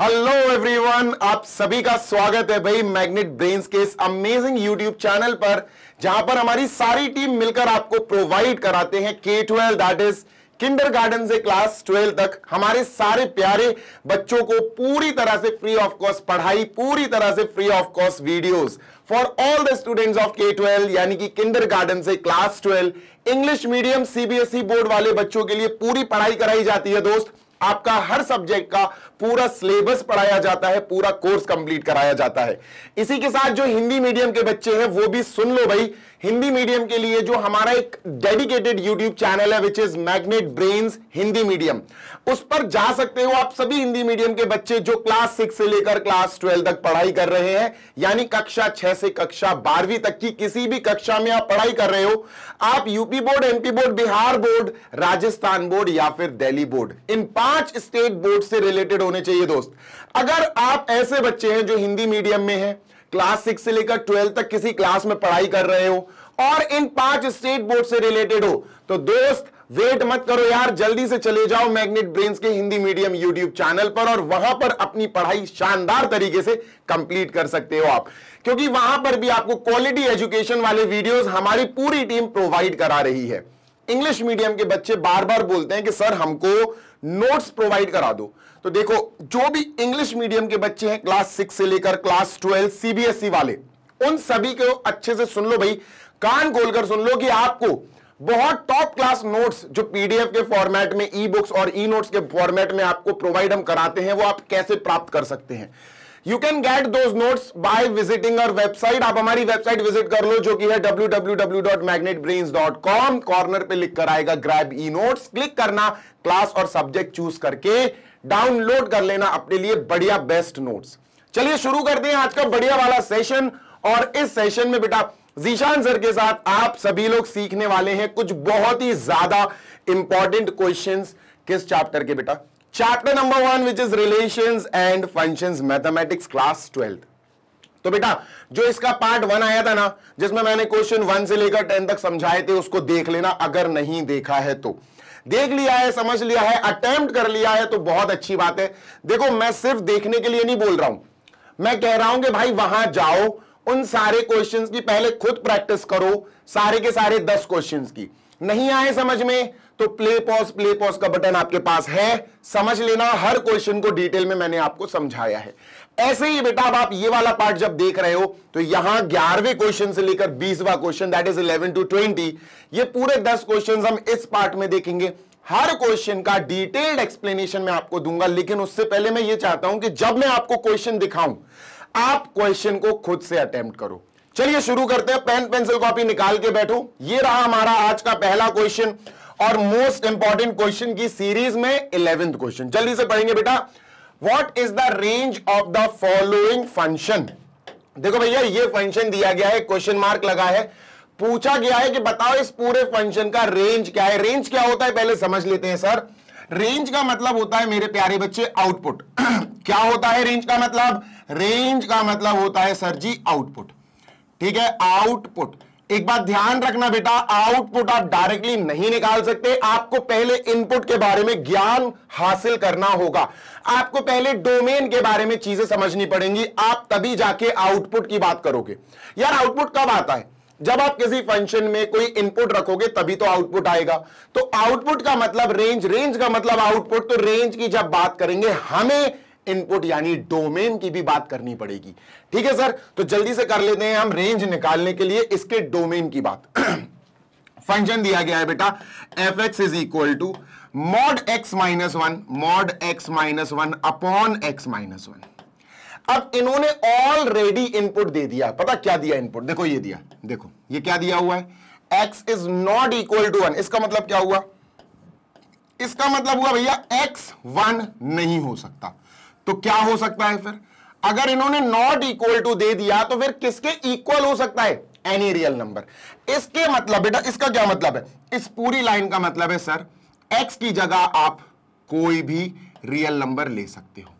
Hello everyone आप सभी का स्वागत है भाई मैग्नेट ब्रेन्स के इस अमेजिंग यूट्यूब चैनल पर जहां पर हमारी सारी टीम मिलकर आपको प्रोवाइड कराते हैं K twelve that is kindergarten से क्लास ट्वेल्व तक हमारे सारे प्यारे बच्चों को पूरी तरह से फ्री ऑफ कॉस्ट पढ़ाई पूरी तरह से free of cost videos for all the students of K twelve यानी कि किंडर गार्डन से class twelve English medium CBSE board वाले बच्चों के लिए पूरी पढ़ाई कराई जाती है दोस्त आपका हर सब्जेक्ट का पूरा सिलेबस पढ़ाया जाता है पूरा कोर्स कंप्लीट कराया जाता है इसी के साथ जो हिंदी मीडियम के बच्चे हैं वो भी सुन लो भाई हिंदी मीडियम के लिए जो हमारा एक डेडिकेटेड यूट्यूब चैनल है which is Magnet Brains Hindi medium उस पर जा सकते हो आप सभी हिंदी मीडियम के बच्चे जो क्लास सिक्स से लेकर क्लास ट्वेल्व तक पढ़ाई कर रहे हैं यानी कक्षा छह से कक्षा बारहवीं तक की किसी भी कक्षा में आप पढ़ाई कर रहे हो आप UP board MP board Bihar board Rajasthan board या फिर दिल्ली बोर्ड इन पांच स्टेट बोर्ड से रिलेटेड होने चाहिए दोस्त अगर आप ऐसे बच्चे हैं जो हिंदी मीडियम में हैं क्लास सिक्स से लेकर ट्वेल्थ तक किसी क्लास में पढ़ाई कर रहे हो और इन पांच स्टेट बोर्ड से रिलेटेड हो तो दोस्त वेट मत करो यार जल्दी से चले जाओ मैग्नेट ब्रेन्स के हिंदी मीडियम यूट्यूब चैनल पर और वहां पर अपनी पढ़ाई शानदार तरीके से कंप्लीट कर सकते हो आप क्योंकि वहां पर भी आपको क्वालिटी एजुकेशन वाले वीडियोस हमारी पूरी टीम प्रोवाइड करा रही है इंग्लिश मीडियम के बच्चे बार बार बोलते हैं कि सर हमको नोट्स प्रोवाइड करा दो तो देखो जो भी इंग्लिश मीडियम के बच्चे हैं क्लास सिक्स से लेकर क्लास ट्वेल्व सीबीएसई वाले उन सभी को अच्छे से सुन लो भाई कान खोलकर सुन लो कि आपको बहुत टॉप क्लास नोट्स जो पीडीएफ के फॉर्मेट में ई बुक्स और ई नोट्स के फॉर्मेट में आपको प्रोवाइड हम कराते हैं वो आप कैसे प्राप्त कर सकते हैं you can get those notes by visiting our website आप हमारी वेबसाइट विजिट कर लो जो कि है www.magnetbrains.com कॉर्नर पे लिख कर आएगा ग्रैब ई नोट्स क्लिक करना क्लास और सब्जेक्ट चूज करके डाउनलोड कर लेना अपने लिए बढ़िया बेस्ट नोट्स चलिए शुरू करते हैं आज का बढ़िया वाला सेशन और इस सेशन में बेटा जीशान सर के साथ आप सभी लोग सीखने वाले हैं कुछ बहुत ही ज्यादा इंपॉर्टेंट क्वेश्चन किस चैप्टर के बेटा chapter number one which is relation and function mathematics class twelfth तो बेटा जो इसका पार्ट वन आया था ना जिसमें मैंने क्वेश्चन वन से लेकर टेन तक समझाए थे उसको देख लेना अगर नहीं देखा है तो देख लिया है समझ लिया है अटेम्प्ट कर लिया है तो बहुत अच्छी बात है देखो मैं सिर्फ देखने के लिए नहीं बोल रहा हूं मैं कह रहा हूं कि भाई वहां जाओ उन सारे क्वेश्चंस की पहले खुद प्रैक्टिस करो सारे के सारे दस क्वेश्चंस की नहीं आए समझ में तो प्ले पॉज प्ले पॉज का बटन आपके पास है समझ लेना हर क्वेश्चन को डिटेल में मैंने आपको समझाया है ऐसे ही बेटा अब आप ये वाला पार्ट जब देख रहे हो तो यहां ग्यारहवें क्वेश्चन से लेकर बीसवा question that is eleven to twenty ये पूरे दस क्वेश्चन हम इस पार्ट में देखेंगे हर क्वेश्चन का डिटेल्ड एक्सप्लेनेशन मैं आपको दूंगा लेकिन उससे पहले मैं ये चाहता हूं कि जब मैं आपको क्वेश्चन दिखाऊं आप क्वेश्चन को खुद से अटेम्प्ट करो चलिए शुरू करते हैं पेन पेंसिल कॉपी निकाल के बैठो ये रहा हमारा आज का पहला क्वेश्चन और मोस्ट इंपॉर्टेंट क्वेश्चन की सीरीज में इलेवेंथ क्वेश्चन जल्दी से पढ़ेंगे बेटा what is the range of the following function देखो भैया ये फंक्शन दिया गया है क्वेश्चन मार्क लगा है पूछा गया है कि बताओ इस पूरे फंक्शन का रेंज क्या है रेंज क्या होता है पहले समझ लेते हैं सर रेंज का मतलब होता है मेरे प्यारे बच्चे आउटपुट क्या होता है रेंज का मतलब रेंज का मतलब होता है सर जी आउटपुट ठीक है आउटपुट एक बात ध्यान रखना बेटा आउटपुट आप डायरेक्टली नहीं निकाल सकते आपको पहले इनपुट के बारे में ज्ञान हासिल करना होगा आपको पहले डोमेन के बारे में चीजें समझनी पड़ेंगी आप तभी जाके आउटपुट की बात करोगे यार आउटपुट कब आता है जब आप किसी फंक्शन में कोई इनपुट रखोगे तभी तो आउटपुट आएगा तो आउटपुट का मतलब रेंज रेंज का मतलब आउटपुट तो रेंज की जब बात करेंगे हमें इनपुट यानी डोमेन की भी बात करनी पड़ेगी ठीक है सर तो जल्दी से कर लेते हैं हम रेंज निकालने के लिए इसके डोमेन की बात फंक्शन दिया गया है बेटा F x is equal to mod X minus one mod X minus one upon X minus one अब इन्होंने ऑलरेडी इनपुट दे दिया पता क्या दिया इनपुट देखो ये दिया देखो ये क्या दिया हुआ है x is not equal to one इसका मतलब क्या हुआ इसका मतलब हुआ भैया एक्स वन नहीं हो सकता तो क्या हो सकता है फिर अगर इन्होंने नॉट इक्वल टू दे दिया तो फिर किसके इक्वल हो सकता है एनी रियल नंबर इसके मतलब बेटा इसका क्या मतलब है इस पूरी लाइन का मतलब है सर एक्स की जगह आप कोई भी रियल नंबर ले सकते हो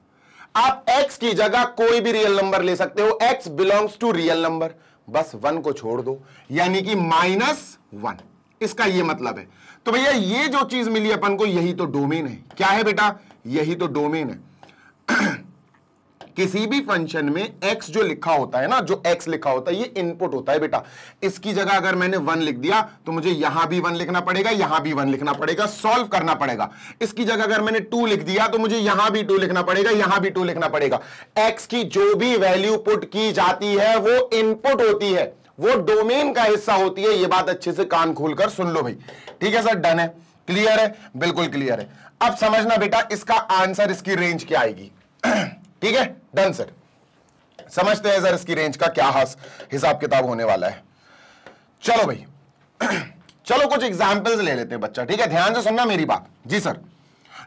आप एक्स की जगह कोई भी रियल नंबर ले सकते हो X belongs to real number बस वन को छोड़ दो यानी कि माइनस वन इसका ये मतलब है तो भैया ये जो चीज मिली अपन को यही तो डोमेन है क्या है बेटा यही तो डोमेन है किसी भी फंक्शन में x जो लिखा होता है ना जो x लिखा होता है ये इनपुट होता है बेटा इसकी जगह अगर मैंने वन लिख दिया तो मुझे यहां भी वन लिखना पड़ेगा यहां भी वन लिखना पड़ेगा सॉल्व करना पड़ेगा इसकी जगह अगर मैंने टू लिख दिया तो मुझे यहां भी टू लिखना पड़ेगा यहां भी टू लिखना पड़ेगा एक्स की जो भी वैल्यू पुट की जाती है वो इनपुट होती है वो डोमेन का हिस्सा होती है ये बात अच्छे से कान खोलकर सुन लो भाई ठीक है सर डन है क्लियर है बिल्कुल क्लियर है अब समझना बेटा इसका आंसर इसकी रेंज क्या आएगी ठीक है डन सर समझते हैं सर इसकी रेंज का क्या हिसाब किताब होने वाला है चलो भाई चलो कुछ एग्जाम्पल्स ले लेते हैं बच्चा ठीक है ध्यान से सुनना मेरी बात जी सर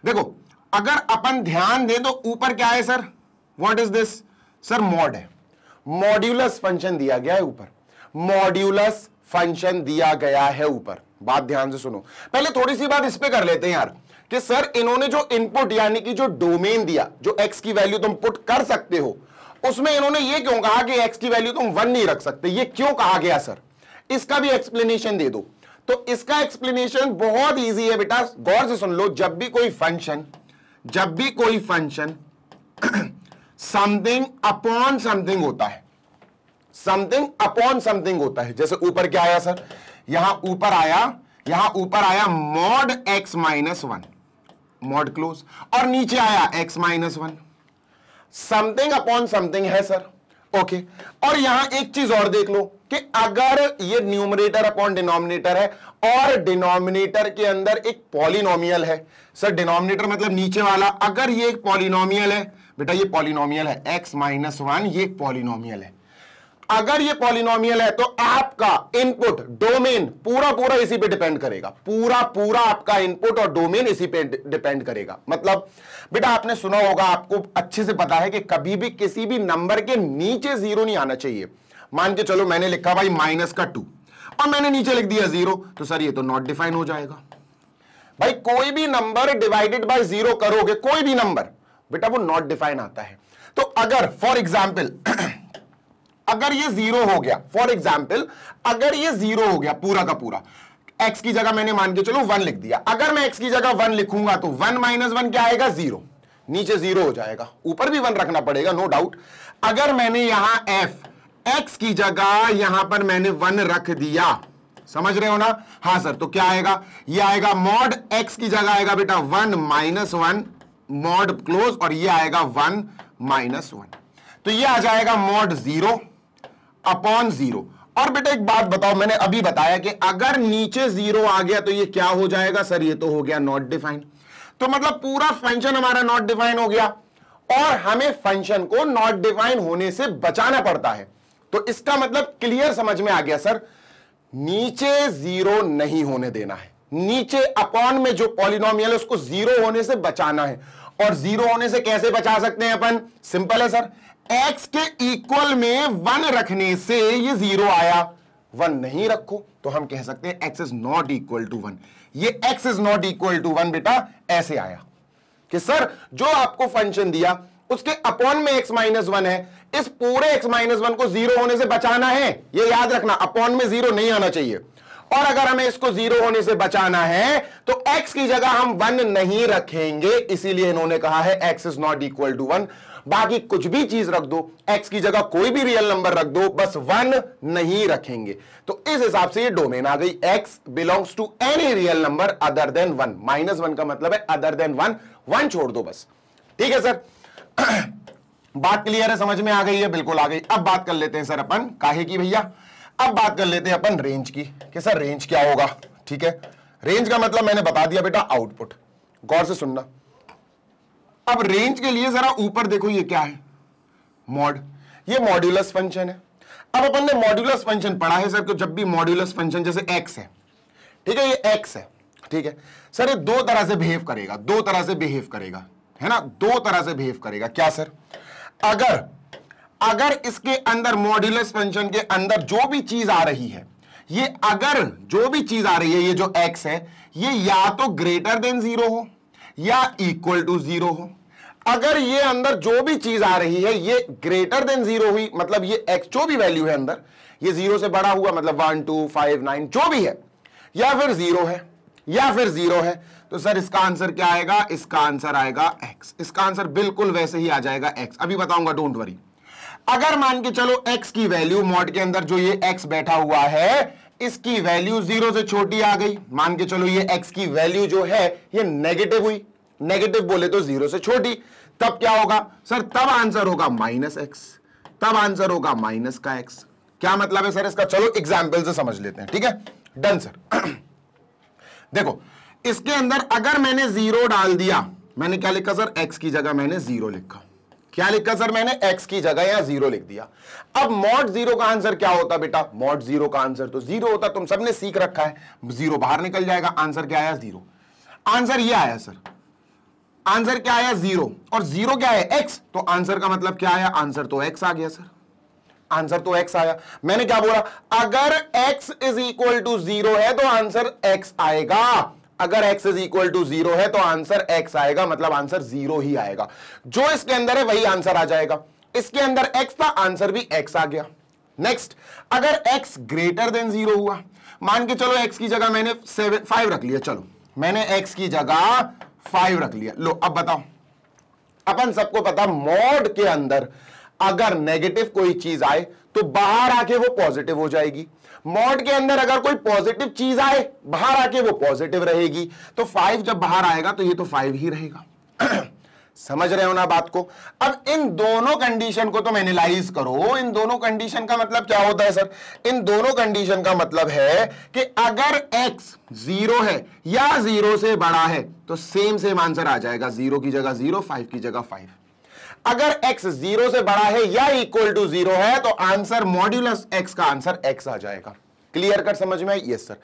देखो अगर अपन ध्यान दें तो ऊपर क्या है sir what is this sir mod है मॉड्यूलस फंक्शन दिया गया है ऊपर मॉड्यूलस फंक्शन दिया गया है ऊपर बात ध्यान से सुनो पहले थोड़ी सी बात इस पे कर लेते हैं यार कि सर इन्होंने जो इनपुट यानी कि जो डोमेन दिया जो एक्स की वैल्यू तुम पुट कर सकते हो उसमें इन्होंने ये क्यों कहा कि एक्स की वैल्यू तुम वन नहीं रख सकते ये क्यों कहा गया सर इसका भी एक्सप्लेनेशन दे दो तो इसका एक्सप्लेनेशन बहुत ईजी है बेटा गौर से सुन लो जब भी कोई फंक्शन जब भी कोई फंक्शन समथिंग अपॉन समथिंग होता है समथिंग अपॉन समथिंग होता है जैसे ऊपर क्या आया सर यहां ऊपर आया यहां ऊपर आया mod X minus one mod close और नीचे आया x minus one something upon something है सर ओके okay. और यहां एक चीज और देख लो कि अगर ये न्यूमरेटर अपॉन डिनोमिनेटर है और डिनोमिनेटर के अंदर एक पॉलिनोमियल है सर डिनोमिनेटर मतलब नीचे वाला अगर ये एक पॉलिनोमियल है बेटा ये पॉलिनोमियल है x माइनस वन ये पॉलिनोमियल है अगर ये पॉलिनोमियल है तो आपका इनपुट डोमेन पूरा पूरा इसी पे डिपेंड करेगा पूरा पूरा आपका इनपुट और डोमेन इसी पे डिपेंड करेगा मतलब बेटा आपने सुना होगा आपको अच्छे से पता है कि कभी भी किसी भी नंबर के नीचे जीरो नहीं आना चाहिए मान के चलो मैंने लिखा भाई माइनस का टू और मैंने नीचे लिख दिया जीरो तो सर ये तो नॉट डिफाइन हो जाएगा भाई कोई भी नंबर डिवाइडेड बाय जीरो करोगे कोई भी नंबर बेटा वो नॉट डिफाइन आता है तो अगर फॉर एग्जाम्पल अगर ये जीरो हो गया फॉर एग्जाम्पल अगर ये जीरो हो गया पूरा का पूरा एक्स की जगह मैंने मान के चलो वन लिख दिया अगर मैं एक्स की जगह वन लिखूंगा तो वन माइनस वन क्या आएगा जीरो नीचे जीरो हो जाएगा ऊपर भी वन रखना पड़ेगा नो no डाउट अगर मैंने यहां एफ एक्स की जगह यहां पर मैंने वन रख दिया समझ रहे हो ना हाँ सर तो क्या आएगा ये आएगा मॉड एक्स की जगह आएगा बेटा one minus one mod close और ये आएगा वन माइनस वन तो ये आ जाएगा मॉड जीरो अपॉन जीरो और बेटा एक बात बताओ मैंने अभी बताया कि अगर नीचे जीरो आ गया तो ये क्या हो जाएगा सर ये तो हो गया नॉट डिफाइंड तो मतलब पूरा फंक्शन हमारा नॉट डिफाइन हो गया और हमें फंक्शन को नॉट डिफाइन होने से बचाना पड़ता है तो इसका मतलब क्लियर समझ में आ गया सर नीचे जीरो नहीं होने देना है नीचे अपॉन में जो पॉलिनोमियल है उसको जीरो होने से बचाना है और जीरो होने से कैसे बचा सकते हैं अपन सिंपल है सर एक्स के इक्वल में वन रखने से ये जीरो आया वन नहीं रखो तो हम कह सकते हैं x is not equal to one ये X is not equal to one बेटा ऐसे आया कि सर जो आपको फंक्शन दिया उसके अपॉन में एक्स माइनस वन है इस पूरे एक्स माइनस वन को जीरो होने से बचाना है ये याद रखना अपॉन में जीरो नहीं आना चाहिए और अगर हमें इसको जीरो होने से बचाना है तो एक्स की जगह हम वन नहीं रखेंगे इसीलिए इन्होंने कहा है x is not equal to one बाकी कुछ भी चीज रख दो एक्स की जगह कोई भी रियल नंबर रख दो बस वन नहीं रखेंगे तो इस हिसाब से ये डोमेन आ गई X belongs to any real number other than one minus one का मतलब है अदर देन वन वन छोड़ दो बस ठीक है सर बात क्लियर है समझ में आ गई है बिल्कुल आ गई अब बात कर लेते हैं सर अपन काहे की भैया अब बात कर लेते हैं अपन रेंज की कि सर रेंज क्या होगा ठीक है रेंज का मतलब मैंने बता दिया बेटा आउटपुट गौर से सुनना अब रेंज के लिए जरा ऊपर देखो ये क्या है मॉड ये मॉड्यूलस फंक्शन है अब अपन ने मॉड्यूलस फंक्शन पढ़ा है सर तो जब भी मॉड्यूलस फंक्शन जैसे एक्स है ठीक है ये एक्स है ठीक है सर ये दो तरह से बिहेव करेगा दो तरह से बिहेव करेगा है ना दो तरह से बिहेव करेगा क्या सर अगर अगर इसके अंदर मॉड्यूलस फंक्शन के अंदर जो भी चीज आ रही है ये अगर जो भी चीज आ रही है ये जो एक्स है ये या तो ग्रेटर देन जीरो हो या इक्वल टू जीरो हो अगर ये अंदर जो भी चीज आ रही है ये ग्रेटर देन जीरो हुई मतलब ये एक्स जो भी वैल्यू है अंदर ये जीरो से बड़ा हुआ मतलब वन टू फाइव नाइन जो भी है या फिर जीरो है या फिर जीरो है तो सर इसका आंसर क्या आएगा इसका आंसर आएगा एक्स इसका आंसर बिल्कुल वैसे ही आ जाएगा एक्स अभी बताऊंगा डोंट वरी अगर मान के चलो एक्स की वैल्यू मॉड के अंदर जो ये एक्स बैठा हुआ है इसकी वैल्यू जीरो से छोटी आ गई मान के चलो ये एक्स की वैल्यू जो है ये नेगेटिव हुई नेगेटिव बोले तो जीरो से छोटी तब क्या होगा सर तब आंसर होगा माइनस एक्स तब आंसर होगा माइनस का एक्स क्या मतलब है सर इसका चलो एग्जाम्पल से समझ लेते हैं ठीक है डन सर देखो इसके अंदर अगर मैंने जीरो डाल दिया मैंने क्या लिखा सर एक्स की जगह मैंने जीरो लिखा क्या लिखा सर मैंने x की जगह यहां जीरो लिख दिया अब मॉड जीरो का आंसर क्या होता बेटा मॉड जीरो का आंसर तो जीरो होता तुम सबने सीख रखा है जीरो बाहर निकल जाएगा आंसर क्या आया जीरो आंसर ये आया सर आंसर क्या आया जीरो और जीरो क्या है एक्स तो आंसर का मतलब क्या आया आंसर तो एक्स आ गया सर आंसर तो एक्स आया मैंने क्या बोला अगर X is equal to zero है तो आंसर एक्स आएगा अगर x is equal to zero है तो आंसर x आएगा मतलब आंसर जीरो ही आएगा जो इसके अंदर है वही आंसर आ जाएगा इसके अंदर x था आंसर भी x आ गया नेक्स्ट अगर x ग्रेटर देन जीरो हुआ मान के चलो x की जगह मैंने सेवन फाइव रख लिया चलो मैंने x की जगह फाइव रख लिया लो अब बताओ अपन सबको पता मोड के अंदर अगर नेगेटिव कोई चीज आए तो बाहर आके वो पॉजिटिव हो जाएगी मॉड के अंदर अगर कोई पॉजिटिव चीज आए बाहर आके वो पॉजिटिव रहेगी तो फाइव जब बाहर आएगा तो ये तो फाइव ही रहेगा समझ रहे हो ना बात को अब इन दोनों कंडीशन को तुम एनालाइज करो इन दोनों कंडीशन का मतलब क्या होता है सर इन दोनों कंडीशन का मतलब है कि अगर x जीरो है या जीरो से बड़ा है तो सेम सेम आंसर आ जाएगा जीरो की जगह जीरो फाइव की जगह फाइव अगर x जीरो से बड़ा है या इक्वल टू जीरो है तो आंसर मॉड्यूलस x का आंसर x आ जाएगा क्लियर कर समझ में यस सर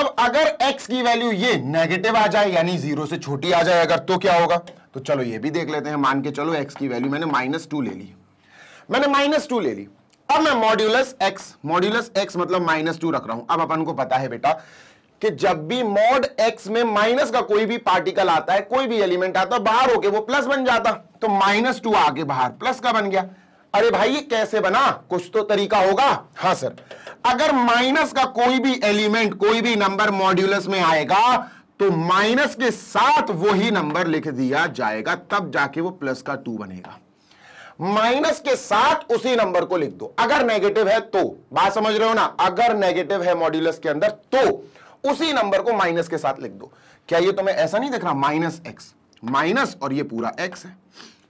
अब अगर x की वैल्यू ये नेगेटिव आ जाए यानी जीरो से छोटी आ जाए अगर तो क्या होगा तो चलो ये भी देख लेते हैं मान के चलो x की वैल्यू मैंने माइनस टू ले ली मैंने माइनस टू ले ली अब मैं मॉड्यूलस x मॉड्यूलस x मतलब माइनस टू रख रहा हूं अब अपन को पता है बेटा कि जब भी मॉड एक्स में माइनस का कोई भी पार्टिकल आता है कोई भी एलिमेंट आता है बाहर होके वो प्लस बन जाता तो माइनस टू आगे बाहर प्लस का बन गया अरे भाई ये कैसे बना कुछ तो तरीका होगा हाँ सर अगर माइनस का कोई भी एलिमेंट कोई भी नंबर मॉड्यूलस में आएगा तो माइनस के साथ वही नंबर लिख दिया जाएगा तब जाके वो प्लस का टू बनेगा माइनस के साथ उसी नंबर को लिख दो अगर नेगेटिव है तो बात समझ रहे हो ना अगर नेगेटिव है मॉड्यूलस के अंदर तो उसी नंबर को माइनस के साथ लिख दो क्या ये तुम्हें ऐसा नहीं दिख रहा माइनस एक्स माइनस और ये पूरा एक्स है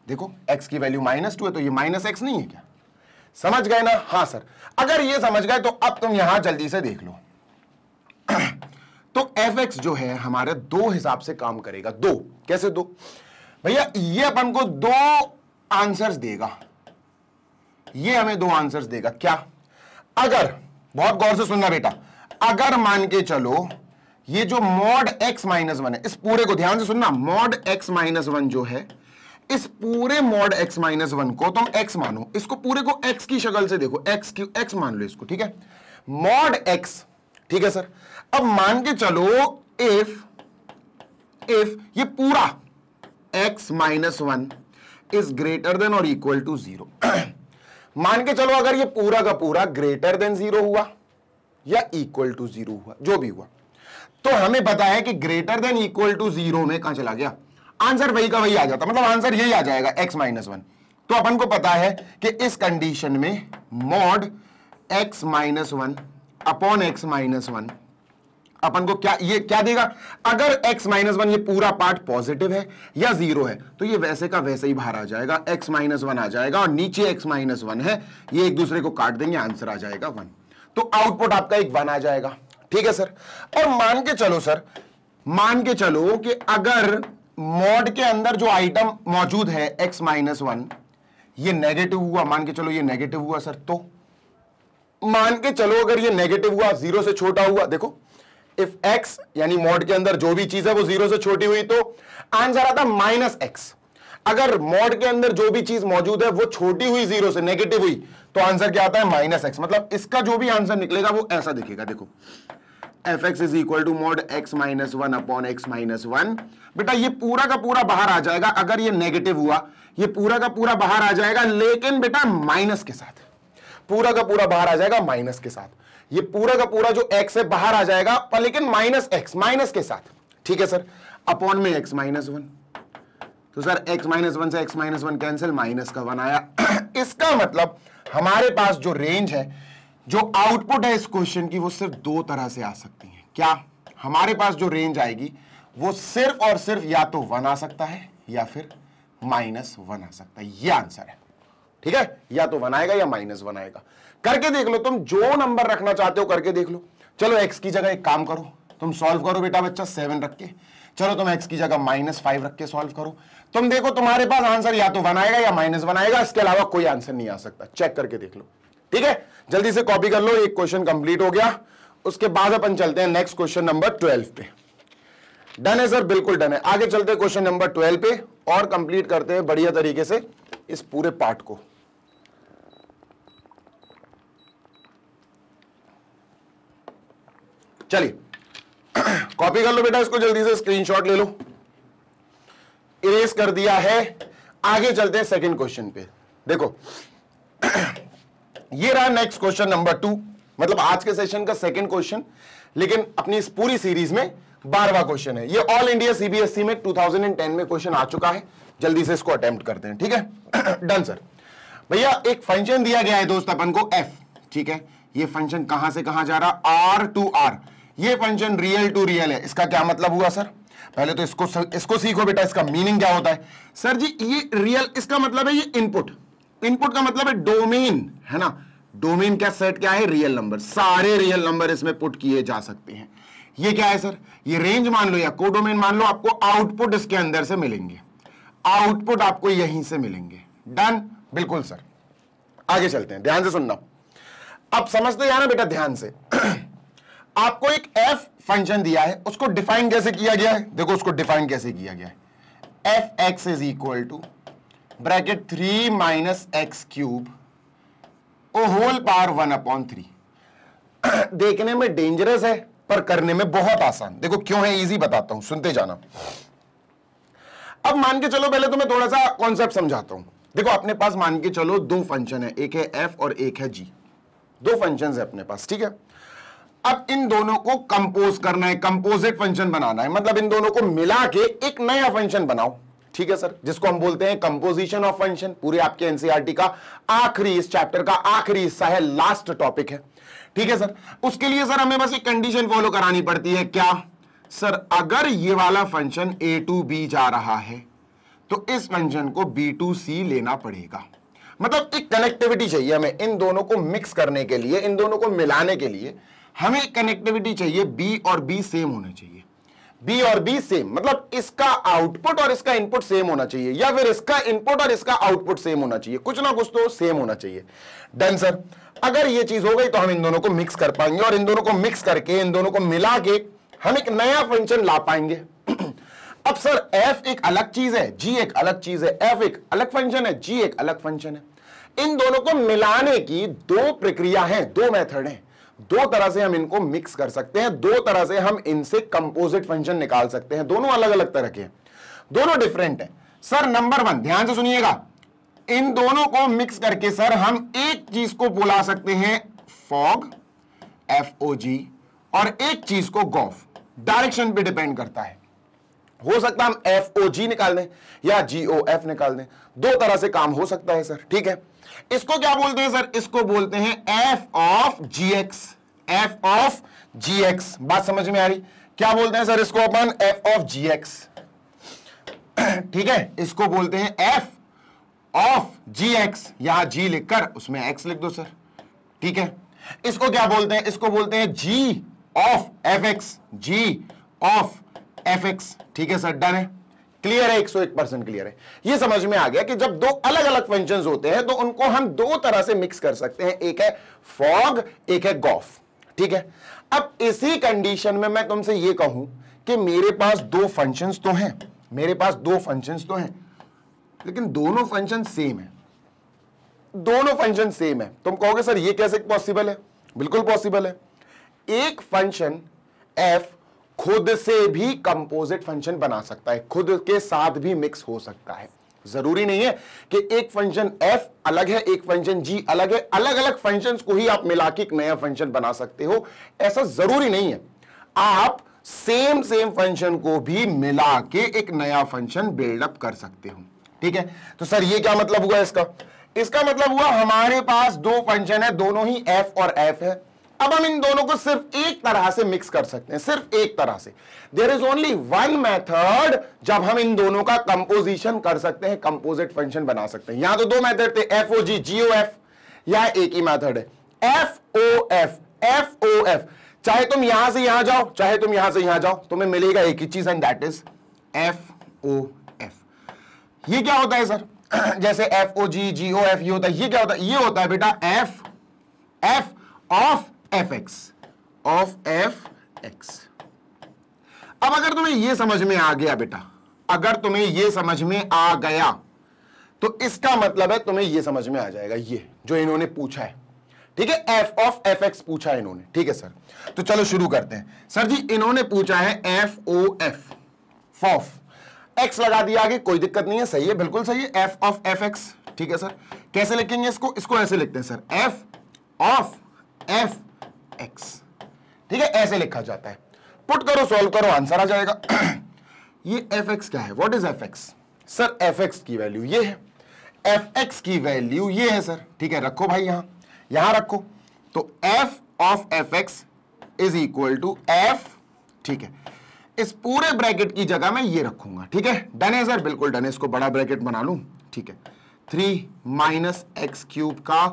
देखो एक्स की वैल्यू माइनस टू है तो ये माइनस एक्स नहीं है क्या समझ गए ना हाँ सर अगर ये समझ गए तो अब तुम यहां जल्दी से देख लो तो एफ एक्स जो है हमारे दो हिसाब से काम करेगा दो कैसे दो भैया ये अपन को दो आंसर्स देगा ये हमें दो आंसर्स देगा क्या अगर बहुत गौर से सुनना बेटा अगर मान के चलो ये जो मॉड एक्स माइनस वन है इस पूरे को ध्यान से सुनना मॉड एक्स माइनस वन जो है इस पूरे मॉड एक्स माइनस वन को तुम तो एक्स मानो इसको पूरे को एक्स की शक्ल से देखो एक्स की एक्स मान लो इसको ठीक है मॉड एक्स ठीक है सर अब मान के चलो इफ इफ ये पूरा X minus one is greater than और इक्वल टू जीरो मान के चलो अगर ये पूरा का पूरा ग्रेटर देन जीरो हुआ या इक्वल टू जीरो हुआ जो भी हुआ तो हमें पता है कि greater than equal to zero में कहां चला गया आंसर वही का वही आ जाता मतलब आंसर यही आ जाएगा एक्स माइनस वन तो अपन को पता है कि इस कंडीशन में mod X minus one upon X minus one अपन को क्या ये क्या देगा अगर x माइनस वन ये पूरा पार्ट पॉजिटिव है या जीरो है तो ये वैसे का वैसे ही बाहर आ जाएगा x माइनस वन आ जाएगा और नीचे x माइनस वन है ये एक दूसरे को काट देंगे आंसर आ जाएगा वन तो आउटपुट आपका एक वन आ जाएगा ठीक है सर और मान के चलो सर मान के चलो कि अगर मॉड के अंदर जो आइटम मौजूद है एक्स माइनस वन ये नेगेटिव हुआ मान के चलो ये नेगेटिव हुआ सर तो मान के चलो अगर ये नेगेटिव हुआ जीरो से छोटा हुआ देखो इफ एक्स यानी मॉड के अंदर जो भी चीज है वो जीरो से छोटी हुई तो आंसर आता माइनस एक्स अगर मॉड के अंदर जो भी चीज मौजूद है वो छोटी हुई जीरो से नेगेटिव हुई तो आंसर क्या आता है माइनस एक्स मतलब इसका जो भी आंसर निकलेगा वो ऐसा दिखेगा देखो F x is equal to mod X minus one upon X minus one बेटा ये पूरा का पूरा बाहर आ जाएगा अगर ये नेगेटिव हुआ ये पूरा का पूरा बाहर आ जाएगा लेकिन बेटा माइनस के साथ पूरा का पूरा बाहर आ जाएगा माइनस के साथ ये पूरा का पूरा जो x है बाहर आ जाएगा पर लेकिन माइनस एक्स माइनस के साथ ठीक है सर अपॉन में x माइनस वन तो सर x माइनस वन से x minus one cancel minus का वन आया इसका मतलब हमारे पास जो रेंज है जो आउटपुट है इस क्वेश्चन की वो सिर्फ दो तरह से आ सकती है क्या हमारे पास जो रेंज आएगी वो सिर्फ और सिर्फ या तो वन आ सकता है या फिर माइनस वन आ सकता है ये आंसर है ठीक है या तो वन आएगा या माइनस वन आएगा करके देख लो तुम जो नंबर रखना चाहते हो करके देख लो चलो एक्स की जगह एक काम करो तुम सॉल्व करो बेटा बच्चा सेवन रख के चलो तुम एक्स की जगह माइनस फाइव रख के सॉल्व करो तुम देखो तुम्हारे पास आंसर या तो वन आएगा या माइनस वन आएगा इसके अलावा कोई आंसर नहीं आ सकता चेक करके देख लो ठीक है जल्दी से कॉपी कर लो एक क्वेश्चन कंप्लीट हो गया उसके बाद अपन चलते हैं नेक्स्ट क्वेश्चन नंबर ट्वेल्व पे डन है सर बिल्कुल डन है आगे चलते हैं क्वेश्चन नंबर ट्वेल्व पे और कंप्लीट करते हैं बढ़िया तरीके से इस पूरे पार्ट को चलिए कॉपी कर लो बेटा इसको जल्दी से स्क्रीनशॉट ले लो इरेज कर दिया है आगे चलते हैं सेकंड क्वेश्चन पे देखो ये रहा नेक्स्ट क्वेश्चन नंबर टू मतलब आज के सेशन का सेकंड क्वेश्चन लेकिन अपनी इस पूरी सीरीज में बारहवा क्वेश्चन है ये ऑल इंडिया सीबीएसई में 2010 में क्वेश्चन आ चुका है जल्दी से इसको अटेम्प्ट करते हैं ठीक है डन सर भैया एक फंक्शन दिया गया है दोस्त अपन को एफ ठीक है ये फंक्शन कहां से कहां जा रहा आर टू आर ये फंक्शन रियल टू रियल है इसका क्या मतलब हुआ सर पहले तो इसको इसको सीखो बेटा इसका मीनिंग क्या होता है सर जी ये रियल इसका मतलब है ये इनपुट इनपुट का मतलब है डोमेन है ना डोमेन क्या सेट क्या है रियल नंबर सारे रियल नंबर इसमें पुट किए जा सकते हैं ये क्या है सर ये रेंज मान लो या कोडोमेन मान लो आपको आउटपुट इसके अंदर से मिलेंगे आउटपुट आपको यहीं से मिलेंगे डन बिल्कुल सर आगे चलते हैं ध्यान से सुनना अब समझते हैं ना बेटा ध्यान से आपको एक एफ फंक्शन दिया है उसको डिफाइन कैसे किया गया है देखो उसको डिफाइन कैसे किया गया है F x is equal to bracket three minus x cube ओ whole power one upon three देखने में डेंजरस है पर करने में बहुत आसान देखो क्यों है इजी बताता हूं सुनते जाना अब मान के चलो पहले तो मैं थोड़ा सा कॉन्सेप्ट समझाता हूं देखो अपने पास मान के चलो दो फंक्शन है एक है एफ और एक है जी दो फंक्शन है अपने पास ठीक है अब इन दोनों को कंपोज करना है कंपोजिट फंक्शन बनाना है मतलब इन दोनों को मिला के एक नया फंक्शन बनाओ ठीक है सर जिसको हम बोलते हैं कंपोजिशन ऑफ फंक्शन पूरे आपके एनसीआरटी e का आखिरी इस चैप्टर का आखिरी हिस्सा है लास्ट टॉपिक है ठीक है सर उसके लिए सर हमें बस एक कंडीशन फॉलो करानी पड़ती है क्या सर अगर ये वाला फंक्शन ए टू बी जा रहा है तो इस फंक्शन को बी टू सी लेना पड़ेगा मतलब एक कनेक्टिविटी चाहिए हमें इन दोनों को मिक्स करने के लिए इन दोनों को मिलाने के लिए हमें कनेक्टिविटी चाहिए बी और बी सेम होने चाहिए बी और बी सेम मतलब इसका आउटपुट और इसका इनपुट सेम होना चाहिए या फिर इसका इनपुट और इसका आउटपुट सेम होना चाहिए कुछ ना कुछ तो सेम होना चाहिए डन सर अगर ये चीज हो गई तो हम इन दोनों को मिक्स कर पाएंगे और इन दोनों को मिक्स करके इन दोनों को मिला के हम एक नया फंक्शन ला पाएंगे अब सर एफ एक अलग चीज है जी एक अलग चीज है एफ एक अलग फंक्शन है जी एक अलग फंक्शन है इन दोनों को मिलाने की दो प्रक्रिया है दो मेथड है दो तरह से हम इनको मिक्स कर सकते हैं दो तरह से हम इनसे कंपोजिट फंक्शन निकाल सकते हैं दोनों अलग अलग तरह के दोनों डिफरेंट है सर नंबर वन ध्यान से सुनिएगा इन दोनों को मिक्स करके सर हम एक चीज को बुला सकते हैं फॉग एफ ओ जी और एक चीज को गॉफ डायरेक्शन पे डिपेंड करता है हो सकता है हम एफ ओ जी निकाल दें या जी ओ एफ निकाल दें दो तरह से काम हो सकता है सर ठीक है इसको क्या बोलते हैं सर इसको बोलते हैं F of ji X F of ji X बात समझ में आ रही क्या बोलते हैं सर इसको अपन एफ ऑफ जी एक्स ठीक है इसको बोलते हैं एफ ऑफ जी एक्स यहां जी लिखकर उसमें एक्स लिख दो सर ठीक है इसको क्या बोलते हैं इसको बोलते हैं G of F x ji of F x ठीक है सर डन है क्लियर है 101 परसेंट क्लियर है ये समझ में आ गया कि जब दो अलग अलग फंक्शन होते हैं तो उनको हम दो तरह से मिक्स कर सकते हैं एक है फॉग एक है गॉफ ठीक है अब इसी कंडीशन में मैं तुमसे ये कहूं कि मेरे पास दो फंक्शन तो हैं मेरे पास दो फंक्शन तो हैं लेकिन दोनों फंक्शन सेम है दोनों फंक्शन सेम है तुम कहोगे सर ये कैसे पॉसिबल है बिल्कुल पॉसिबल है एक फंक्शन एफ खुद से भी कंपोजिट फंक्शन बना सकता है खुद के साथ भी मिक्स हो सकता है जरूरी नहीं है कि एक फंक्शन एफ अलग है एक फंक्शन जी अलग है अलग अलग फंक्शंस को ही आप मिला के एक नया फंक्शन बना सकते हो ऐसा जरूरी नहीं है आप सेम सेम फंक्शन को भी मिला के एक नया फंक्शन बिल्डअप कर सकते हो ठीक है तो सर ये क्या मतलब हुआ इसका इसका मतलब हुआ हमारे पास दो फंक्शन है दोनों ही एफ और एफ है अब हम इन दोनों को सिर्फ एक तरह से मिक्स कर सकते हैं सिर्फ एक तरह से there is only one method जब हम इन दोनों का कंपोजिशन कर सकते हैं कंपोजिट फंक्शन बना सकते हैं यहां तो दो मेथड थे एफ ओ जी जीओ एफ या एक ही मेथड है F O F F O F चाहे तुम यहां से यहां जाओ चाहे तुम यहां से यहां जाओ तुम्हें मिलेगा एक ही चीज and that is F O F ये क्या होता है सर जैसे एफ ओ जी जीओ एफ ये होता है ये क्या होता है ये होता है बेटा F F of F X of F X अब अगर तुम्हें यह समझ में आ गया बेटा अगर तुम्हें यह समझ में आ गया तो इसका मतलब है तुम्हें यह समझ में आ जाएगा ये जो इन्होंने पूछा है ठीक है एफ ऑफ एफ एक्स पूछा है इन्होंने ठीक है सर तो चलो शुरू करते हैं सर जी इन्होंने पूछा है एफ ओ एफ फॉफ एक्स लगा दिया आगे कोई दिक्कत नहीं है सही है बिल्कुल सही है एफ ऑफ एफ एक्स ठीक है सर कैसे लिखेंगे इसको इसको ऐसे लिखते हैं sir F of F x ठीक है ऐसे लिखा जाता है पुट करो सॉल्व करो आंसर आ जाएगा ये एफ एक्स क्या है what is F x sir F x की वैल्यू ये है एफ एक्स की वैल्यू ये है सर ठीक है रखो भाई यहां यहां रखो तो F of F x is equal to F ठीक है इस पूरे ब्रैकेट की जगह मैं ये रखूंगा ठीक है डन है सर बिल्कुल डन है इसको बड़ा ब्रैकेट बना लू ठीक है थ्री माइनस एक्स क्यूब का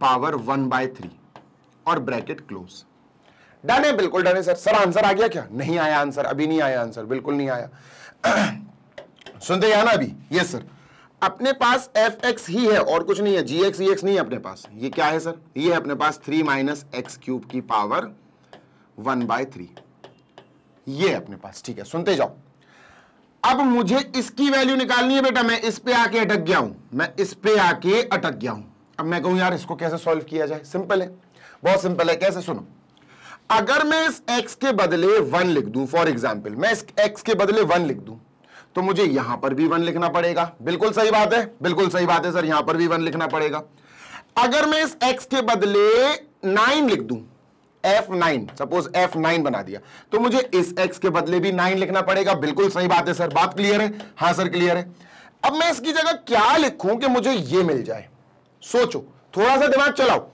पावर वन बाय थ्री और ब्रैकेट क्लोज डन है बिल्कुल डन है सर सर आंसर आ गया क्या नहीं आया आंसर अभी नहीं आया आंसर बिल्कुल नहीं आया सुनते हैं ना अभी यस सर अपने पास एफ एक्स ही है और कुछ नहीं है जी एक्स नहीं है अपने पास ये क्या है सर ये है अपने पास थ्री माइनस एक्स क्यूब की पावर वन बाय थ्री ये अपने पास ठीक है सुनते जाओ अब मुझे इसकी वैल्यू निकालनी है बेटा मैं इस पे आके अटक गया हूं मैं इस पे आके अटक गया हूं अब मैं कहूं यार इसको कैसे सॉल्व किया जाए सिंपल है बहुत सिंपल है कैसे सुनो अगर मैं इस एक्स के बदले वन लिख दूं फॉर एग्जाम्पल मैं इस x के बदले वन लिख दूं तो मुझे यहां पर भी वन लिखना पड़ेगा बिल्कुल सही बात है बिल्कुल सही बात है सर यहां पर भी वन लिखना पड़ेगा अगर मैं इस x के बदले नाइन लिख दूं F nine suppose F nine बना दिया तो मुझे इस एक्स के बदले भी नाइन लिखना पड़ेगा बिल्कुल सही बात है सर बात क्लियर है हाँ सर क्लियर है अब मैं इसकी जगह क्या लिखूं कि मुझे ये मिल जाए सोचो थोड़ा सा दिमाग चलाओ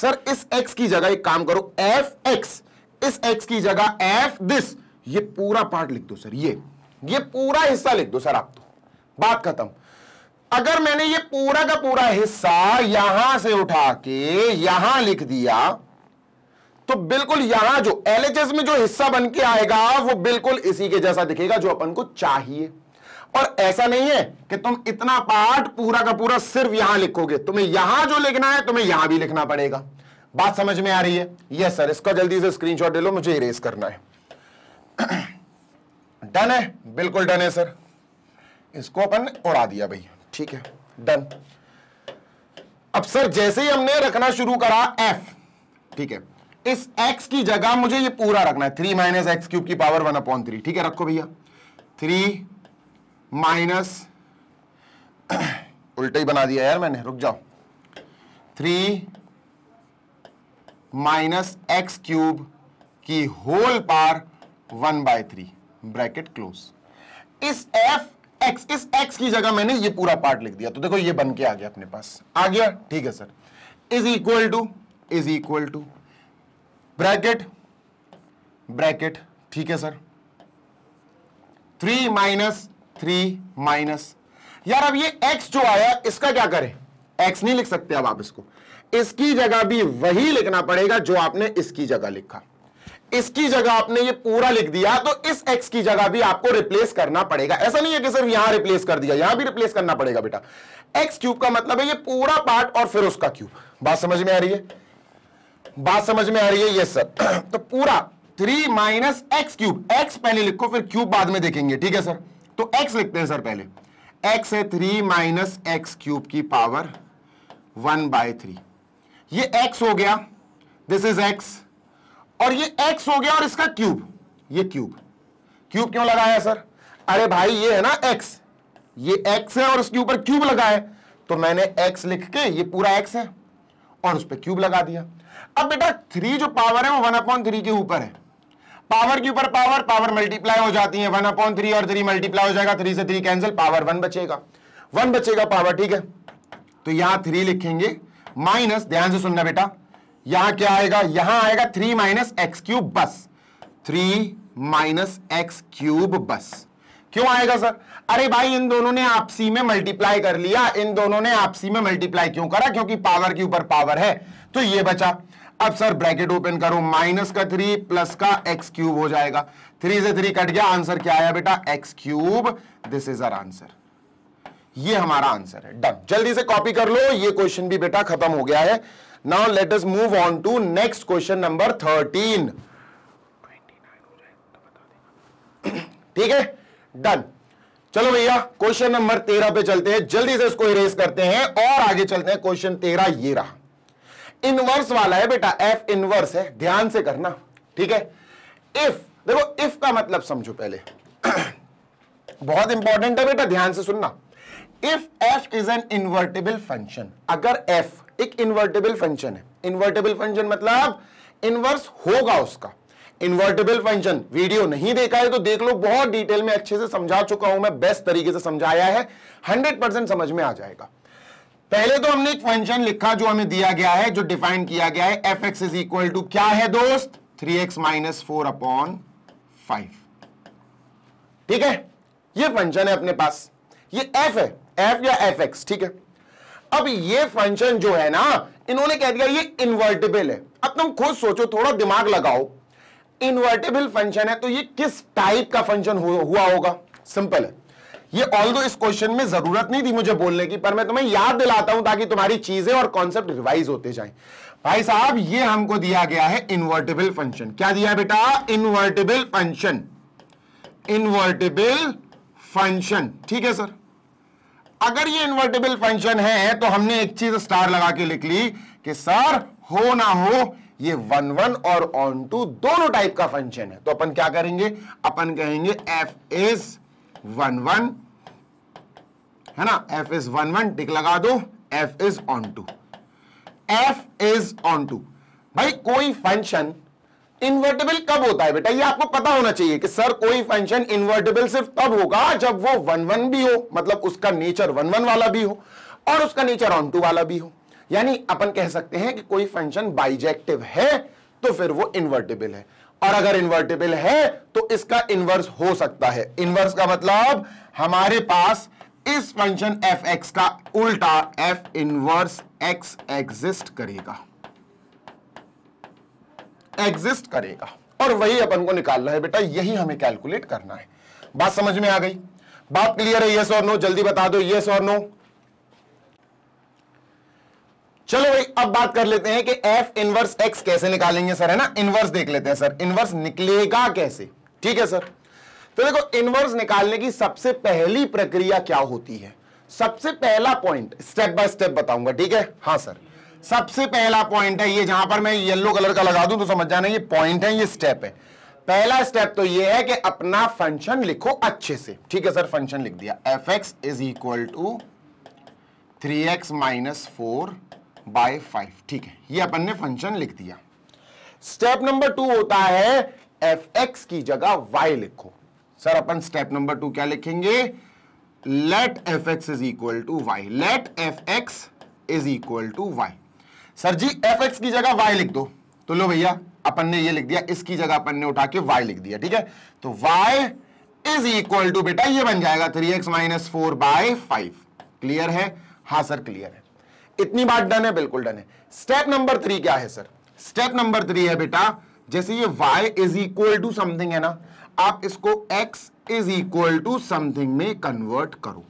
सर इस एक्स की जगह एक काम करो एफ एक्स इस एक्स की जगह एफ दिस ये पूरा पार्ट लिख दो सर ये ये पूरा हिस्सा लिख दो सर आप तो बात खत्म अगर मैंने ये पूरा का पूरा हिस्सा यहां से उठा के यहां लिख दिया तो बिल्कुल यहां जो एलएचएस में जो हिस्सा बन के आएगा वो बिल्कुल इसी के जैसा दिखेगा जो अपन को चाहिए और ऐसा नहीं है कि तुम इतना पार्ट पूरा का पूरा सिर्फ यहां लिखोगे तुम्हें यहां जो लिखना है तुम्हें यहां भी लिखना पड़ेगा बात समझ में आ रही है यस सर इसका जल्दी से स्क्रीनशॉट ले लो मुझे इरेज करना है डन है बिल्कुल डन है सर इसको अपन उड़ा दिया भाई ठीक है डन अब सर जैसे ही हमने रखना शुरू करा एफ ठीक है इस एक्स की जगह मुझे ये पूरा रखना है थ्री माइनस एक्स क्यूब की पावर वन अपॉन थ्री ठीक है रखो भैया थ्री माइनस उल्टा ही बना दिया यार मैंने रुक जाओ थ्री माइनस एक्स क्यूब की whole power one by three bracket close इस एफ एक्स इस एक्स की जगह मैंने ये पूरा पार्ट लिख दिया तो देखो ये बन के आ गया अपने पास आ गया ठीक है sir is equal to is equal to bracket bracket ठीक है sir three minus three minus यार अब ये x जो आया इसका क्या करें x नहीं लिख सकते अब आप इसको इसकी जगह भी वही लिखना पड़ेगा जो आपने इसकी जगह लिखा इसकी जगह आपने ये पूरा लिख दिया तो इस x की जगह भी आपको रिप्लेस करना पड़ेगा ऐसा नहीं है कि सिर्फ यहां रिप्लेस कर दिया यहां भी रिप्लेस करना पड़ेगा बेटा x क्यूब का मतलब है ये पूरा पार्ट और फिर उसका क्यूब बात समझ में आ रही है बात समझ में आ रही है ये सर तो पूरा three minus x cube x पहले लिखो फिर क्यूब बाद में देखेंगे ठीक है सर तो x लिखते हैं सर पहले x है थ्री माइनस एक्स क्यूब की पावर वन बाय थ्री ये x हो गया दिस इज x और ये x हो गया और इसका क्यूब ये क्यूब क्यूब क्यों लगाया सर अरे भाई ये है ना x ये x है और इसके ऊपर क्यूब लगा है तो मैंने x लिख के ये पूरा x है और उस पर क्यूब लगा दिया अब बेटा थ्री जो पावर है वो वन अपॉन थ्री के ऊपर है पावर के ऊपर पावर पावर मल्टीप्लाई हो जाती है वन अपॉन थ्री और थ्री मल्टीप्लाई हो जाएगा थ्री से थ्री कैंसिल पावर वन बचेगा वन बचेगा पावर ठीक है तो यहां थ्री लिखेंगे माइनस ध्यान से सुनना बेटा यहां क्या आएगा यहां आएगा थ्री माइनस एक्स क्यूब बस थ्री माइनस एक्स क्यूब बस क्यों आएगा सर अरे भाई इन दोनों ने आपसी में मल्टीप्लाई कर लिया इन दोनों ने आपसी में मल्टीप्लाई क्यों करा क्योंकि पावर के ऊपर पावर है तो ये बचा अब सर ब्रैकेट ओपन करो माइनस का थ्री प्लस का एक्स क्यूब हो जाएगा थ्री से थ्री कट गया आंसर क्या आया बेटा x cube this is our answer ये हमारा आंसर है डन जल्दी से कॉपी कर लो ये क्वेश्चन भी बेटा खत्म हो गया है now let us move on to next question number thirteen ठीक है डन चलो भैया क्वेश्चन नंबर तेरह पे चलते हैं जल्दी से इसको इरेज करते हैं और आगे चलते हैं क्वेश्चन तेरह ये रहा इनवर्स वाला है बेटा एफ इनवर्स है ध्यान से करना ठीक है इफ देखो इफ का मतलब समझो पहले बहुत इंपॉर्टेंट है बेटा ध्यान से सुनना if f is an invertible function अगर एफ एक इन्वर्टेबल फंक्शन है इन्वर्टेबल फंक्शन मतलब इनवर्स होगा उसका इन्वर्टेबल फंक्शन वीडियो नहीं देखा है तो देख लो बहुत डिटेल में अच्छे से समझा चुका हूं मैं बेस्ट तरीके से समझाया है 100% समझ में आ जाएगा पहले तो हमने एक फंक्शन लिखा जो हमें दिया गया है जो डिफाइन किया गया है F x is equal to क्या है दोस्त three x minus four upon five ठीक है ये फंक्शन है अपने पास ये एफ है एफ या एफ एक्स ठीक है अब ये फंक्शन जो है ना इन्होंने कह दिया ये इन्वर्टेबल है अब तुम खुद सोचो थोड़ा दिमाग लगाओ इन्वर्टेबल फंक्शन है तो ये किस टाइप का फंक्शन हुआ होगा सिंपल है ये ऑल इस क्वेश्चन में जरूरत नहीं थी मुझे बोलने की पर मैं तुम्हें याद दिलाता हूं ताकि तुम्हारी चीजें और कॉन्सेप्ट रिवाइज होते जाए भाई साहब ये हमको दिया गया है इन्वर्टेबल फंक्शन क्या दिया बेटा इन्वर्टेबल फंक्शन इन्वर्टेबल फंक्शन ठीक है सर अगर ये इन्वर्टेबल फंक्शन है तो हमने एक चीज स्टार लगा के लिख ली कि सर हो ना हो ये वन वन और ऑन टू दोनों टाइप का फंक्शन है तो अपन क्या करेंगे अपन कहेंगे एफ इज वन वन है ना f is one one tick लगा दो f is onto f is onto भाई कोई फंक्शन इन्वर्टेबल कब होता है बेटा ये आपको पता होना चाहिए कि सर कोई फंक्शन इन्वर्टेबल सिर्फ तब होगा जब वो वन वन भी हो मतलब उसका नेचर वन वन वाला भी हो और उसका नेचर ऑन टू वाला भी हो यानी अपन कह सकते हैं कि कोई फंक्शन बाइजेक्टिव है तो फिर वो इन्वर्टेबल है और अगर इन्वर्टेबल है तो इसका इन्वर्स हो सकता है इन्वर्स का मतलब हमारे पास इस फंक्शन एफ एक्स का उल्टा एफ इनवर्स एक्स एग्जिस्ट करेगा एग्जिस्ट करेगा और वही अपन को निकालना है बेटा यही हमें कैलकुलेट करना है बात समझ में आ गई बात क्लियर है यस और नो जल्दी बता दो यस और नो चलो भाई अब बात कर लेते हैं कि एफ इनवर्स एक्स कैसे निकालेंगे सर है ना इनवर्स देख लेते हैं सर इनवर्स निकलेगा कैसे ठीक है सर तो देखो इनवर्स निकालने की सबसे पहली प्रक्रिया क्या होती है सबसे पहला पॉइंट स्टेप बाय स्टेप बताऊंगा ठीक है हाँ सर सबसे पहला पॉइंट है ये जहां पर मैं येलो कलर का लगा दूं तो समझ जाना ये पॉइंट है ये स्टेप है पहला स्टेप तो ये है कि अपना फंक्शन लिखो अच्छे से ठीक है सर फंक्शन लिख दिया f x is equal to three x minus four by five ठीक है ये अपन ने फंक्शन लिख दिया स्टेप नंबर टू होता है एफ एक्स की जगह वाई लिखो सर अपन स्टेप नंबर टू क्या लिखेंगे let f x is equal to y let f x is equal to y sir ji f x की जगह वाई लिख दो तो लो भैया अपन ने ये लिख दिया इसकी जगह अपन ने उठा के वाई लिख दिया ठीक है तो वाई इज इक्वल टू बेटा ये बन जाएगा three x minus four by five clear है हाँ सर क्लियर है इतनी बात डन है बिल्कुल डन है स्टेप नंबर थ्री क्या है सर स्टेप नंबर थ्री है बेटा जैसे ये y is equal to something है ना आप इसको x is equal to something में कन्वर्ट करो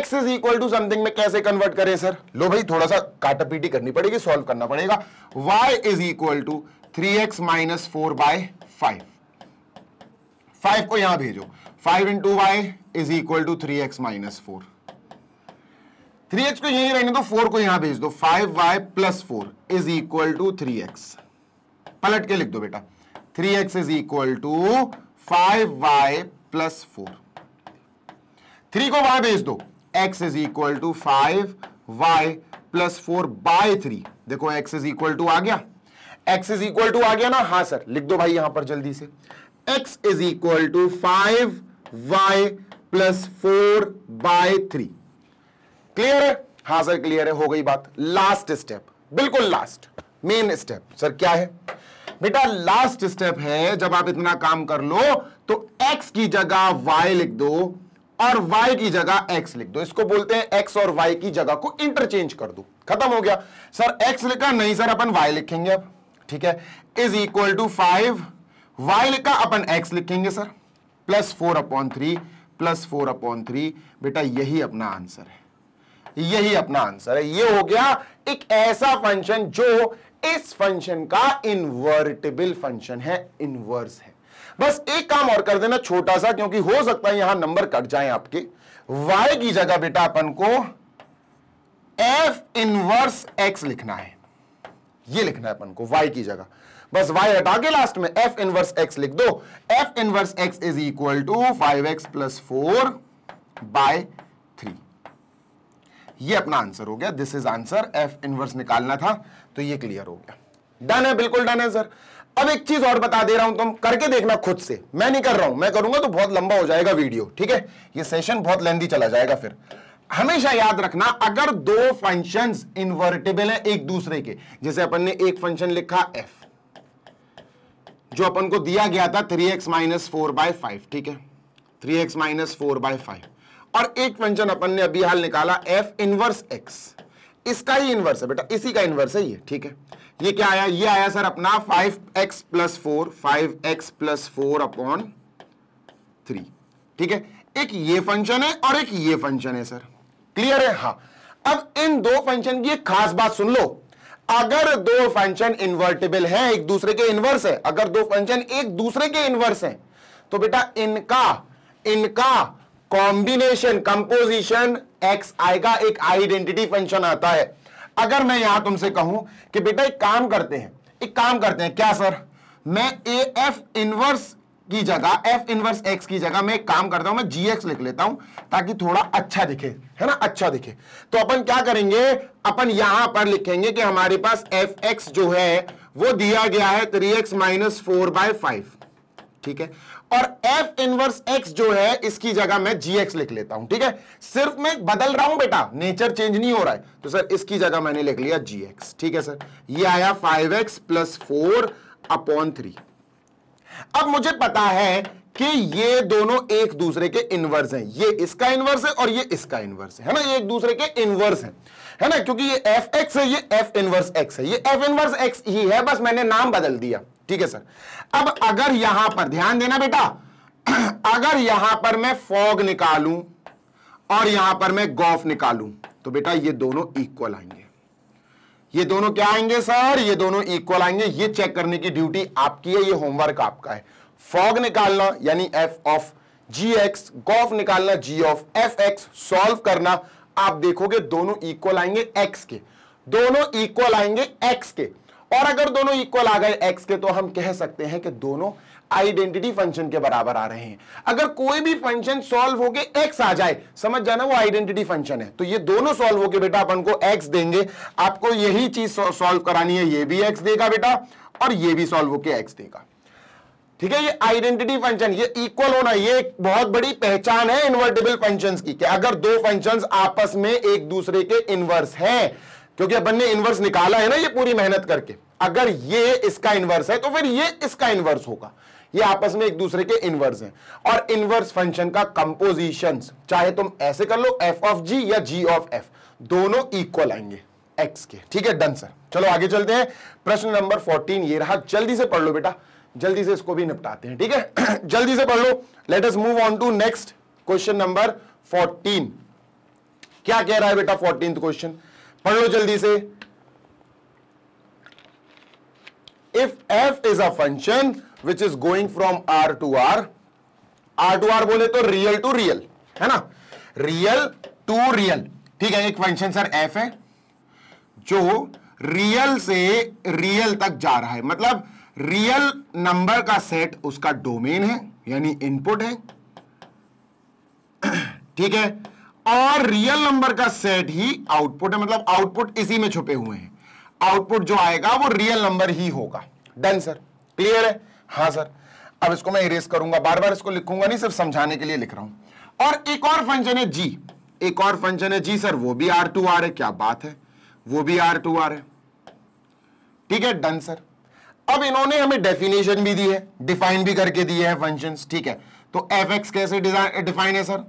x is equal to something में कैसे कन्वर्ट करें सर लो भाई थोड़ा सा काटापीटी करनी पड़ेगी सॉल्व करना पड़ेगा y is equal to three x minus four by five five को यहां भेजो five into y is equal to three x minus four three x को यही रहने दो फोर को यहां भेज दो five y plus four is equal to three x पलट के लिख दो बेटा three x is equal to five y plus four three को वाई भेज दो x is equal to five y plus four by three देखो एक्स इज इक्वल टू आ गया एक्स इज इक्वल टू आ गया ना हाँ सर लिख दो भाई यहां पर जल्दी से x is equal to five y plus four by three clear है हाँ सर क्लियर है हो गई बात लास्ट स्टेप बिल्कुल लास्ट मेन स्टेप सर क्या है बेटा लास्ट स्टेप है जब आप इतना काम कर लो तो x की जगह y लिख दो और y की जगह x लिख दो इसको बोलते हैं x और y की जगह को इंटरचेंज कर दो खत्म हो गया सर x लिखा नहीं सर अपन y लिखेंगे अब ठीक है is equal to five y लिखा अपन x लिखेंगे sir plus four upon three plus four upon three बेटा यही अपना आंसर है यही अपना आंसर है ये हो गया एक ऐसा फंक्शन जो इस फंक्शन का इन्वर्टेबल फंक्शन है इनवर्स है बस एक काम और कर देना छोटा सा क्योंकि हो सकता है यहां नंबर कट जाए आपके y की जगह बेटा अपन को f इनवर्स x लिखना है ये लिखना है अपन को y की जगह बस y हटा के लास्ट में f इनवर्स x लिख दो f inverse x is equal to five x plus four by ये अपना आंसर हो गया this is answer f inverse निकालना था तो ये क्लियर हो गया डन है बिल्कुल डन है सर अब एक चीज और बता दे रहा हूं तुम तो करके देखना खुद से मैं नहीं कर रहा हूं मैं करूंगा तो बहुत लंबा हो जाएगा वीडियो ठीक है ये सेशन बहुत लेंदी चला जाएगा फिर हमेशा याद रखना अगर दो फंक्शन इन्वर्टेबल है एक दूसरे के जैसे अपन ने एक फंक्शन लिखा एफ जो अपन को दिया गया था three x minus four by five ठीक है three x minus four by five और एक फंक्शन अपन ने अभी हाल निकाला एफ इनवर्स एक्स इसका ही इनवर्स है बेटा इसी का इनवर्स है ये ठीक है ये क्या आया ये आया सर अपना five x plus four five x plus four upon three ठीक है एक ये फंक्शन है और एक ये फंक्शन है सर क्लियर है हा अब इन दो फंक्शन की एक खास बात सुन लो अगर दो फंक्शन इन्वर्टेबल है एक दूसरे के इनवर्स है अगर दो फंक्शन एक दूसरे के इनवर्स है तो बेटा इनका इनका कॉम्बिनेशन कंपोजिशन एक्स आई का एक आइडेंटिटी फंक्शन आता है अगर मैं यहां तुमसे कहूं कि बेटा एक काम करते हैं एक काम करते हैं क्या सर मैं ए एफ इनवर्स की जगह एफ इनवर्स एक्स की जगह मैं एक काम करता हूं मैं जी एक्स लिख लेता हूं ताकि थोड़ा अच्छा दिखे है ना अच्छा दिखे तो अपन क्या करेंगे अपन यहां पर लिखेंगे कि हमारे पास एफ एक्स जो है वो दिया गया है three x minus four by five ठीक है और एफ इनवर्स एक्स जो है इसकी जगह मैं जी एक्स लिख लेता हूं ठीक है सिर्फ मैं बदल रहा हूं बेटा नेचर चेंज नहीं हो रहा है तो सर इसकी जगह मैंने लिख लिया जी एक्स ठीक है सर ये आया five x plus four upon three अब मुझे पता है कि ये दोनों एक दूसरे के इनवर्स हैं ये इसका इनवर्स है और ये इसका इनवर्स है है ना ये एक दूसरे के इनवर्स है है ना क्योंकि ये एफ एक्स है ये एफ इनवर्स एक्स है ये एफ इनवर्स एक्स ही है बस मैंने नाम बदल दिया ठीक है सर अब अगर यहां पर ध्यान देना बेटा अगर यहां पर मैं फॉग निकालूं और यहां पर मैं गॉफ निकालूं तो बेटा ये दोनों इक्वल आएंगे ये दोनों क्या आएंगे सर ये दोनों इक्वल आएंगे ये चेक करने की ड्यूटी आपकी है ये होमवर्क आपका है फॉग निकालना यानी f of ji x gof निकालना g of F x solve करना आप देखोगे दोनों इक्वल आएंगे एक्स के दोनों इक्वल आएंगे एक्स के और अगर दोनों इक्वल आ गए एक्स के तो हम कह सकते हैं कि दोनों आइडेंटिटी फंक्शन के बराबर आ रहे हैं अगर कोई भी फंक्शन सॉल्व होके एक्स आ जाए समझ जाना वो आइडेंटिटी फंक्शन है तो ये दोनों सॉल्व होके बेटा अपन को एक्स देंगे आपको यही चीज सॉल्व करानी है ये भी एक्स देगा बेटा और ये भी सॉल्व होके एक्स देगा ठीक है ये आइडेंटिटी फंक्शन ये इक्वल होना ये एक बहुत बड़ी पहचान है इन्वर्टेबल फंक्शंस की कि अगर दो फंक्शंस आपस में एक दूसरे के इनवर्स हैं क्योंकि अपन ने इन्वर्स निकाला है ना ये पूरी मेहनत करके अगर ये इसका इन्वर्स है तो फिर ये इसका इन्वर्स होगा ये आपस में एक दूसरे के इन्वर्स हैं और इन्वर्स फंक्शन का कंपोजिशन चाहे तुम ऐसे कर लो एफ ऑफ जी या जी ऑफ एफ दोनों इक्वल आएंगे एक्स के ठीक है डन सर चलो आगे चलते हैं प्रश्न नंबर फोर्टीन ये रहा जल्दी से पढ़ लो बेटा जल्दी से इसको भी निपटाते हैं ठीक है जल्दी से पढ़ लो let's move on to next question number fourteen क्या कह रहा है बेटा फोर्टीन क्वेश्चन पढ़ लो जल्दी से if f is a function which is going from R to R R to R बोले तो रियल टू रियल है ना रियल टू रियल ठीक है एक फंक्शन सर एफ है जो रियल से रियल तक जा रहा है मतलब रियल नंबर का सेट उसका डोमेन है यानी इनपुट है ठीक है और रियल नंबर का सेट ही आउटपुट है मतलब आउटपुट इसी में छुपे हुए हैं आउटपुट जो आएगा वो रियल नंबर ही होगा डन सर क्लियर है हाँ सर अब इसको मैं इरेज करूंगा बार बार इसको लिखूंगा नहीं सिर्फ समझाने के लिए लिख रहा हूं और एक और फंक्शन है जी एक और फंक्शन है जी सर वो भी आर टू आर है क्या बात है वो भी आर टू आर है ठीक है डन सर अब इन्होंने हमें डेफिनेशन भी दी है डिफाइन भी करके दिए हैं फंक्शंस ठीक है तो एफ एक्स कैसे डिफाइन है सर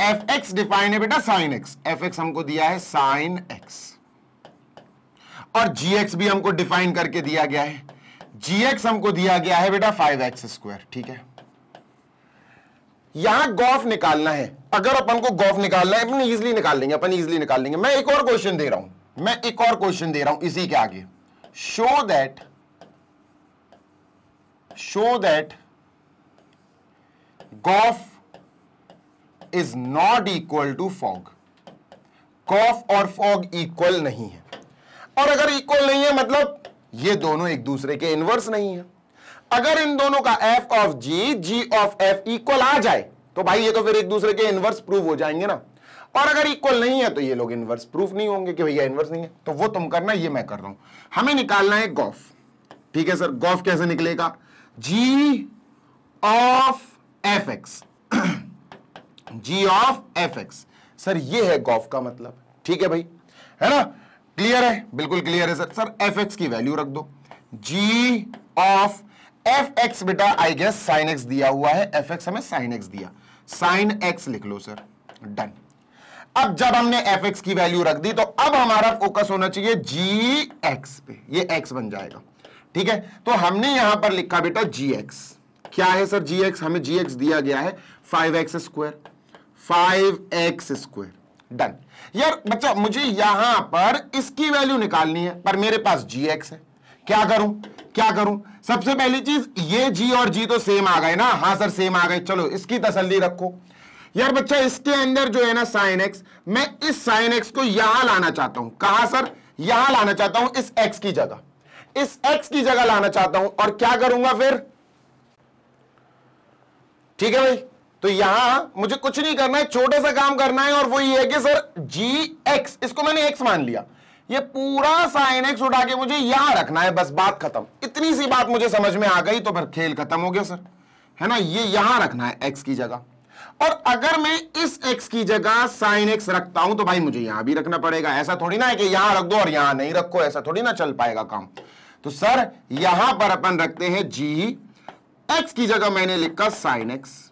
एफ एक्स डिफाइन है बेटा साइन एक्स एफ एक्स हमको दिया है साइन एक्स और जी एक्स भी हमको डिफाइन करके दिया गया है जी एक्स हमको दिया गया है बेटा फाइव एक्स स्क्वायर ठीक है यहां गॉफ निकालना है अगर अपन को गॉफ निकालना है अपन इजिली निकाल लेंगे अपन इजिली निकाल लेंगे मैं एक और क्वेश्चन दे रहा हूं मैं एक और क्वेश्चन दे रहा हूं इसी के आगे show that show that gof is not equal to fog gof और फॉग इक्वल नहीं है और अगर इक्वल नहीं है मतलब ये दोनों एक दूसरे के इनवर्स नहीं है अगर इन दोनों का f of g g of f equal आ जाए तो भाई ये तो फिर एक दूसरे के इनवर्स प्रूफ हो जाएंगे ना और अगर इक्वल नहीं है तो ये लोग इनवर्स प्रूफ नहीं होंगे कि भैया इनवर्स नहीं है तो वो तुम करना ये मैं कर रहा हूं हमें निकालना है गॉफ ठीक है सर गॉफ कैसे निकलेगा g of F x ji of F x sir ये है गॉफ का मतलब ठीक है भाई है ना क्लियर है बिल्कुल क्लियर है सर सर एफ एक्स की वैल्यू रख दो जी ऑफ एफ एक्स बेटा आई गेस साइन एक्स दिया हुआ है एफ एक्स हमें साइन एक्स दिया साइन एक्स लिख लो सर डन अब जब हमने एफ एक्स की वैल्यू रख दी तो अब हमारा फोकस होना चाहिए जी एक्स पे ये एक्स बन जाएगा ठीक है तो हमने यहां पर लिखा बेटा जी एक्स क्या है सर जी एक्स हमें जी एक्स दिया गया है five x square five x square done यार बच्चा मुझे यहां पर इसकी वैल्यू निकालनी है पर मेरे पास जी एक्स है क्या करूं क्या करूं सबसे पहली चीज ये जी और जी तो सेम आ गए ना हाँ सर सेम आ गए चलो इसकी तसल्ली रखो यार बच्चा इसके अंदर जो है ना साइन एक्स मैं इस साइन एक्स को यहां लाना चाहता हूं कहा सर यहां लाना चाहता हूं इस एक्स की जगह इस एक्स की जगह लाना चाहता हूं और क्या करूंगा फिर ठीक है भाई तो यहां मुझे कुछ नहीं करना है छोटे सा काम करना है और वो ये है कि सर जी एक्स इसको मैंने एक्स मान लिया ये पूरा साइन एक्स उठा के मुझे यहां रखना है बस बात खत्म इतनी सी बात मुझे समझ में आ गई तो फिर खेल खत्म हो गया सर है ना ये यहां रखना है एक्स की जगह और अगर मैं इस एक्स की जगह साइन एक्स रखता हूं तो भाई मुझे यहां भी रखना पड़ेगा ऐसा थोड़ी ना है कि यहां रख दो और यहां नहीं रखो ऐसा थोड़ी ना चल पाएगा काम तो सर यहां पर अपन रखते हैं जी एक्स की जगह मैंने लिखा साइन एक्स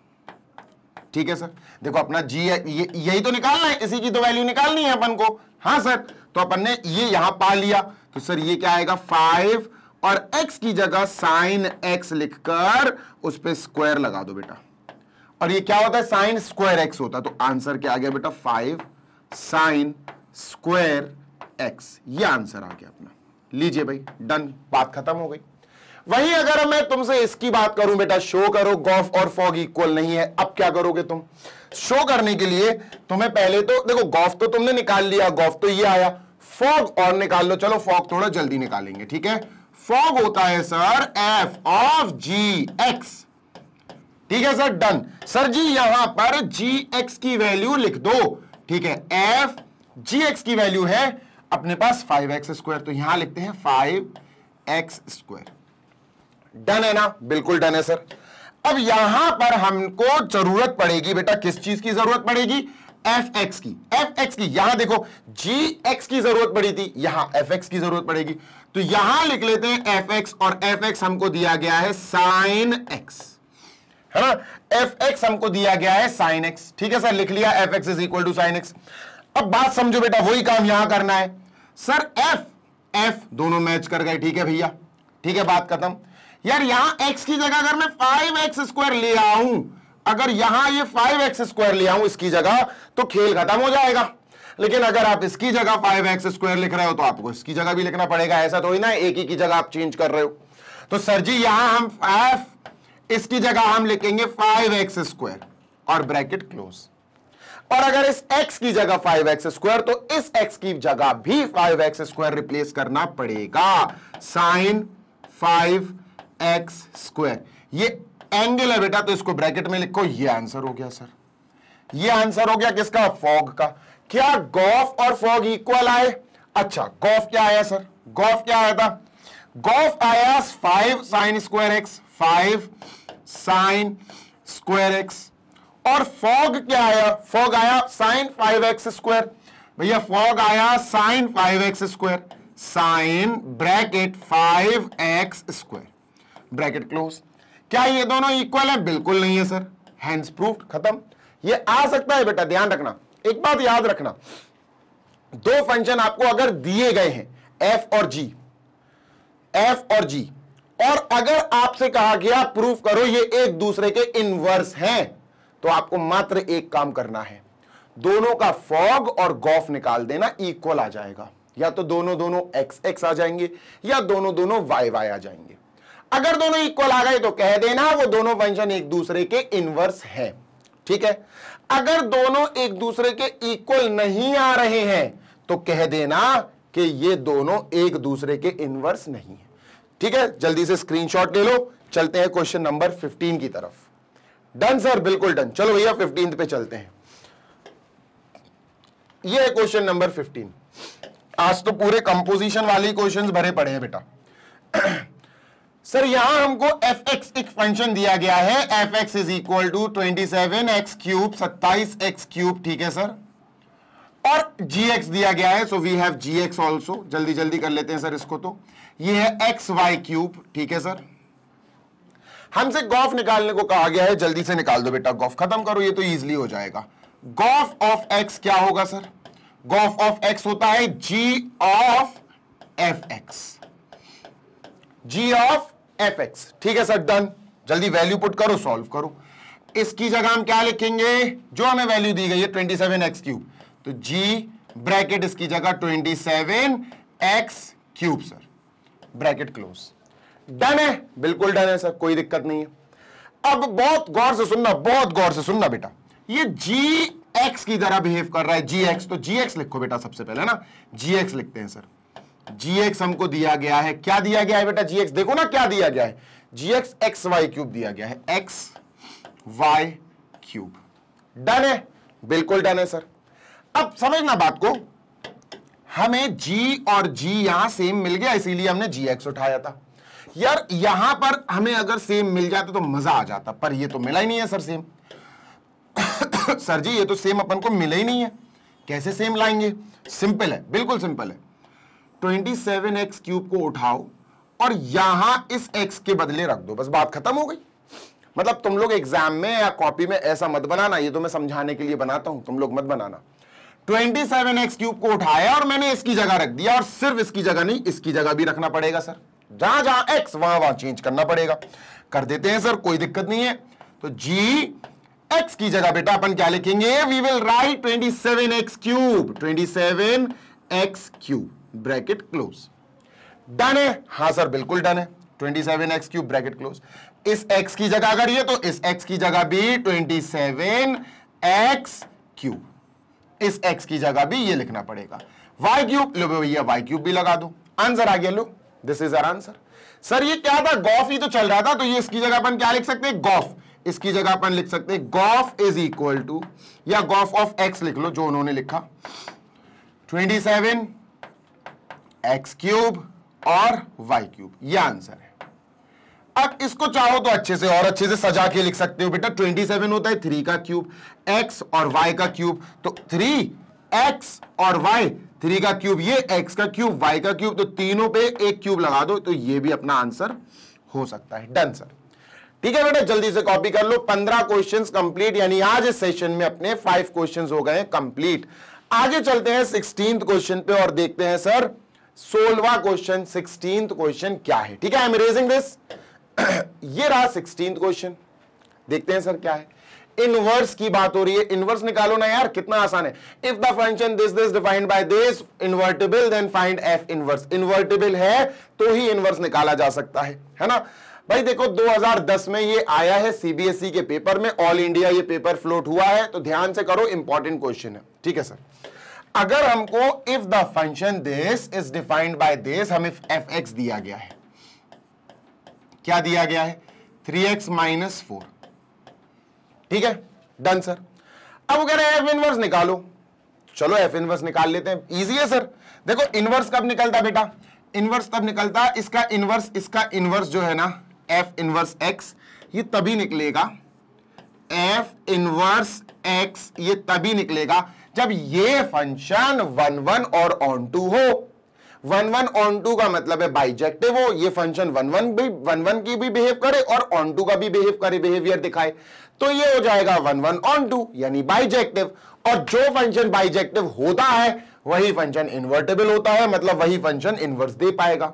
ठीक है सर देखो अपना जी यही तो निकालना है इसी की तो वैल्यू निकालनी है अपन को हाँ सर तो अपन ने ये यहां पा लिया तो सर ये क्या आएगा फाइव और एक्स की जगह साइन एक्स लिखकर उस पर स्क्वायर लगा दो बेटा और ये क्या होता है साइन स्क्वायर एक्स होता है तो आंसर क्या आ गया बेटा फाइव साइन स्क्वायर एक्स ये आंसर आ गया अपना लीजिए भाई डन बात खत्म हो गई वहीं अगर मैं तुमसे इसकी बात करूं बेटा शो करो गॉफ और फॉग इक्वल नहीं है अब क्या करोगे तुम शो करने के लिए तुम्हें पहले तो देखो गॉफ तो तुमने निकाल लिया गॉफ तो ये आया फॉग और निकाल लो चलो फॉग थोड़ा जल्दी निकालेंगे ठीक है फॉग होता है sir F of ji x ठीक है सर डन सर जी यहां पर जी एक्स की वैल्यू लिख दो ठीक है एफ जी एक्स की वैल्यू है अपने पास फाइव एक्स स्क्वायर तो यहां लिखते हैं फाइव एक्स स्क्वायर डन है ना बिल्कुल डन है सर अब यहां पर हमको जरूरत पड़ेगी बेटा किस चीज की जरूरत पड़ेगी एफ एक्स की एफ एक्स की यहां देखो जी एक्स की जरूरत पड़ी थी यहां एफ एक्स की जरूरत पड़ेगी तो यहां लिख लेते हैं एफ एक्स और एफ एक्स हमको दिया गया है साइन एक्स है ना एफ एक्स हमको दिया गया है साइन एक्स ठीक है सर लिख लिया f x is equal to sine x अब बात समझो बेटा वही काम यहां करना है सर एफ एफ दोनों मैच कर गए ठीक है भैया ठीक है बात खत्म यार यहां x की जगह अगर मैं फाइव एक्स स्क्वायर ले आऊं अगर यहां ये फाइव एक्स स्क्वायर ले आऊं इसकी जगह तो खेल खत्म हो जाएगा लेकिन अगर आप इसकी जगह फाइव एक्स स्क्वायर लिख रहे हो तो आपको इसकी जगह भी लिखना पड़ेगा ऐसा तो ही ना एक ही की जगह आप चेंज कर रहे हो तो सर जी यहां हम एफ इसकी जगह हम लिखेंगे फाइव एक्स स्क्वायर और ब्रैकेट क्लोज और अगर इस x की जगह फाइव एक्स स्क्वायर तो इस x की जगह भी फाइव एक्स स्क्वायर रिप्लेस करना पड़ेगा साइन फाइव एक्स स्क्वायर ये एंगल है बेटा तो इसको ब्रैकेट में लिखो ये आंसर हो गया सर ये आंसर हो गया किसका फॉग का क्या गॉफ और फॉग इक्वल आए अच्छा गॉफ क्या आया सर गॉफ क्या आया था गॉफ आया five sine square x five sine square x और फॉग क्या आया फॉग आया साइन फाइव एक्स स्क्वायर भैया फॉग आया sine five x square sine bracket five x square bracket close क्या ये दोनों इक्वल है बिल्कुल नहीं है सर हैंड्स प्रूफ खत्म ये आ सकता है बेटा ध्यान रखना एक बात याद रखना दो फंक्शन आपको अगर दिए गए हैं एफ और जी एफ और जी और अगर आपसे कहा गया प्रूफ करो ये एक दूसरे के इनवर्स हैं तो आपको मात्र एक काम करना है दोनों का फॉग और गॉफ निकाल देना इक्वल आ जाएगा या तो दोनों दोनों एक्स एक्स आ जाएंगे या दोनों दोनों वाई वाई आ जाएंगे अगर दोनों इक्वल आ गए तो कह देना वो दोनों फंक्शन एक दूसरे के इनवर्स है ठीक है अगर दोनों एक दूसरे के इक्वल नहीं आ रहे हैं तो कह देना कि ये दोनों एक दूसरे के इनवर्स नहीं है ठीक है जल्दी से स्क्रीनशॉट ले लो चलते हैं क्वेश्चन नंबर 15 की तरफ डन सर बिल्कुल डन चलो भैया फिफ्टीन पे चलते हैं ये है क्वेश्चन नंबर 15 आज तो पूरे कंपोजिशन वाले क्वेश्चंस भरे पड़े हैं बेटा सर यहां हमको एफ एक्स एक फंक्शन दिया गया है F x is equal to twenty seven x cube सत्ताईस एक्स क्यूब ठीक है सर और जी एक्स दिया गया है so we have g x also जल्दी जल्दी कर लेते हैं सर इसको तो ये है एक्स वाई क्यूब ठीक है सर हमसे गॉफ निकालने को कहा गया है जल्दी से निकाल दो बेटा गॉफ खत्म करो ये तो इजिली हो जाएगा गॉफ ऑफ एक्स क्या होगा सर गॉफ ऑफ एक्स होता है g of F x ji of F x ठीक है सर डन जल्दी वैल्यू पुट करो सॉल्व करो इसकी जगह हम क्या लिखेंगे जो हमें वैल्यू दी गई है ट्वेंटी सेवन एक्स क्यूब तो जी ब्रैकेट इसकी जगह twenty seven x cube sir bracket close done है बिल्कुल डन है सर कोई दिक्कत नहीं है अब बहुत गौर से सुनना बहुत गौर से सुनना बेटा ये जी एक्स की तरह बिहेव कर रहा है जी एक्स तो जी एक्स लिखो बेटा सबसे पहले ना जी एक्स लिखते हैं सर जीएक्स हमको दिया गया है क्या दिया गया है बेटा जीएक्स देखो ना क्या दिया गया है जीएक्स एक्स वाई क्यूब दिया गया है एक्स वाई क्यूब डन है बिल्कुल डन है सर अब समझना बात को हमें जी और जी यहां सेम मिल गया इसीलिए हमने जी एक्स उठाया था यार यहां पर हमें अगर सेम मिल जाता तो मजा आ जाता पर ये तो मिला ही नहीं है सर सेम सर जी ये तो सेम अपन को मिला ही नहीं है कैसे सेम लाएंगे सिंपल है बिल्कुल सिंपल है ट्वेंटी सेवन एक्स क्यूब को उठाओ और यहां इस एक्स के बदले रख दो बस बात खत्म हो गई मतलब तुम लोग एग्जाम में या कॉपी में ऐसा मत बनाना ये तो मैं समझाने के लिए बनाता हूं तुम लोग मत बनाना 27x क्यूब को उठाया और मैंने इसकी जगह रख दिया और सिर्फ इसकी जगह नहीं इसकी जगह भी रखना पड़ेगा सर जहां जहां x वहां वहां चेंज करना पड़ेगा कर देते हैं सर कोई दिक्कत नहीं है तो जी x की जगह बेटा अपन क्या लिखेंगे we will write x cube x cube bracket close done है हाँ सर बिल्कुल डन है twenty seven x cube bracket close इस x की जगह अगर ये तो इस x की जगह भी एक्स क्यूब इस x की जगह भी ये लिखना पड़ेगा y क्यूब लो भैया y क्यूब भी लगा दो आंसर आ गया लो this is our answer sir ये क्या था गॉफ ही तो चल रहा था तो ये इसकी जगह अपन क्या लिख सकते हैं गॉफ इसकी जगह अपन लिख सकते हैं गॉफ इज इक्वल टू या गॉफ ऑफ एक्स लिख लो जो उन्होंने लिखा सेवन एक्स क्यूब और वाई क्यूब यह आंसर है अब इसको चाहो तो अच्छे से और अच्छे से सजा के लिख सकते हो बेटा 27 होता है थ्री का क्यूब एक्स और वाई का क्यूब तो थ्री एक्स और वाई थ्री का क्यूब ये एक्स का क्यूब वाई का क्यूब तो तीनों पे एक क्यूब लगा दो तो ये भी अपना आंसर हो सकता है डन सर ठीक है बेटा जल्दी से कॉपी कर लो पंद्रह क्वेश्चंस कंप्लीट यानी आज इस सेशन में अपने फाइव क्वेश्चंस हो गए कंप्लीट आगे चलते हैं सिक्सटीन क्वेश्चन पे और देखते हैं सर सोलवा क्वेश्चन सिक्सटीन क्वेश्चन क्या है ठीक है आई एम रेजिंग दिस ये रहा सिक्सटीन क्वेश्चन देखते हैं सर क्या है इनवर्स की बात हो रही है इनवर्स निकालो ना यार कितना आसान है if the function this this defined by this invertible then find f inverse invertible है तो ही इनवर्स निकाला जा सकता है है ना भाई देखो 2010 में ये आया है सीबीएसई e के पेपर में ऑल इंडिया ये पेपर फ्लोट हुआ है तो ध्यान से करो इंपॉर्टेंट क्वेश्चन है ठीक है सर अगर हमको if the function this is defined by this if f x दिया गया है क्या दिया गया है थ्री एक्स माइनस फोर ठीक है डन सर अब वो कह रहे हैं एफ इनवर्स निकालो चलो एफ इनवर्स निकाल लेते हैं इजी है सर देखो इनवर्स कब निकलता बेटा इनवर्स तब निकलता इसका इनवर्स इसका इनवर्स जो है ना एफ इनवर्स एक्स ये तभी निकलेगा एफ इनवर्स एक्स ये तभी निकलेगा जब ये फंक्शन वन वन और ऑन टू हो वन वन ऑन टू का मतलब है बाइजेक्टिव हो ये फंक्शन वन वन भी वन वन की भी बिहेव करे और ऑन टू का भी बिहेव करे बिहेवियर दिखाए तो ये हो जाएगा वन वन ऑन टू यानी बाइजेक्टिव और जो फंक्शन बाइजेक्टिव होता है वही फंक्शन इन्वर्टेबल होता है मतलब वही फंक्शन इन्वर्स दे पाएगा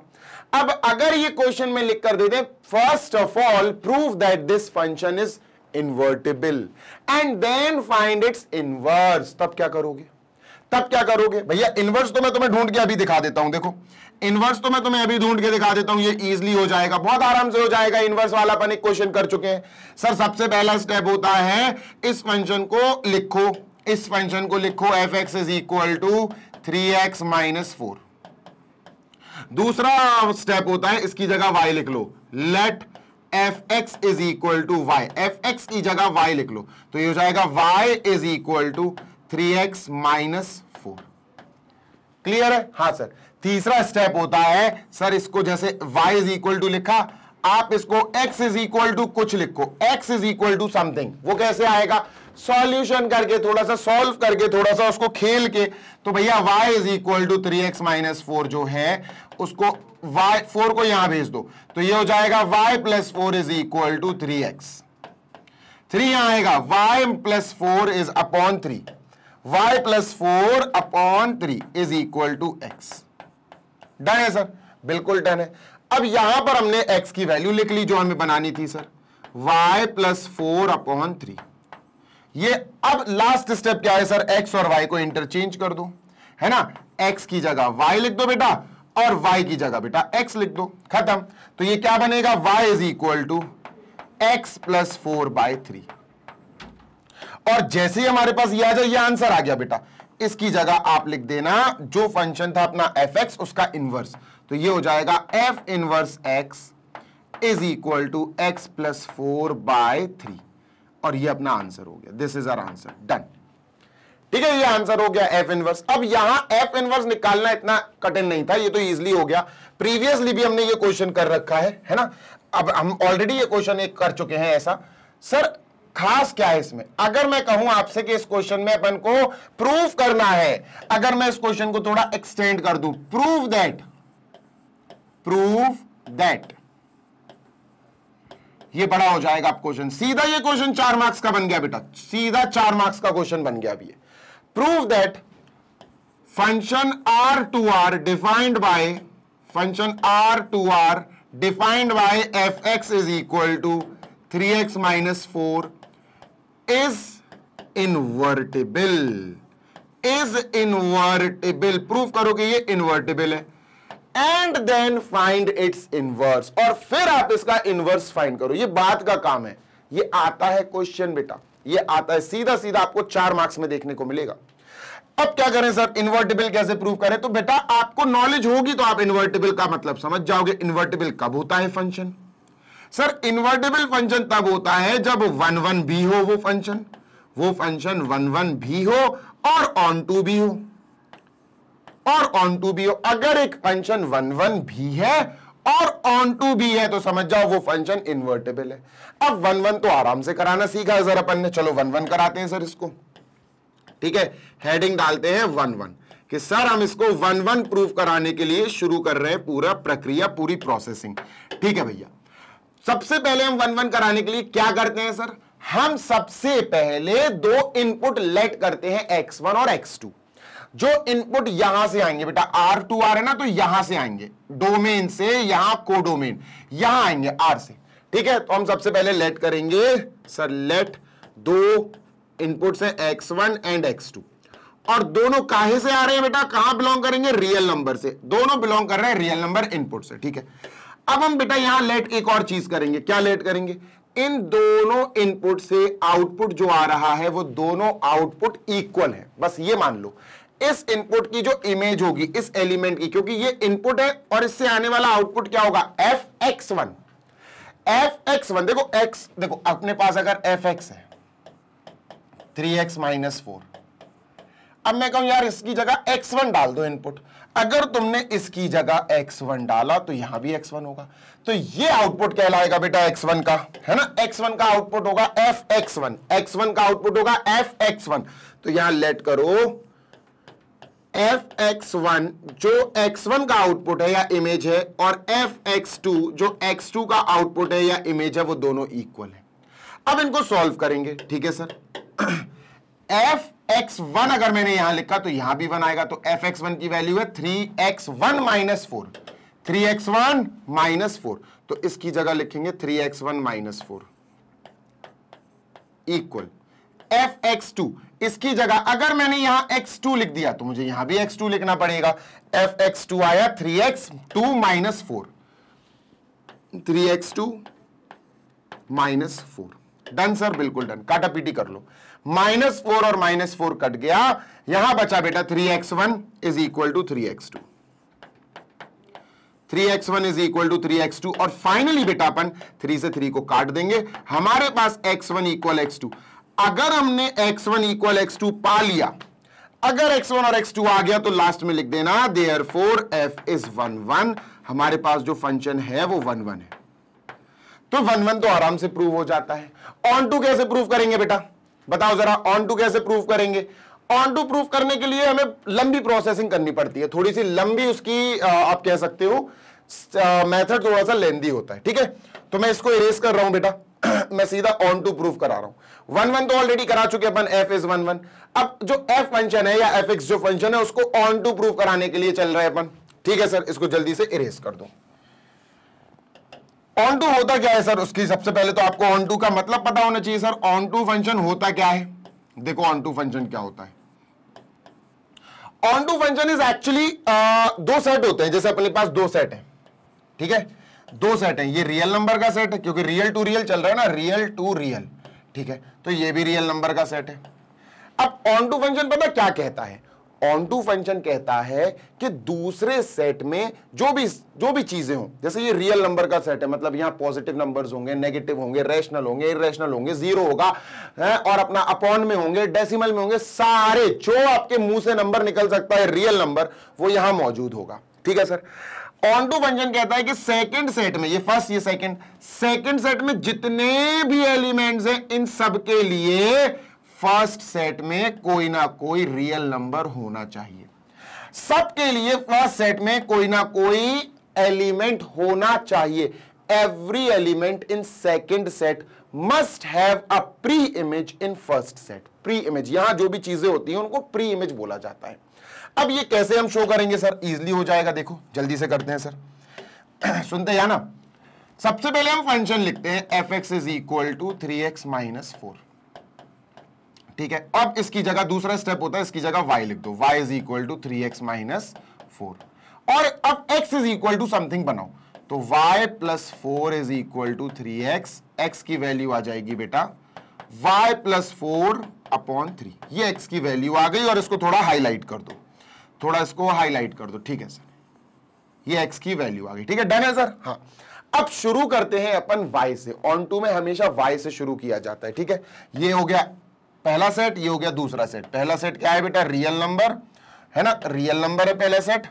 अब अगर ये क्वेश्चन में लिख कर दे दें first of all prove that this function is invertible and then find its inverse तब क्या करोगे तब क्या करोगे भैया इनवर्स तो मैं तुम्हें ढूंढ के अभी दिखा देता हूं देखो इनवर्स तो मैं तुम्हें अभी ढूंढ के दिखा देता हूं ये इजीली हो जाएगा बहुत आराम से हो जाएगा इनवर्स वाला अपन एक क्वेश्चन कर चुके हैं सर सबसे पहला स्टेप होता है इस फंक्शन को लिखो इस फंक्शन को लिखो f x is equal to three x minus four दूसरा स्टेप होता है इसकी जगह वाई लिख लो let f x is equal to y f x की जगह वाई लिख लो तो ये हो जाएगा y is equal to three x minus four clear है हाँ सर तीसरा स्टेप होता है सर इसको जैसे y इज इक्वल टू लिखा आप इसको x इज इक्वल टू कुछ लिखो x is equal to something वो कैसे आएगा सॉल्यूशन करके थोड़ा सा सॉल्व करके थोड़ा सा उसको खेल के तो भैया y is equal to three x minus four जो है उसको वाई फोर को यहां भेज दो तो ये हो जाएगा y plus four is equal to three x three यहां आएगा y plus four is upon three y plus four upon three is equal to x done है सर बिल्कुल डन है अब यहां पर हमने एक्स की वैल्यू लिख ली जो हमें बनानी थी sir y plus four upon three ये अब लास्ट स्टेप क्या है सर एक्स और वाई को इंटरचेंज कर दो है ना एक्स की जगह वाई लिख दो बेटा और y की जगह बेटा x लिख दो खत्म तो ये क्या बनेगा y is equal to x plus four by three और जैसे ही हमारे पास ये आ जाए ये आंसर आ गया बेटा इसकी जगह आप लिख देना जो फंक्शन था अपना एफ एक्स उसका इनवर्स तो ये हो जाएगा f inverse x is equal to x plus four by three और ये अपना आंसर हो गया this is our answer done ठीक है ये आंसर हो गया एफ इनवर्स अब यहां एफ इनवर्स निकालना इतना कठिन नहीं था ये तो इजिली हो गया प्रीवियसली भी हमने ये क्वेश्चन कर रखा है है ना अब हम ऑलरेडी ये क्वेश्चन एक कर चुके हैं ऐसा सर खास क्या है इसमें अगर मैं कहूं आपसे कि इस क्वेश्चन में अपन को प्रूफ करना है अगर मैं इस क्वेश्चन को थोड़ा एक्सटेंड कर दू प्रूफ दैट प्रूफ दैट ये बड़ा हो जाएगा आप क्वेश्चन सीधा ये क्वेश्चन चार मार्क्स का बन गया बेटा सीधा चार मार्क्स का क्वेश्चन बन गया अभी function R prove that function r2r defined R function r2r defined by fx is equal to 3x minus 4 is invertible is invertible prove करो कि ये इनवर्टेबल है and then find its inverse और फिर आप इसका इनवर्स फाइंड करो ये बात का काम है ये आता है क्वेश्चन बेटा ये आता है सीधा सीधा आपको चार मार्क्स में देखने को मिलेगा अब क्या करें सर इन्वर्टेबल कैसे प्रूव करें तो बेटा आपको नॉलेज होगी तो आप इन्वर्टेबल का मतलब समझ जाओगे इन्वर्टेबल कब होता है फंक्शन सर इन्वर्टेबल फंक्शन तब होता है जब वन वन भी हो वो फंक्शन वो फंक्शन वन वन भी हो और ऑन टू भी हो और ऑन टू भी हो अगर एक फंक्शन वन वन भी है और ऑन टू भी है तो समझ जाओ वो फंक्शन इन्वर्टेबल है अब वन वन तो आराम से कराना सीखा है सर अपन ने चलो वन वन कराते हैं सर इसको ठीक है हेडिंग डालते हैं वन वन कि सर हम इसको वन वन प्रूफ कराने के लिए शुरू कर रहे हैं पूरा प्रक्रिया पूरी प्रोसेसिंग ठीक है भैया सबसे पहले हम वन वन कराने के लिए क्या करते हैं सर हम सबसे पहले दो इनपुट लेट करते हैं एक्स वन और एक्स टू जो इनपुट यहां से आएंगे बेटा आर टू आर है ना तो यहां से आएंगे डोमेन से यहां को डोमेन यहां आएंगे आर से ठीक है तो हम सबसे पहले लेट करेंगे सर लेट दो इनपुट्स हैं x one and x two और दोनों काहे से आ रहे हैं बेटा कहां बिलोंग करेंगे रियल नंबर से दोनों बिलोंग कर रहे हैं रियल नंबर इनपुट से ठीक है अब हम बेटा यहां लेट एक और चीज करेंगे क्या लेट करेंगे इन दोनों इनपुट से आउटपुट जो आ रहा है वो दोनों आउटपुट इक्वल है बस ये मान लो इस इनपुट की जो इमेज होगी इस एलिमेंट की क्योंकि ये इनपुट है और इससे आने वाला आउटपुट क्या होगा f x one f x one देखो एक्स देखो अपने पास अगर एफ एक्स है थ्री एक्स माइनस फोर अब मैं कहूं यार इसकी जगह एक्स वन डाल दो इनपुट अगर तुमने इसकी जगह एक्स वन डाला तो यहां भी एक्स वन होगा तो ये आउटपुट कहलाएगा बेटा एक्स वन का है ना एक्स वन का आउटपुट होगा f x one x one का आउटपुट होगा एफ एक्स वन तो यहां लेट करो एफ एक्स वन जो एक्स वन का आउटपुट है या इमेज है और एफ एक्स टू जो एक्स टू का आउटपुट है या इमेज है वो दोनों इक्वल है अब इनको सॉल्व करेंगे ठीक है सर एफ एक्स वन अगर मैंने यहां लिखा तो यहां भी वन आएगा तो एफ एक्स वन की वैल्यू है three x one minus four three x one minus four तो इसकी जगह लिखेंगे three x one minus four equal f x two इसकी जगह अगर मैंने यहां एक्स टू लिख दिया तो मुझे यहां भी एक्स टू लिखना पड़ेगा एफ एक्स टू आया three x two minus four three x two minus four done sir बिल्कुल डन काटा पीटी कर लो माइनस फोर और माइनस फोर कट गया यहां बचा बेटा three x one is equal to three x two three x one is equal to three x two और फाइनली बेटा अपन थ्री से थ्री को काट देंगे हमारे पास x one equal x two अगर हमने x one equal x two पा लिया अगर x1 और x2 आ गया तो लास्ट में लिख देना therefore F is one one हमारे पास जो फंक्शन है वो वन वन है तो वन वन तो आराम से प्रूव हो जाता है ऑन टू कैसे प्रूफ करेंगे बेटा बताओ जरा ऑन टू कैसे प्रूफ करेंगे ऑन टू प्रूफ करने के लिए हमें लंबी प्रोसेसिंग करनी पड़ती है थोड़ी सी लंबी उसकी आप कह सकते हो मेथड थोड़ा सा लेंदी होता है ठीक है तो मैं इसको इरेज कर रहा हूं बेटा मैं सीधा ऑन टू प्रूफ करा रहा हूं वन वन तो ऑलरेडी करा चुके अपन एफ इज वन वन अब जो एफ फंक्शन है या एफ एक्स जो फंक्शन है उसको ऑन टू प्रूव कराने के लिए चल रहे अपन ठीक है सर इसको जल्दी से इरेज कर दो ऑन टू होता क्या है सर उसकी सबसे पहले तो आपको ऑन टू का मतलब पता होना चाहिए सर ऑन टू फंक्शन होता क्या है देखो ऑन टू फंक्शन क्या होता है onto function is actually दो सेट होते हैं जैसे अपने पास दो सेट है ठीक है दो सेट है ये रियल नंबर का सेट है क्योंकि रियल टू रियल चल रहा है ना रियल टू रियल ठीक है तो ये भी रियल नंबर का सेट है अब ऑन टू फंक्शन पता क्या कहता है ऑन टू फंक्शन कहता है कि दूसरे सेट में जो भी जो भी चीजें हों जैसे ये रियल नंबर का सेट है मतलब यहां पॉजिटिव नंबर्स होंगे नेगेटिव होंगे रेशनल होंगे इेशनल होंगे जीरो होगा है? और अपना अपॉन में होंगे डेसिमल में होंगे सारे जो आपके मुंह से नंबर निकल सकता है रियल नंबर वो यहां मौजूद होगा ठीक है सर ऑन टू फंक्शन कहता है कि सेकंड सेट में ये फर्स्ट ये सेकंड सेकंड सेट में जितने भी एलिमेंट्स हैं इन सब के लिए फर्स्ट सेट में कोई ना कोई रियल नंबर होना चाहिए सबके लिए फर्स्ट सेट में कोई ना कोई एलिमेंट होना चाहिए every element in second set must have a pre image in first set pre image यहां जो भी चीजें होती हैं उनको प्री इमेज बोला जाता है अब ये कैसे हम शो करेंगे सर इजिली हो जाएगा देखो जल्दी से करते हैं सर सुनते हैं ना सबसे पहले हम फंक्शन लिखते हैं f x is equal to three x minus four ठीक है अब इसकी जगह दूसरा स्टेप होता है इसकी जगह y लिख दो y is equal to three x minus four और अब x is equal to something बनाओ तो y plus four is equal to three x x की वैल्यू आ जाएगी बेटा y plus four upon three ये x की वैल्यू आ गई और इसको थोड़ा हाईलाइट कर दो थोड़ा इसको हाईलाइट कर दो ठीक है सर ये एक्स की वैल्यू आ गई ठीक है डन है सर हाँ अब शुरू करते हैं अपन वाई से ऑन टू में हमेशा वाई से शुरू किया जाता है ठीक है ये हो गया पहला सेट ये हो गया दूसरा सेट पहला सेट क्या है बेटा रियल नंबर है ना रियल नंबर है पहला सेट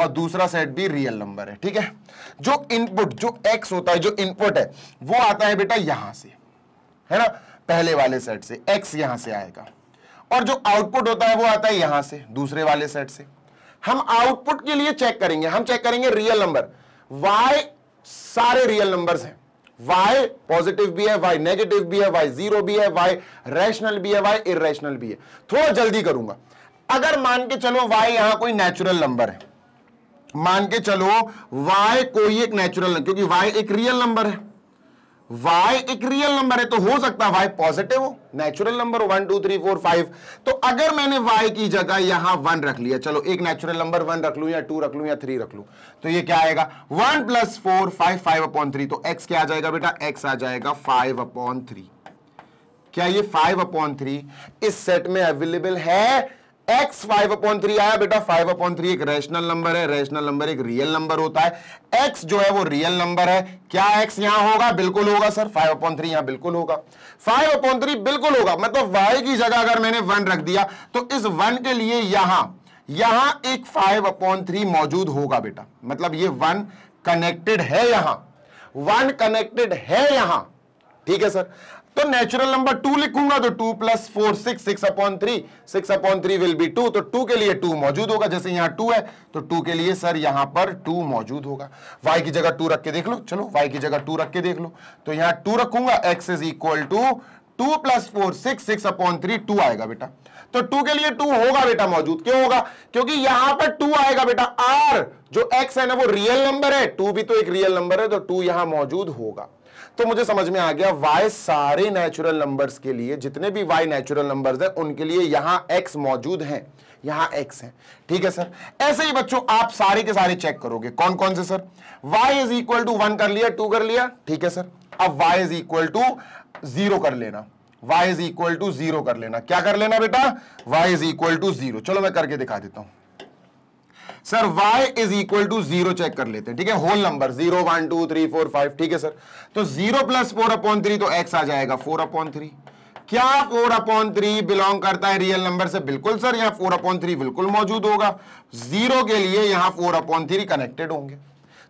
और दूसरा सेट भी रियल नंबर है ठीक है जो इनपुट जो एक्स होता है जो इनपुट है वो आता है बेटा यहां से है ना पहले वाले सेट से एक्स यहां से आएगा और जो आउटपुट होता है वो आता है यहां से दूसरे वाले सेट से हम आउटपुट के लिए चेक करेंगे हम चेक करेंगे रियल नंबर y सारे रियल नंबर्स हैं y पॉजिटिव भी है y नेगेटिव भी है y जीरो भी है y रैशनल भी है y इेशनल भी है थोड़ा जल्दी करूंगा अगर मान के चलो y यहां कोई नेचुरल नंबर है मान के चलो y कोई एक नेचुरल क्योंकि y एक रियल नंबर है वाई एक रियल नंबर है तो हो सकता है वाई पॉजिटिव हो natural number one two three four five तो अगर मैंने वाई की जगह यहां वन रख लिया चलो एक नेचुरल नंबर वन रख लू या टू रख लू या थ्री रख लू तो ये क्या आएगा one plus four five five upon three तो एक्स क्या आ जाएगा बेटा एक्स आ जाएगा फाइव अपॉन थ्री क्या ये फाइव अपॉन थ्री इस सेट में अवेलेबल है एक्स फाइव अपॉन थ्री आया बेटा फाइव अपॉन थ्री एक रेशनल नंबर है रेशनल नंबर एक रियल नंबर होता है एक्स जो है वो रियल नंबर है क्या एक्स यहां होगा बिल्कुल होगा सर फाइव अपॉन थ्री यहां बिल्कुल होगा फाइव अपॉन थ्री बिल्कुल होगा मतलब वाई की जगह अगर मैंने वन रख दिया तो इस वन के लिए यहां यहां एक फाइव अपॉन थ्री मौजूद होगा बेटा मतलब ये वन कनेक्टेड है यहां वन कनेक्टेड है यहां ठीक है सर तो नेचुरल नंबर टू लिखूंगा तो two plus four six six upon three six upon three will be two तो टू के लिए टू मौजूद होगा जैसे यहां टू है तो टू के लिए सर यहां पर टू मौजूद होगा वाई की जगह टू रख के देख लो चलो वाई की जगह टू रख के देख लो तो यहां टू रखूंगा x is equal to two plus four six six upon three two आएगा बेटा तो टू के लिए टू होगा बेटा मौजूद क्यों होगा क्योंकि यहां पर टू आएगा बेटा आर जो एक्स है ना वो रियल नंबर है टू भी तो एक रियल नंबर है तो टू यहां मौजूद होगा तो मुझे समझ में आ गया वाई सारे नेचुरल नंबर्स के लिए जितने भी वाई नेचुरल नंबर्स हैं उनके लिए यहां एक्स मौजूद है यहां एक्स है ठीक है सर ऐसे ही बच्चों आप सारे के सारे चेक करोगे कौन कौन से sir y is equal to one कर लिया टू कर लिया ठीक है सर अब y is equal to zero कर लेना y is equal to zero कर लेना क्या कर लेना बेटा y is equal to zero चलो मैं करके दिखा देता हूं sir y is equal to zero check कर लेते हैं ठीक है whole number zero one two three four five ठीक है सर तो zero plus four upon three तो x आ जाएगा फोर अपॉन थ्री क्या फोर अपॉन थ्री बिलोंग करता है रियल नंबर से बिल्कुल सर यहां फोर अपॉन थ्री बिल्कुल मौजूद होगा जीरो के लिए यहां फोर अपॉन थ्री कनेक्टेड होंगे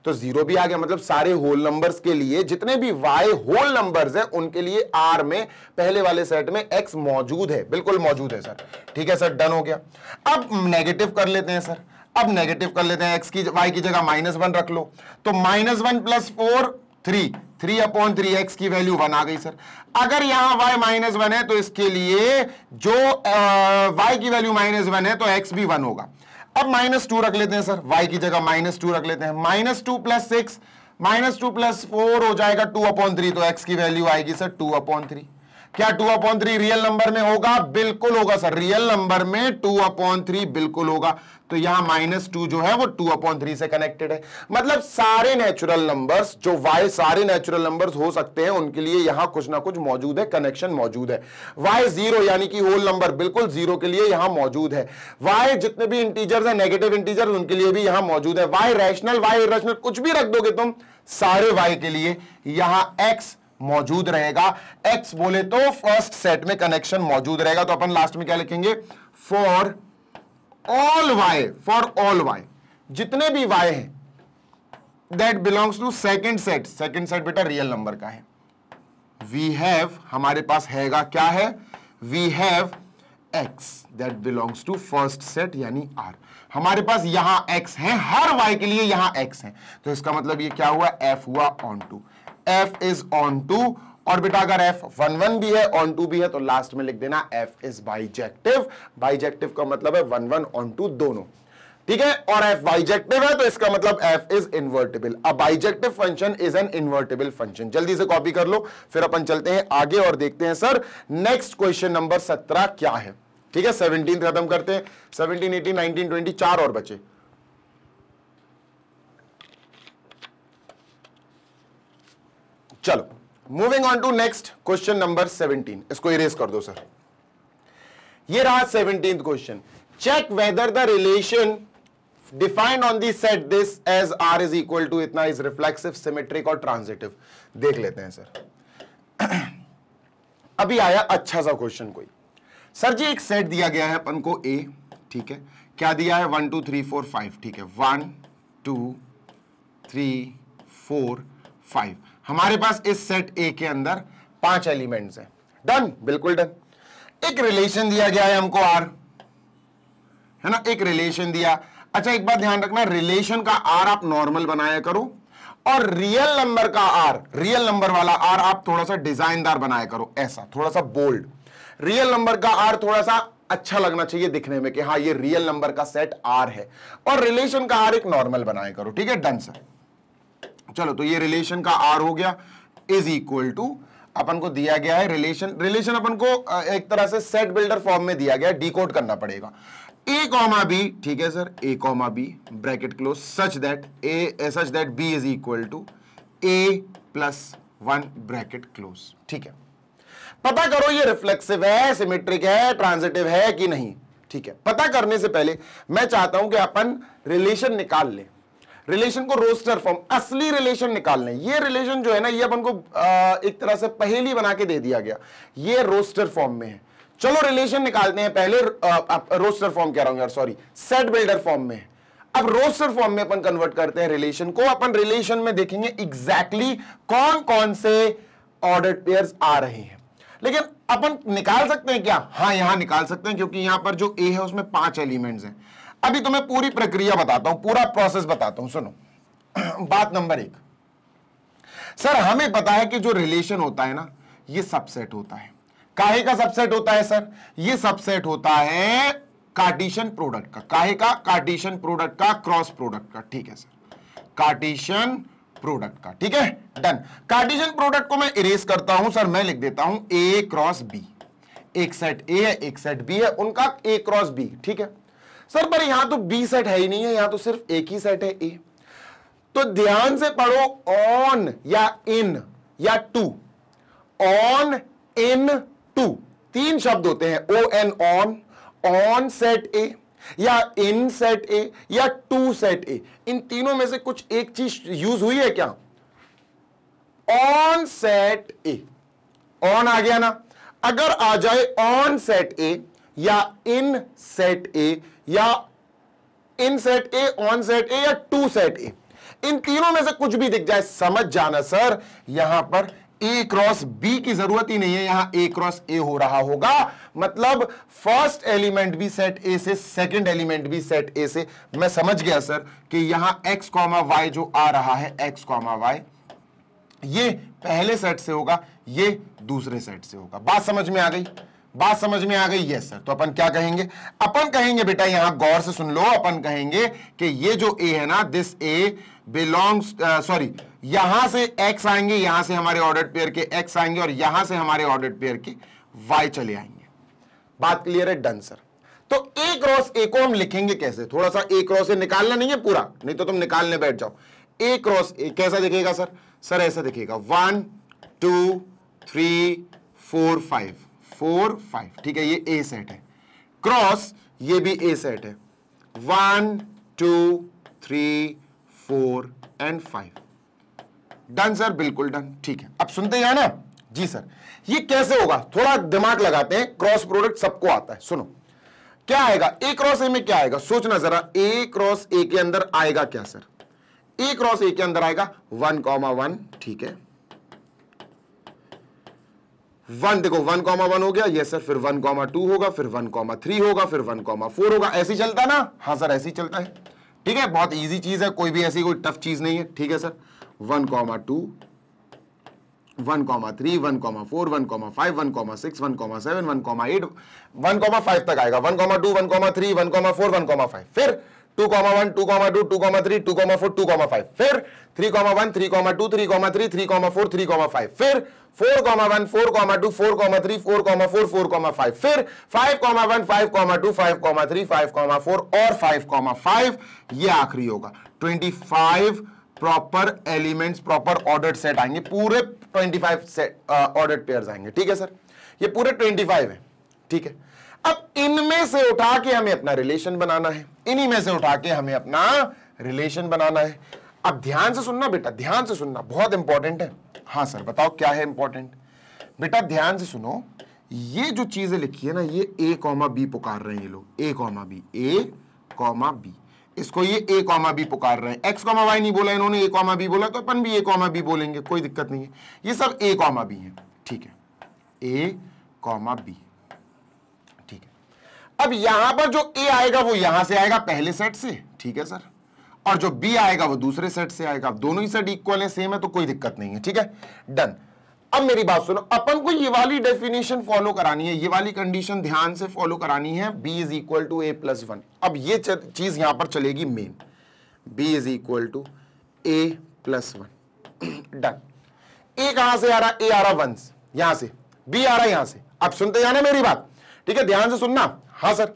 तो जीरो भी आ गया मतलब सारे होल नंबर्स के लिए जितने भी वाई होल नंबर्स हैं उनके लिए आर में पहले वाले सेट में एक्स मौजूद है बिल्कुल मौजूद है सर ठीक है सर डन हो गया अब नेगेटिव कर लेते हैं सर अब नेगेटिव कर लेते हैं एक्स की वाई की जगह माइनस वन रख लो तो minus one plus four three three upon three x की वैल्यू वन आ गई सर अगर यहां वाई माइनस वन है तो इसके लिए जो वाई की वैल्यू माइनस वन है तो एक्स भी वन होगा अब माइनस टू रख लेते हैं सर वाई की जगह माइनस टू रख लेते हैं minus two plus six minus two plus four हो जाएगा टू अपॉन थ्री तो एक्स की वैल्यू आएगी सर टू अपॉन थ्री क्या two upon three real number में होगा बिल्कुल होगा सर रियल नंबर में टू अपॉन थ्री बिल्कुल होगा तो यहां माइनस टू जो है वो टू अपॉन थ्री से कनेक्टेड है मतलब सारे नेचुरल नंबर्स जो वाई सारे नेचुरल नंबर्स हो सकते हैं उनके लिए यहां कुछ ना कुछ मौजूद है कनेक्शन मौजूद है वाई जीरो यानी कि होल नंबर बिल्कुल जीरो के लिए यहां मौजूद है वाई जितने भी इंटीजर्स है नेगेटिव इंटीजर्स उनके लिए भी यहां मौजूद है वाई रैशनल वाई इरेशनल कुछ भी रख दोगे तुम सारे वाई के लिए यहां एक्स मौजूद रहेगा एक्स बोले तो फर्स्ट सेट में कनेक्शन मौजूद रहेगा तो अपन लास्ट में क्या लिखेंगे for all y for all y जितने भी वाई है that belongs to second set second set बेटा रियल नंबर का है वी हैव हमारे पास हैगा क्या है we have x that belongs to first set यानी आर हमारे पास यहां एक्स है हर वाई के लिए यहां एक्स है तो इसका मतलब ये क्या हुआ एफ हुआ onto f is onto और बेटा अगर एफ वन वन भी है ऑन टू भी है तो लास्ट में लिख देना एफ इज बाइजेक्टिव बाइजेक्टिव का मतलब है वन वन ऑन टू दोनों ठीक है और एफ बाइजेक्टिव है तो इसका मतलब एफ इज इन्वर्टेबल अब bijective function is an invertible function जल्दी से कॉपी कर लो फिर अपन चलते हैं आगे और देखते हैं सर नेक्स्ट क्वेश्चन नंबर सत्रह क्या है ठीक है सेवनटीन खत्म करते हैं सेवनटीन एटीन नाइनटीन ट्वेंटी चार और बचे चलो moving on to next question number 17 इसको इरेज कर दो सर ये रहा seventeen question check whether the relation defined on the set this as R is equal to इतना इज रिफ्लेक्सिव सिमेट्रिक और ट्रांजिटिव देख लेते हैं सर अभी आया अच्छा सा क्वेश्चन कोई सर जी एक सेट दिया गया है अपन को ए ठीक है क्या दिया है one two three four five ठीक है one two three four five हमारे पास इस सेट ए के अंदर पांच एलिमेंट्स हैं डन बिल्कुल डन एक रिलेशन दिया गया है हमको आर है ना एक रिलेशन दिया अच्छा एक बार ध्यान रखना रिलेशन का आर आप नॉर्मल बनाया करो और रियल नंबर का आर रियल नंबर वाला आर आप थोड़ा सा डिजाइनदार बनाया करो ऐसा थोड़ा सा बोल्ड रियल नंबर का आर थोड़ा सा अच्छा लगना चाहिए दिखने में कि हाँ ये रियल नंबर का सेट आर है और रिलेशन का आर एक नॉर्मल बनाया करो ठीक है डन सर चलो तो ये रिलेशन का आर हो गया इज इक्वल टू अपन को दिया गया है रिलेशन रिलेशन अपन को एक तरह से सेट बिल्डर फॉर्म में दिया गया है डिकोड करना पड़ेगा ए कॉमा बी ठीक है sir A comma B bracket close such that A such that B is equal to A plus one bracket close ठीक है पता करो ये रिफ्लेक्सिव है सिमेट्रिक है ट्रांजिटिव है कि नहीं ठीक है पता करने से पहले मैं चाहता हूं कि अपन रिलेशन निकाल लें रिलेशन को रोस्टर फॉर्म असली रिलेशन निकालने ये रिलेशन जो है ना ये अपन को एक तरह से पहेली बना के दे दिया गया ये रोस्टर फॉर्म में है चलो रिलेशन निकालते हैं पहले रोस्टर फॉर्म कह रहा हूं यार सॉरी सेट बिल्डर फॉर्म में अब रोस्टर फॉर्म में अपन कन्वर्ट करते हैं रिलेशन को अपन रिलेशन में देखेंगे एग्जैक्टली exactly कौन कौन से ऑर्डर पेयर आ रहे हैं लेकिन अपन निकाल सकते हैं क्या हाँ यहां निकाल सकते हैं क्योंकि यहां पर जो ए है उसमें पांच एलिमेंट्स हैं अभी तुम्हें तो पूरी प्रक्रिया बताता हूं पूरा प्रोसेस बताता हूं सुनो बात नंबर एक सर हमें पता है कि जो रिलेशन होता है ना ये सबसेट होता है काहे का सबसेट होता है सर ये सबसेट होता है कार्टिशन प्रोडक्ट का काहे का कार्टिशन प्रोडक्ट का क्रॉस प्रोडक्ट का ठीक है सर कार्टिशन प्रोडक्ट का ठीक है डन कार्टिशन प्रोडक्ट को मैं इरेज करता हूं सर मैं लिख देता हूं ए क्रॉस बी एक सेट ए है एक सेट बी है उनका ए क्रॉस बी ठीक है सर पर यहां तो बी सेट है ही नहीं है यहां तो सिर्फ एक ही सेट है ए तो ध्यान से पढ़ो ऑन या इन या टू ऑन इन टू तीन शब्द होते हैं O N on on set A या इन सेट ए या टू सेट ए इन तीनों में से कुछ एक चीज यूज हुई है क्या ऑन सेट ए ऑन आ गया ना अगर आ जाए ऑन सेट ए या इन सेट ए या in set A on set A या टू सेट ए इन तीनों में से कुछ भी दिख जाए समझ जाना सर यहां पर ए क्रॉस बी की जरूरत ही नहीं है यहां ए क्रॉस ए हो रहा होगा मतलब फर्स्ट एलिमेंट भी सेट ए से सेकंड एलिमेंट भी सेट ए से मैं समझ गया सर कि यहां एक्स कॉमा वाई जो आ रहा है एक्स कॉमा वाई ये पहले सेट से होगा ये दूसरे सेट से होगा बात समझ में आ गई बात समझ में आ गई यस सर तो अपन क्या कहेंगे अपन कहेंगे बेटा यहां गौर से सुन लो अपन कहेंगे कि ये जो ए है ना दिस ए बिलोंग्स सॉरी यहां से एक्स आएंगे यहां से हमारे ऑर्डर पेयर के एक्स आएंगे और यहां से हमारे ऑर्डर पेयर के वाई चले आएंगे बात क्लियर है डन सर तो ए क्रॉस ए को हम लिखेंगे कैसे थोड़ा सा ए क्रॉस ए निकालना नहीं है पूरा नहीं तो तुम निकालने बैठ जाओ ए क्रॉस ए कैसा दिखेगा सर सर ऐसा दिखेगा one two three four five four five ठीक है ये ए सेट है क्रॉस ये भी ए सेट है one two three four and five done sir बिल्कुल डन ठीक है अब सुनते हैं ना जी सर ये कैसे होगा थोड़ा दिमाग लगाते हैं क्रॉस प्रोडक्ट सबको आता है सुनो क्या आएगा ए क्रॉस ए में क्या आएगा सोचना जरा ए क्रॉस ए के अंदर आएगा क्या सर ए क्रॉस ए के अंदर आएगा वन कॉमा वन ठीक है वन देखो वन कॉमा वन हो गया ये सर फिर वन कॉमा टू होगा फिर वन कॉमा थ्री होगा फिर वन कॉमा फोर होगा ऐसे चलता ना हाँ सर ऐसे चलता है ठीक है बहुत ईजी चीज है कोई भी ऐसी कोई टफ चीज नहीं है ठीक है sir one comma two one comma three one comma four one comma five one comma six one comma seven one comma eight one comma five तक आएगा one comma two one comma three one comma four one comma five फिर two comma one two comma two two comma three two comma four two comma five फिर three comma one three comma two three comma three three comma four three comma five फिर four comma one four comma two four comma three four comma four four comma five फिर five comma one five comma two five comma three five comma four और five comma five ये आखिरी होगा twenty five proper elements proper order set आएंगे पूरे twenty five set order pair आएंगे ठीक है सर ये पूरे ट्वेंटी फाइव है ठीक है अब इनमें से उठा के हमें अपना रिलेशन बनाना है इन्हीं में से उठा के हमें अपना रिलेशन बनाना है अब ध्यान से सुनना बेटा ध्यान से सुनना बहुत इंपॉर्टेंट है हाँ सर बताओ क्या है इंपॉर्टेंट बेटा ध्यान से सुनो ये जो चीजें लिखी है ना ये ए कॉमा बी पुकार रहे हैं ये लोग A comma B A comma B इसको ये ए कॉमा बी पुकार रहे हैं एक्स कॉमा वाई नहीं बोला इन्होंने ए कॉमा बी बोला तो अपन भी ए कॉमा बी बोलेंगे कोई दिक्कत नहीं है ये सब ए कॉमा बी है ठीक है ए कॉमा बी अब यहां पर जो ए आएगा वो यहां से आएगा पहले सेट से ठीक है सर और जो बी आएगा वो दूसरे सेट से आएगा दोनों ही सेट इक्वल है सेम है तो कोई दिक्कत नहीं है ठीक है डन अब मेरी बात सुनो अपन को ये वाली डेफिनेशन फॉलो करानी है ये वाली कंडीशन ध्यान से फॉलो करानी है B is equal to A plus one अब ये चीज यहां पर चलेगी मेन B is equal to A plus one done A कहां से आ रहा ए आ रहा वन यहां से बी आ रहा यहां से अब सुनते जाना मेरी बात ठीक है ध्यान से सुनना हाँ सर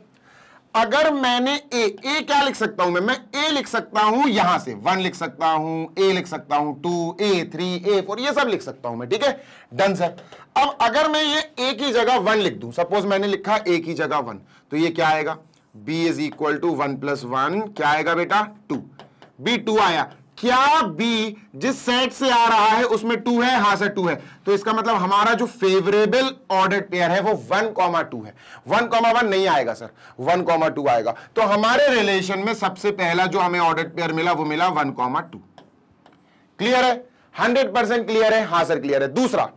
अगर मैंने ए ए क्या लिख सकता हूं मैं मैं ए लिख सकता हूं यहां से वन लिख सकता हूं ए लिख सकता हूं two A three A four ये सब लिख सकता हूं मैं ठीक है डन सर अब अगर मैं ये ए की जगह वन लिख दूं सपोज मैंने लिखा ए की जगह वन तो ये क्या आएगा B is equal to one plus one क्या आएगा बेटा टू बी टू आया क्या बी जिस सेट से आ रहा है उसमें टू है हाँ सर टू है तो इसका मतलब हमारा जो फेवरेबल ऑर्डर पेयर है वो वन कॉमा टू है वन कॉमा वन नहीं आएगा सर वन कॉमा टू आएगा तो हमारे रिलेशन में सबसे पहला जो हमें ऑर्डर पेयर मिला वो मिला वन कॉमा टू क्लियर है हंड्रेड परसेंट क्लियर है हाँ सर क्लियर है दूसरा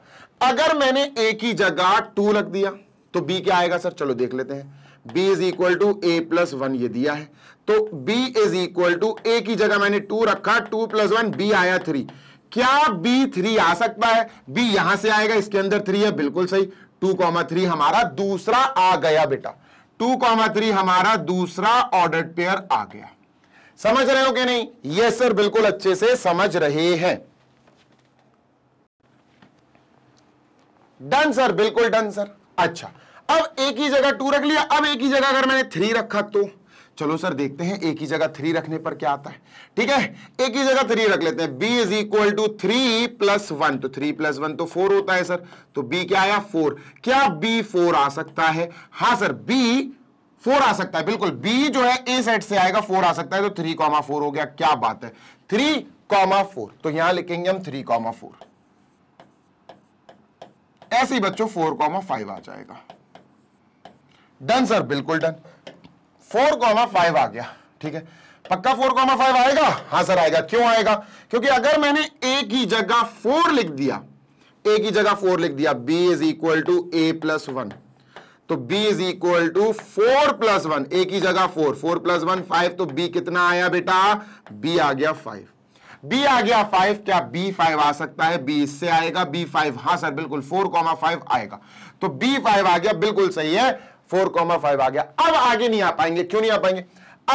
अगर मैंने एक ही जगह टू रख दिया तो बी क्या आएगा सर चलो देख लेते हैं b is equal to A plus one ये दिया है तो b is equal to A की जगह मैंने टू रखा टू प्लस वन बी आया थ्री क्या b थ्री आ सकता है b यहां से आएगा इसके अंदर थ्री है बिल्कुल सही टू कॉमा थ्री हमारा दूसरा आ गया बेटा टू कॉमा थ्री हमारा दूसरा ऑर्डर पेयर आ गया समझ रहे हो कि नहीं ये सर बिल्कुल अच्छे से समझ रहे हैं डन सर बिल्कुल डन सर अच्छा अब एक ही जगह टू रख लिया अब एक ही जगह अगर मैंने थ्री रखा तो चलो सर देखते हैं एक ही जगह थ्री रखने पर क्या आता है ठीक है एक ही जगह थ्री रख लेते हैं B is equal to three plus one तो थ्री प्लस वन तो फोर होता है सर तो बी क्या आया फोर क्या बी फोर आ सकता है हाँ सर बी फोर आ सकता है बिल्कुल बी जो है ए सेट से आएगा फोर आ सकता है तो थ्री कॉमा फोर हो गया क्या बात है थ्री कॉमा फोर तो यहां लिखेंगे हम थ्री कॉमा फोर ऐसे ही बच्चों फोर कॉमा फाइव आ जाएगा डन सर बिल्कुल डन फोर कॉमा फाइव आ गया ठीक है पक्का फोर कॉमा फाइव आएगा हाँ सर आएगा क्यों आएगा क्योंकि अगर मैंने एक ही जगह फोर लिख दिया एक ही जगह फोर लिख दिया B is equal to A plus one तो b is equal to four plus one एक ही जगह four four plus one five तो b कितना आया बेटा b आ गया फाइव b आ गया फाइव क्या b फाइव आ सकता है b इससे आएगा b फाइव हाँ सर बिल्कुल फोर कॉमा फाइव आएगा तो b फाइव आ गया बिल्कुल सही है फोर कॉमा फाइव आ गया अब आगे नहीं आ पाएंगे क्यों नहीं आ पाएंगे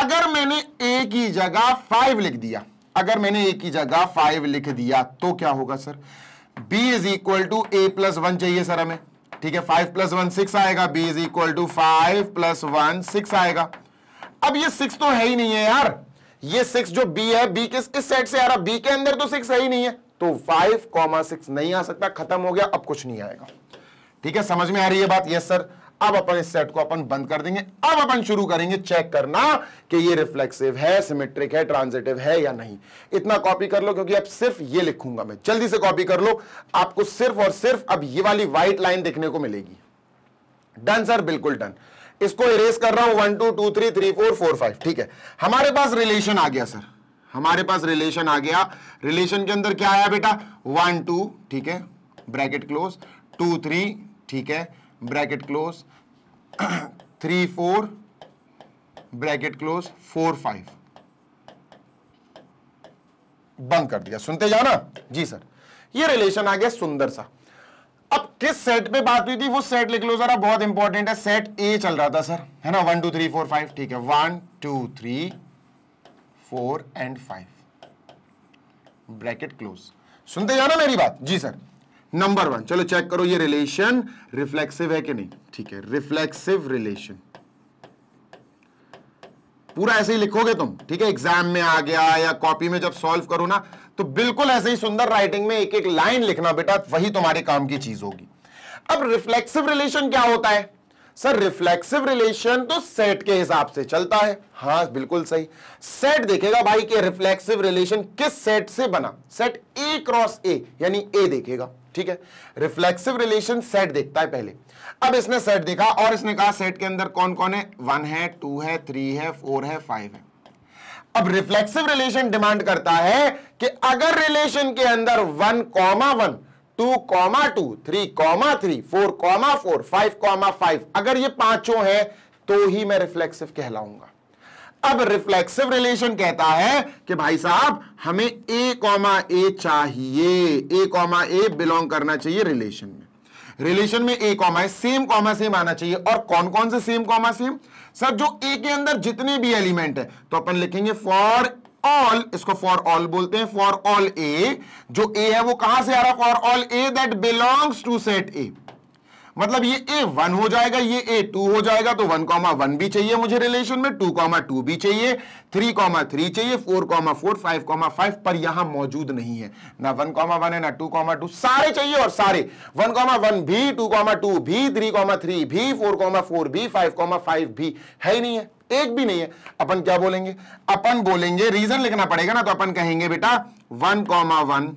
अगर मैंने ए की जगह फाइव लिख दिया अगर मैंने ए की जगह फाइव लिख दिया तो क्या होगा sir B is equal to A plus one चाहिए सर हमें ठीक है फाइव प्लस वन सिक्स आएगा B is equal to five plus one six आएगा अब ये सिक्स तो है ही नहीं है यार ये सिक्स जो बी है बी किस किस सेट से आ रहा बी के अंदर तो सिक्स है ही नहीं है तो फाइव कॉमा सिक्स नहीं आ सकता खत्म हो गया अब कुछ नहीं आएगा ठीक है समझ में आ रही है बात यस सर अब अपन इस सेट को अपन बंद कर देंगे अब अपन शुरू करेंगे चेक करना कि ये रिफ्लेक्सिव है सिमेट्रिक है ट्रांजिटिव है या नहीं इतना कॉपी कर लो क्योंकि अब सिर्फ ये लिखूंगा मैं जल्दी से कॉपी कर लो आपको सिर्फ और सिर्फ अब ये वाली व्हाइट लाइन देखने को मिलेगी डन सर बिल्कुल डन इसको इरेज कर रहा हूं one two two three three four four five ठीक है हमारे पास रिलेशन आ गया सर हमारे पास रिलेशन आ गया रिलेशन के अंदर क्या आया बेटा वन टू ठीक है ब्रैकेट क्लोज टू थ्री ठीक है bracket close three four bracket close four five बंद कर दिया सुनते जाओ ना जी सर ये रिलेशन आ गया सुंदर सा अब किस सेट पे बात हुई थी वो सेट लिख लो जरा बहुत इंपॉर्टेंट है सेट ए चल रहा था सर है ना one two three four five ठीक है one two three four and five bracket close सुनते जाना मेरी बात जी सर नंबर वन चलो चेक करो ये रिलेशन रिफ्लेक्सिव है कि नहीं ठीक है रिफ्लेक्सिव रिलेशन पूरा ऐसे ही लिखोगे तुम ठीक है एग्जाम में आ गया या कॉपी में जब सॉल्व करो ना तो बिल्कुल ऐसे ही सुंदर राइटिंग में एक एक लाइन लिखना बेटा वही तुम्हारे काम की चीज होगी अब रिफ्लेक्सिव रिलेशन क्या होता है सर रिफ्लेक्सिव रिलेशन तो सेट के हिसाब से चलता है हाँ बिल्कुल सही सेट देखेगा भाई कि रिफ्लेक्सिव रिलेशन किस सेट से बना सेट ए क्रॉस ए यानी ए देखेगा ठीक है रिफ्लेक्सिव रिलेशन सेट देखता है पहले अब इसने सेट देखा और इसने कहा सेट के अंदर कौन कौन है वन है टू है थ्री है फोर है फाइव है अब रिफ्लेक्सिव रिलेशन डिमांड करता है कि अगर रिलेशन के अंदर one comma one two comma two three comma three four comma four five comma five अगर ये पांचों हैं तो ही मैं रिफ्लेक्सिव कहलाऊंगा अब रिफ्लेक्सिव रिलेशन कहता है कि भाई साहब हमें ए कॉमा ए चाहिए ए कॉमा ए बिलोंग करना चाहिए रिलेशन में रिलेशन में A comma same comma same आना चाहिए और कौन कौन से सेम कॉमा सेम सर जो ए के अंदर जितने भी एलिमेंट है तो अपन लिखेंगे फॉर ऑल इसको फॉर ऑल बोलते हैं फॉर ऑल ए जो ए है वो कहां से आ रहा for all A that belongs to set A मतलब ये ए वन हो जाएगा ये ए टू हो जाएगा तो वन कॉमा वन भी चाहिए मुझे रिलेशन में टू कॉमा टू भी चाहिए थ्री कॉमा थ्री चाहिए four comma four five comma five पर यहां मौजूद नहीं है ना वन कॉमा वन है ना टू कॉमा टू सारे चाहिए और सारे वन कॉमा वन भी टू कॉमा टू भी थ्री कॉमा थ्री भी फोर कॉमा फोर भी फाइव कॉमा फाइव भी है ही नहीं है एक भी नहीं है अपन क्या बोलेंगे अपन बोलेंगे रीजन लिखना पड़ेगा ना तो अपन कहेंगे बेटा one comma one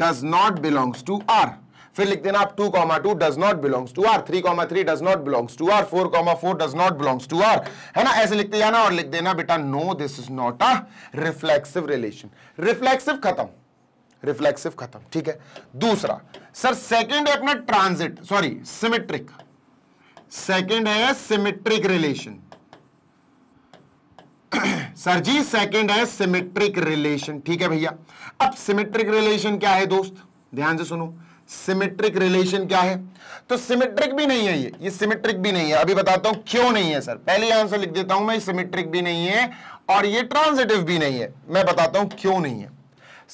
does not belongs to R फिर लिख देना आप two comma two does not belongs to R three comma three does not belongs to R four comma four does not belongs to R है ना ऐसे लिखते जाना और लिख देना बेटा no this is not a reflexive relation reflexive खत्म रिफ्लेक्सिव खत्म ठीक है दूसरा सर सेकेंड है अपना ट्रांजिट सॉरी सिमेट्रिक सेकेंड है सिमेट्रिक रिलेशन सर जी सेकेंड है सिमेट्रिक रिलेशन ठीक है भैया अब सिमेट्रिक रिलेशन क्या है दोस्त ध्यान से सुनो सिमेट्रिक रिलेशन क्या है तो सिमेट्रिक भी नहीं है ये ये सिमेट्रिक भी नहीं है अभी बताता हूं क्यों नहीं है सर पहले आंसर लिख देता हूं मैं सिमेट्रिक भी नहीं है और ये ट्रांजिटिव भी नहीं है मैं बताता हूं क्यों नहीं है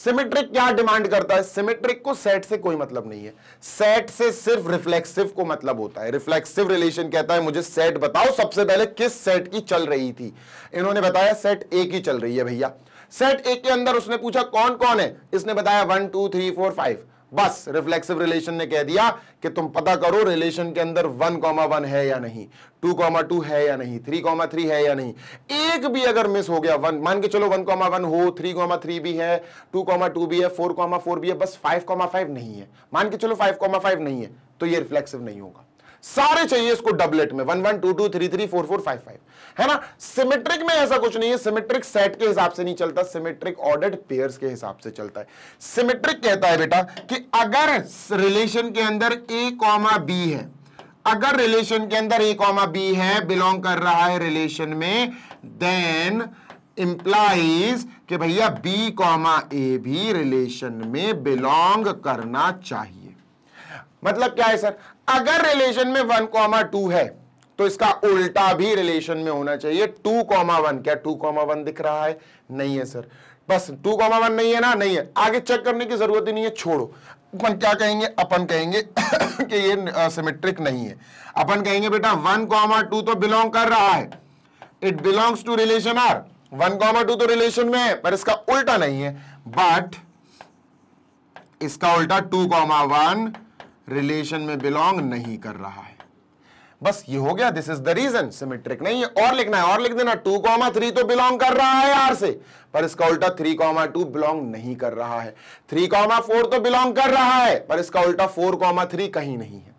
सिमेट्रिक क्या डिमांड करता है सिमेट्रिक को सेट से कोई मतलब नहीं है सेट से सिर्फ रिफ्लेक्सिव को मतलब होता है रिफ्लेक्सिव रिलेशन कहता है मुझे सेट बताओ सबसे पहले किस सेट की चल रही थी इन्होंने बताया सेट ए की चल रही है भैया सेट ए के अंदर उसने पूछा कौन कौन है इसने बताया one two three four five बस रिफ्लेक्सिव रिलेशन ने कह दिया कि तुम पता करो रिलेशन के अंदर वन कॉमा वन है या नहीं टू कॉमा टू है या नहीं थ्री कॉमा थ्री है या नहीं एक भी अगर मिस हो गया वन मान के चलो वन कॉमा वन हो थ्री कॉमा थ्री भी है टू कॉमा टू भी है फोर कॉमा फोर भी है बस फाइव कॉमा फाइव नहीं है मान के चलो फाइव कॉमा फाइव नहीं है तो ये रिफ्लेक्सिव नहीं होगा सारे चाहिए इसको डबलेट में one one two two three three four four five five है ना सिमेट्रिक में ऐसा कुछ नहीं है सिमेट्रिक सेट के हिसाब से नहीं चलता सिमेट्रिक ऑर्डर्ड पेयर के हिसाब से चलता है सिमेट्रिक कहता है बेटा कि अगर रिलेशन के अंदर ए कॉमा बी है अगर रिलेशन के अंदर ए कॉमा बी है बिलोंग कर रहा है रिलेशन में देन इंप्लाइज कि भैया बी कॉमा ए भी रिलेशन में बिलोंग करना चाहिए मतलब क्या है सर अगर रिलेशन में वन कॉमा टू है तो इसका उल्टा भी रिलेशन में होना चाहिए टू कॉमा वन क्या टू कॉमा वन दिख रहा है नहीं है सर बस टू कॉमा वन नहीं है ना नहीं है आगे चेक करने की जरूरत ही नहीं है छोड़ो अपन क्या कहेंगे अपन कहेंगे कि ये सिमेट्रिक नहीं है अपन कहेंगे बेटा वन कॉमा टू तो बिलोंग कर रहा है it belongs to relation R one comma two तो रिलेशन में है पर इसका उल्टा नहीं है बट इसका उल्टा टू कॉमा वन रिलेशन में बिलोंग नहीं कर रहा है बस ये हो गया this is the reason symmetric नहीं है और लिखना है और लिख देना टू कॉमा थ्री तो बिलोंग कर रहा है आर से पर इसका उल्टा थ्री कॉमा टू बिलोंग नहीं कर रहा है थ्री कॉमा फोर तो बिलोंग कर रहा है पर इसका उल्टा फोर कॉमा थ्री कहीं नहीं है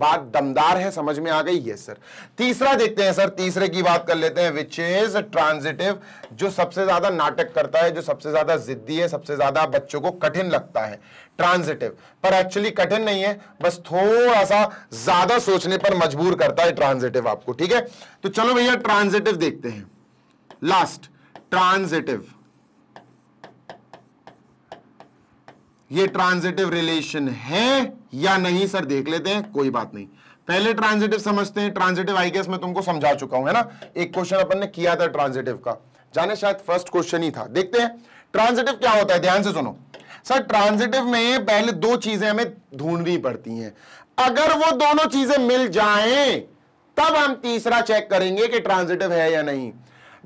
बात दमदार है समझ में आ गई है सर तीसरा देखते हैं सर तीसरे की बात कर लेते हैं विच इज ट्रांजिटिव जो सबसे ज्यादा नाटक करता है जो सबसे ज्यादा जिद्दी है सबसे ज्यादा बच्चों को कठिन लगता है ट्रांजिटिव पर एक्चुअली कठिन नहीं है बस थोड़ा सा ज्यादा सोचने पर मजबूर करता है ट्रांजिटिव आपको ठीक है तो चलो भैया ट्रांजिटिव देखते हैं लास्ट ट्रांजिटिव ये ट्रांजिटिव रिलेशन है या नहीं सर देख लेते हैं कोई बात नहीं पहले ट्रांजिटिव समझते हैं ट्रांजिटिव आई गेस मैं तुमको समझा चुका हूं है ना एक क्वेश्चन अपन ने किया था ट्रांजिटिव का जाने शायद फर्स्ट क्वेश्चन ही था देखते हैं ट्रांजिटिव क्या होता है ध्यान से सुनो सर ट्रांजिटिव में पहले दो चीजें हमें ढूंढनी पड़ती हैं अगर वो दोनों चीजें मिल जाएं तब हम तीसरा चेक करेंगे कि ट्रांजिटिव है या नहीं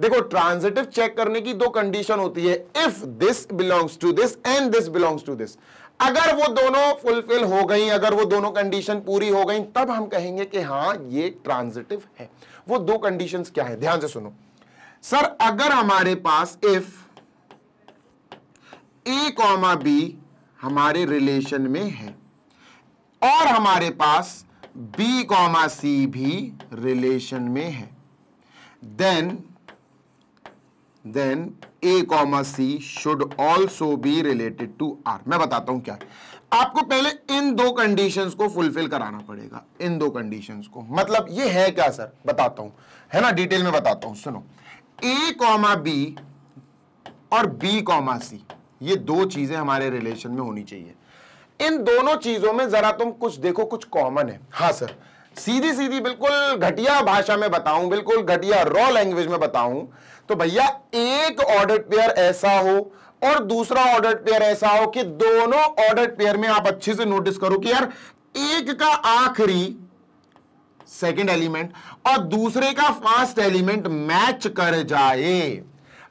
देखो ट्रांजिटिव चेक करने की दो कंडीशन होती है if this belongs to this and this belongs to this अगर वो दोनों फुलफिल हो गई अगर वो दोनों कंडीशन पूरी हो गई तब हम कहेंगे कि हाँ ये ट्रांजिटिव है वो दो कंडीशंस क्या है ध्यान से सुनो सर अगर हमारे पास इफ ए कॉमा बी हमारे रिलेशन में है और हमारे पास बी कॉमा सी भी रिलेशन में है then then A comma C should also be related to R मैं बताता हूं क्या आपको पहले इन दो कंडीशंस को फुलफिल कराना पड़ेगा इन दो कंडीशंस को मतलब ये है क्या सर बताता हूं है ना डिटेल में बताता हूं सुनो ए कॉमा बी और बी कॉमा सी ये दो चीजें हमारे रिलेशन में होनी चाहिए इन दोनों चीजों में जरा तुम कुछ देखो कुछ कॉमन है हाँ सर सीधी सीधी बिल्कुल घटिया भाषा में बताऊं बिल्कुल घटिया रॉ लैंग्वेज में बताऊं तो भैया एक ऑर्डर पेयर ऐसा हो और दूसरा ऑर्डर पेयर ऐसा हो कि दोनों ऑर्डर पेयर में आप अच्छे से नोटिस करो कि यार एक का आखिरी सेकंड एलिमेंट और दूसरे का फर्स्ट एलिमेंट मैच कर जाए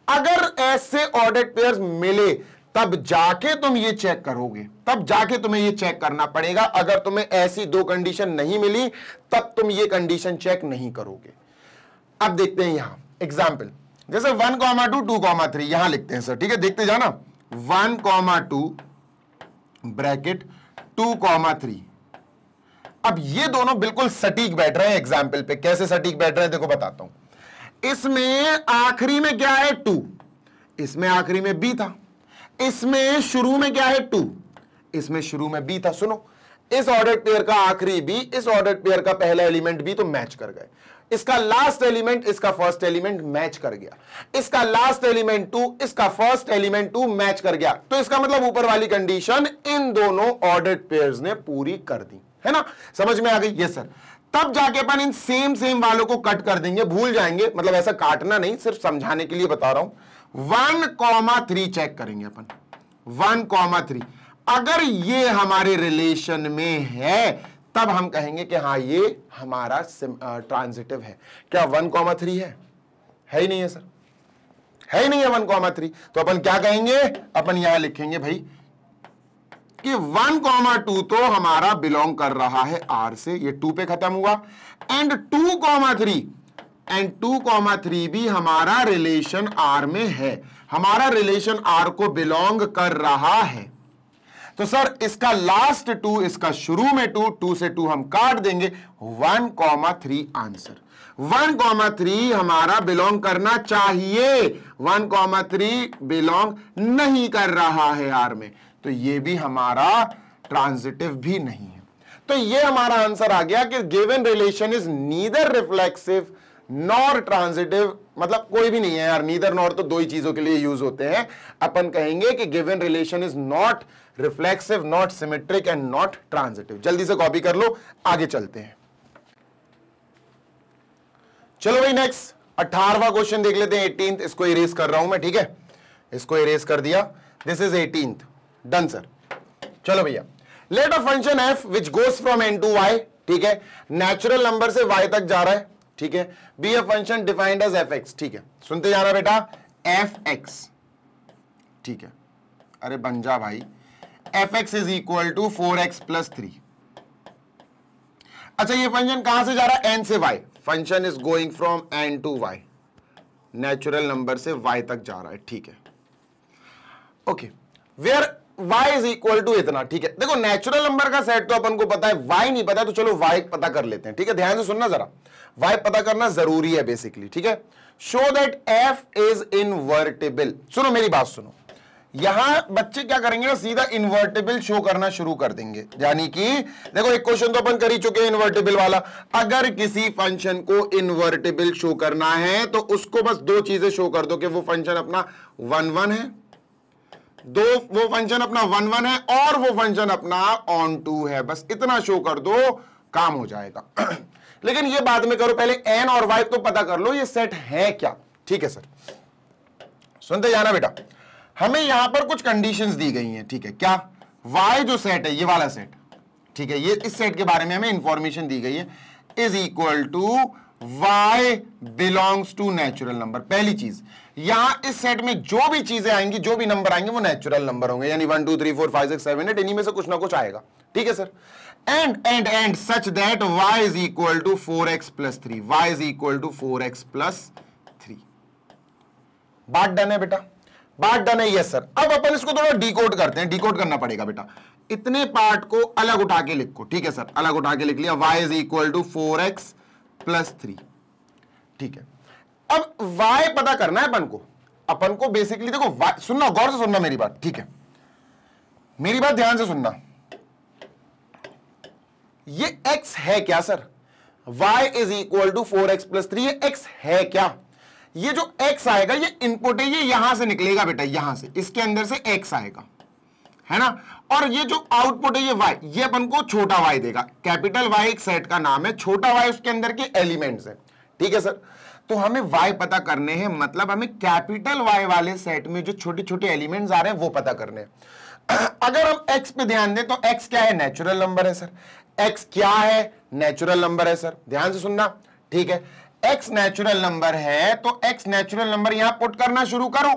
अगर ऐसे ऑर्डर पेयर मिले तब जाके तुम ये चेक करोगे तब जाके तुम्हें ये चेक करना पड़ेगा अगर तुम्हें ऐसी दो कंडीशन नहीं मिली तब तुम ये कंडीशन चेक नहीं करोगे अब देखते हैं यहां एग्जाम्पल जैसे one comma two two comma three यहां लिखते हैं सर ठीक है देखते जाना one comma two bracket two comma three अब ये दोनों बिल्कुल सटीक बैठ रहे हैं एग्जाम्पल पे कैसे सटीक बैठ रहे हैं देखो बताता हूं इसमें आखिरी में क्या है टू इसमें आखिरी में बी था इसमें शुरू में क्या है टू इसमें शुरू में बी था सुनो इस ऑर्डर पेयर का आखिरी बी इस ऑर्डर पेयर का पहला एलिमेंट बी तो मैच कर गए इसका लास्ट एलिमेंट इसका फर्स्ट एलिमेंट मैच कर गया इसका लास्ट एलिमेंट टू इसका फर्स्ट एलिमेंट टू मैच कर गया तो इसका मतलब ऊपर वाली कंडीशन इन दोनों ऑर्डर्ड पेयर्स ने पूरी कर दी है ना समझ में आ गई ये सर तब जाके अपन इन सेम सेम वालों को कट कर देंगे भूल जाएंगे मतलब ऐसा काटना नहीं सिर्फ समझाने के लिए बता रहा हूं वन कॉमा थ्री चेक करेंगे अपन वन कॉमा थ्री अगर ये हमारे रिलेशन में है तब हम कहेंगे कि हाँ ये हमारा ट्रांजिटिव है क्या वन कॉमा थ्री है है ही नहीं है सर है ही नहीं है वन कॉमा थ्री तो अपन क्या कहेंगे अपन यहां लिखेंगे भाई कि वन कॉमा टू तो हमारा बिलोंग कर रहा है आर से ये टू पे खत्म हुआ and two comma three and two comma three भी हमारा रिलेशन आर में है हमारा रिलेशन आर को बिलोंग कर रहा है तो सर इसका लास्ट टू इसका शुरू में टू टू से टू हम काट देंगे one comma three answer one comma three हमारा बिलोंग करना चाहिए वन कॉमा थ्री बिलोंग नहीं कर रहा है आर में तो ये भी हमारा ट्रांजिटिव भी नहीं है तो ये हमारा आंसर आ गया कि given relation is neither reflexive nor transitive मतलब कोई भी नहीं है यार नीदर नॉर तो दो ही चीजों के लिए यूज होते हैं अपन कहेंगे कि given relation is not reflexive not symmetric and not transitive जल्दी से कॉपी कर लो आगे चलते हैं चलो भाई नेक्स्ट अठारवा क्वेश्चन देख लेते हैं एटीन इसको इरेज कर रहा हूं मैं ठीक है इसको इरेज कर दिया this is eighteen done sir चलो भैया let a function F which goes from N to Y ठीक है नेचुरल नंबर से वाई तक जा रहा है ठीक है be a function defined as F x ठीक है सुनते जा रहा है बेटा एफ एक्स ठीक है अरे बन जा भाई f x is equal to four x plus three अच्छा ये फंक्शन कहां से जा रहा है एन से y function is going from N to y natural number से वाई तक जा रहा है ठीक है okay where y is equal to इतना ठीक है देखो नेचुरल नंबर का सेट तो अपन को पता है वाई नहीं पता तो चलो वाई पता कर लेते हैं ठीक है ध्यान से सुनना जरा वाई पता करना जरूरी है बेसिकली ठीक है show that f is invertible सुनो मेरी बात सुनो यहां बच्चे क्या करेंगे ना सीधा इन्वर्टेबल शो करना शुरू कर देंगे यानी कि देखो एक क्वेश्चन तो अपन कर ही चुके हैं इन्वर्टेबल वाला अगर किसी फंक्शन को इन्वर्टेबल शो करना है तो उसको बस दो चीजें शो कर दो कि वो फंक्शन अपना वन वन है दो वो फंक्शन अपना वन वन है और वो फंक्शन अपना ऑन टू है बस इतना शो कर दो काम हो जाएगा लेकिन ये बाद में करो पहले एन और वाई तो पता कर लो ये सेट है क्या ठीक है सर सुनते जाना बेटा हमें यहां पर कुछ कंडीशंस दी गई हैं ठीक है क्या वाई जो सेट है ये वाला सेट ठीक है ये इस सेट के बारे में हमें इंफॉर्मेशन दी गई है is equal to y belongs to natural number पहली चीज यहां इस सेट में जो भी चीजें आएंगी जो भी नंबर आएंगे वो नेचुरल नंबर होंगे यानी one two three four five six seven eight इन्हीं में से कुछ ना कुछ आएगा ठीक है sir and and and such that y is equal to four x plus three y is equal to four x plus three बात डन है बेटा बात डन है यस सर अब अपन इसको थोड़ा डिकोड करते हैं डिकोड करना पड़ेगा बेटा इतने पार्ट को अलग उठा के लिखो ठीक है सर अलग उठा के लिख लिया y is equal to four x plus three ठीक है अब वाई पता करना है अपन को अपन को बेसिकली देखो y, सुनना गौर से सुनना मेरी बात ठीक है मेरी बात ध्यान से सुनना ये x है क्या sir y is equal to four x plus three x है क्या ये जो एक्स आएगा ये इनपुट है ये यहां से निकलेगा बेटा यहां से इसके अंदर से एक्स आएगा है ना और ये जो आउटपुट है ये वाई ये अपन को छोटा वाई देगा कैपिटल वाई एक सेट का नाम है छोटा वाई उसके अंदर के एलिमेंट्स है ठीक है सर तो हमें वाई पता करने हैं मतलब हमें कैपिटल वाई वाले सेट में जो छोटे छोटे एलिमेंट्स आ रहे हैं वो पता करने हैं अगर हम एक्स पे ध्यान दें तो एक्स क्या है नेचुरल नंबर है सर एक्स क्या है नेचुरल नंबर है सर ध्यान से सुनना ठीक है एक्स नेचुरल नंबर है तो एक्स नेचुरल नंबर यहां पुट करना शुरू करो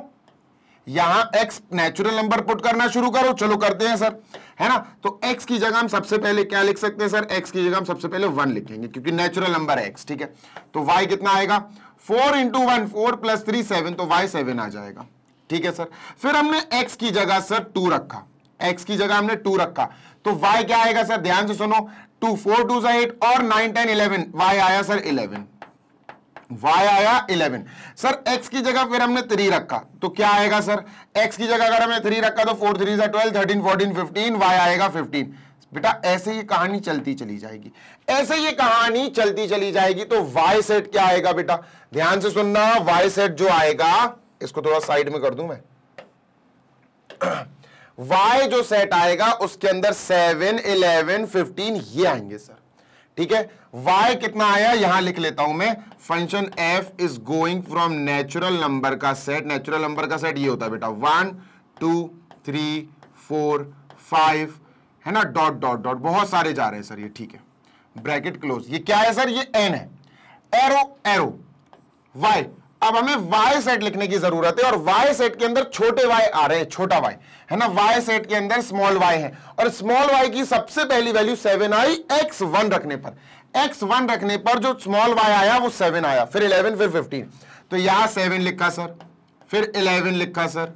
यहां एक्स नेचुरल नंबर पुट करना शुरू करो चलो करते हैं सर है ना तो एक्स की जगह हम सबसे पहले क्या लिख सकते हैं सर एक्स की जगह हम सबसे पहले वन लिखेंगे क्योंकि नेचुरल नंबर है एक्स ठीक है तो वाई कितना आएगा four into one four plus three seven तो वाई सेवन आ जाएगा ठीक है सर फिर हमने एक्स की जगह सर टू रखा एक्स की जगह हमने टू रखा तो वाई क्या आएगा सर ध्यान से सुनो टू फोर टू सा एट और नाइन टेन इलेवन वाई आया सर इलेवन वाई आया इलेवन सर एक्स की जगह फिर हमने थ्री रखा तो क्या आएगा सर एक्स की जगह अगर हमने थ्री रखा तो फोर थ्री सा twelve thirteen fourteen fifteen y आएगा फिफ्टीन बेटा ऐसे ये कहानी चलती चली जाएगी ऐसे ये कहानी चलती चली जाएगी तो वाई सेट क्या आएगा बेटा ध्यान से सुनना वाई सेट जो आएगा इसको थोड़ा साइड में कर दूं मैं वाई जो सेट आएगा उसके अंदर सेवन इलेवन फिफ्टीन ये आएंगे सर ठीक है y कितना आया यहां लिख लेता हूं मैं function f is going from natural number का सेट नेचुरल नंबर का सेट ये होता है बेटा one two three four five है ना डॉट डॉट डॉट बहुत सारे जा रहे हैं सर ये ठीक है ब्रैकेट क्लोज ये क्या है सर ये n है एरो एरो y अब हमें y सेट लिखने की जरूरत है और y सेट के अंदर छोटे y आ रहे हैं छोटा y है ना y सेट के अंदर स्मॉल y है और स्मॉल y की सबसे पहली वैल्यू सेवन आई एक्स वन रखने पर एक्स वन रखने पर जो स्मॉल वाई आया वो सेवन आया फिर इलेवन फिर फिफ्टीन तो यहां सेवन लिखा सर फिर इलेवन लिखा सर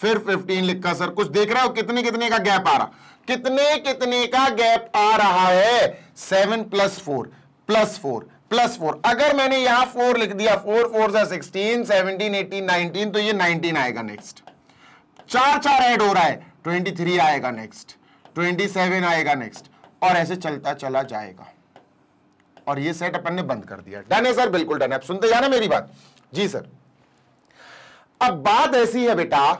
फिर फिफ्टीन लिखा सर कुछ देख रहा हो कितने कितने का गैप आ रहा कितने कितने का गैप आ रहा है seven plus four plus four plus four अगर मैंने यहां फोर लिख दिया फोर फोर सा सिक्सटीन सेवनटीन एटीन नाइनटीन तो ये नाइनटीन आएगा नेक्स्ट चार चार ऐड हो रहा है ट्वेंटी थ्री आएगा नेक्स्ट ट्वेंटी सेवन आएगा नेक्स्ट और ऐसे चलता चला जाएगा और ये सेट अपन ने बंद कर दिया डन है सर बिल्कुल डन है आप सुनते जाना मेरी बात जी सर अब बात ऐसी है बेटा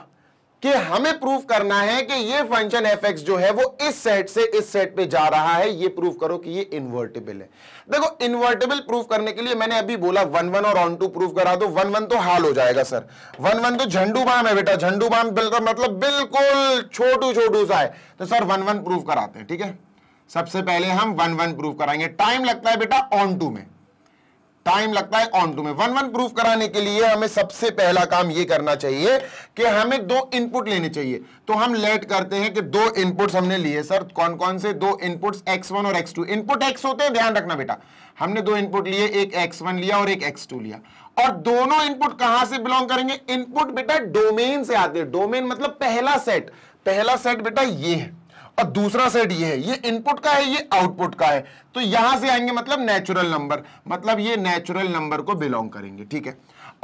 कि हमें प्रूफ करना है कि ये फंक्शन एफ एक्स जो है वो इस सेट से इस सेट पे जा रहा है ये प्रूफ करो कि ये इन्वर्टेबल है देखो इन्वर्टेबल प्रूफ करने के लिए मैंने अभी बोला वन वन और ऑन टू प्रूफ करा दो वन वन तो हाल हो जाएगा सर वन वन तो झंडू बाम है बेटा झंडू बाम बिल्कुल मतलब बिल्कुल छोटू छोटू सा है तो सर वन वन प्रूफ कराते हैं ठीक है थीके? सबसे पहले हम वन वन प्रूफ कराएंगे टाइम लगता है बेटा ऑन टू में टाइम लगता है ऑन टू में वन वन प्रूफ कराने के लिए हमें सबसे पहला काम यह करना चाहिए कि हमें दो इनपुट लेने चाहिए तो हम लेट करते हैं कि दो इनपुट्स हमने लिए सर कौन कौन से दो इनपुट्स x1 और x2 इनपुट x होते हैं ध्यान रखना बेटा हमने दो इनपुट लिए एक x1 लिया और एक x2 लिया और दोनों इनपुट कहां से बिलोंग करेंगे इनपुट बेटा डोमेन से आते हैं डोमेन मतलब पहला सेट पहला सेट बेटा ये है और दूसरा सेट ये है ये इनपुट का है ये आउटपुट का है तो यहां से आएंगे मतलब नेचुरल नंबर मतलब ये नेचुरल नंबर को बिलोंग करेंगे ठीक है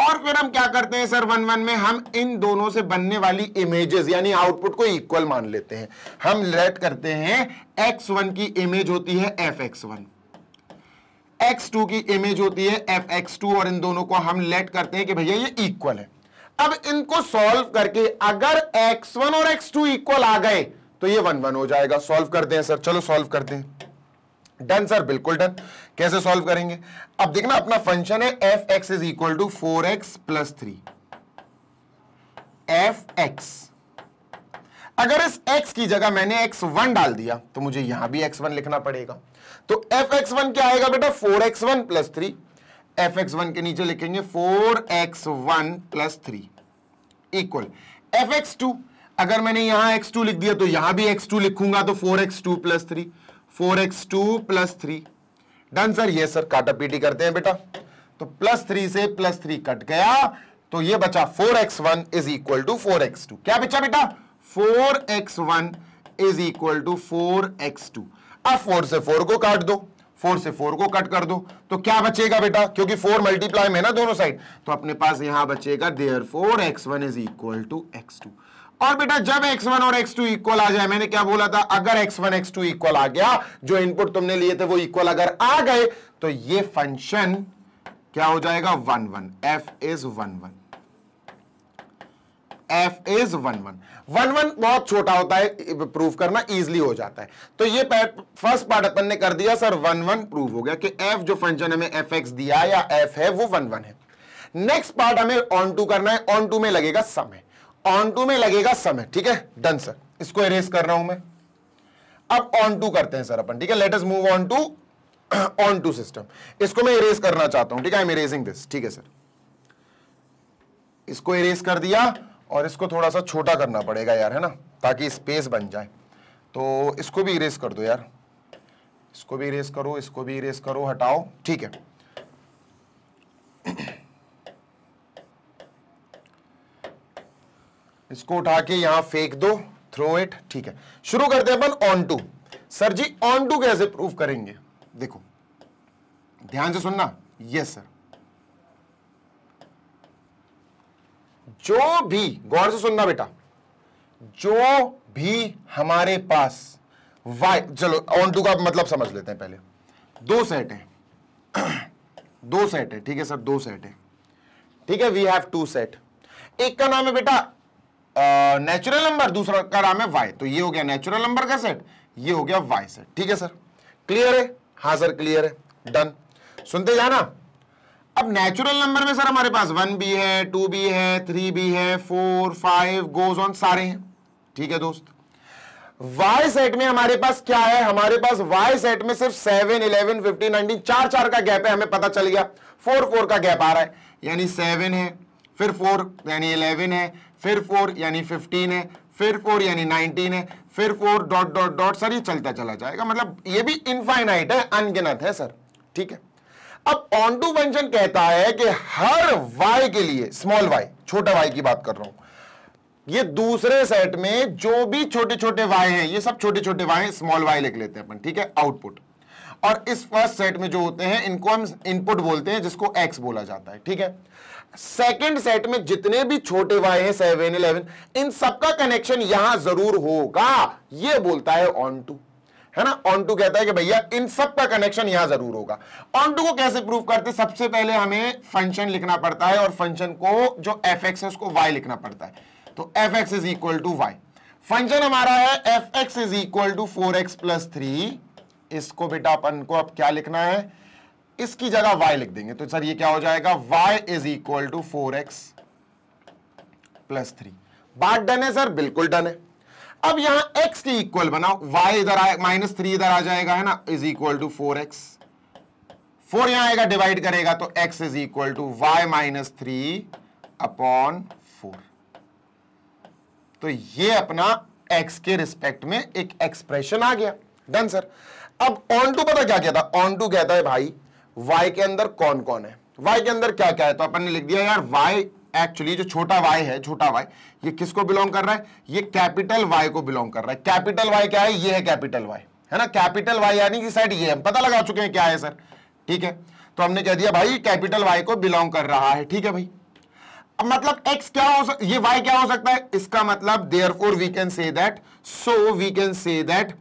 और फिर हम क्या करते हैं सर वन वन में हम इन दोनों से बनने वाली इमेजेस यानी आउटपुट को इक्वल मान लेते हैं हम लेट करते हैं एक्स वन की इमेज होती है F x one x two की इमेज होती है एफ एक्स टू और इन दोनों को हम लेट करते हैं कि भैया ये इक्वल है अब इनको सॉल्व करके अगर एक्स वन और एक्स टू इक्वल आ गए तो ये वन वन हो जाएगा सॉल्व कर दें सर चलो सॉल्व कर दें डन सर बिल्कुल डन कैसे सॉल्व करेंगे अब देखना अपना फंक्शन है F x is equal to four x plus three f x अगर इस x की जगह मैंने x1 डाल दिया तो मुझे यहां भी x1 लिखना पड़ेगा तो एफ एक्स वन क्या आएगा बेटा four x one plus three f x one के नीचे लिखेंगे four x one plus three equal f x two अगर मैंने यहां एक्स टू लिख दिया तो यहां भी एक्स टू लिखूंगा तो four x two plus three four x two plus three done sir ये सर काटा पीटी करते हैं बेटा तो प्लस थ्री से प्लस थ्री कट गया तो ये बचा four x one is equal to four x two क्या बचा बेटा four x one is equal to four x two अब फोर से फोर को काट दो फोर से फोर को कट कर दो तो क्या बचेगा बेटा क्योंकि फोर मल्टीप्लाई में ना दोनों साइड तो अपने पास यहां बचेगा therefore x one is equal to x two और बेटा जब x1 और x2 इक्वल आ जाए मैंने क्या बोला था अगर x1 x2 इक्वल आ गया जो इनपुट तुमने लिए थे वो इक्वल अगर आ गए तो ये फंक्शन क्या हो जाएगा one one f is one one f is one one one one बहुत छोटा होता है प्रूव करना इजली हो जाता है तो ये फर्स्ट पार्ट अपन ने कर दिया सर वन वन प्रूव हो गया कि एफ जो फंक्शन हमें एफ एक्स दिया या एफ है वो वन वन है नेक्स्ट पार्ट हमें ऑन टू करना है ऑन टू में लगेगा समय ऑन टू में लगेगा समय ठीक है डन सर इसको इरेज कर रहा हूं मैं अब ऑन टू करते हैं सर अपन ठीक है let us move on to onto system इसको मैं इरेज करना चाहता हूं ठीक है आई एम इरेजिंग दिस ठीक है सर इसको इरेज कर दिया और इसको थोड़ा सा छोटा करना पड़ेगा यार है ना ताकि स्पेस बन जाए तो इसको भी इरेज कर दो यार इसको भी इरेज करो इसको भी इरेज करो हटाओ ठीक है इसको उठा के यहां फेंक दो थ्रो इट ठीक है शुरू करते हैं अपन onto sir ji onto कैसे प्रूफ करेंगे देखो ध्यान से सुनना यस सर जो भी गौर से सुनना बेटा जो भी हमारे पास वाई चलो ऑन टू का मतलब समझ लेते हैं पहले दो सेट है दो सेट है ठीक है सर दो सेट है ठीक है वी हैव टू सेट एक का नाम है बेटा नेचुरल नंबर दूसरा का नाम है वाई तो ये हो गया नेचुरल नंबर का सेट ये हो गया वाई सेट ठीक है सर क्लियर है हाँ सर क्लियर है डन सुनते जाना अब नेचुरल नंबर में सर हमारे पास वन भी है टू भी है थ्री भी है फोर फाइव गोज ऑन सारे हैं ठीक है दोस्त y सेट में हमारे पास क्या है हमारे पास y सेट में सिर्फ सेवन इलेवन फिफ्टीन नाइनटीन चार चार का गैप है हमें पता चल गया फोर फोर का गैप आ रहा है यानी सेवन है फिर फोर यानी इलेवन है फिर फोर यानी फिफ्टीन है फिर फोर यानी नाइनटीन है फिर four dot dot dot sir ये चलता चला जाएगा मतलब ये भी इनफाइनाइट है अनगिनत है सर ठीक है अब ऑन टू फंक्शन कहता है कि हर y के लिए स्मॉल y छोटा y की बात कर रहा हूं ये दूसरे सेट में जो भी छोटे छोटे y हैं ये सब छोटे छोटे वाई स्मॉल वाई लिख लेते हैं अपन ठीक है आउटपुट और इस फर्स्ट सेट में जो होते हैं इनको हम इनपुट बोलते हैं जिसको एक्स बोला जाता है ठीक है सेकंड सेट में जितने भी छोटे वाई हैं सेवन इलेवन इन सबका कनेक्शन यहां जरूर होगा ये बोलता है ऑन टू है ना ऑन टू कहता है कि भैया इन सब का कनेक्शन यहां जरूर होगा ऑन टू को कैसे प्रूव करते सबसे पहले हमें फंक्शन लिखना पड़ता है और फंक्शन को जो एफ एक्स है उसको वाई लिखना पड़ता है तो f x is equal to y function हमारा है F x is equal to four x plus three इसको बेटा अपन को अब क्या लिखना है इसकी जगह वाई लिख देंगे तो सर ये क्या हो जाएगा y is equal to four x plus three बात डन है सर बिल्कुल डन है अब यहां x के इक्वल बनाओ y इधर आए माइनस थ्री इधर आ जाएगा है ना is equal to four x four यहां आएगा डिवाइड करेगा तो x is equal to y minus three upon four तो ये अपना x के रिस्पेक्ट में एक एक्सप्रेशन आ गया डन सर अब ऑन टू पता क्या कहता ऑन टू कहता है भाई y के अंदर कौन कौन है वाई के अंदर क्या क्या है तो अपन ने लिख दिया यार y एक्चुअली जो छोटा y है छोटा y ये किसको बिलोंग कर रहा है ये कैपिटल वाई को बिलोंग कर रहा है कैपिटल वाई क्या है ये है कैपिटल y है ना कैपिटल y यानी कि साइड ये हम पता लगा चुके हैं क्या है सर ठीक है तो हमने कह दिया भाई कैपिटल वाई को बिलोंग कर रहा है ठीक है भाई अब मतलब x क्या हो सकता ये y क्या हो सकता है इसका मतलब therefore we can say that so we can say that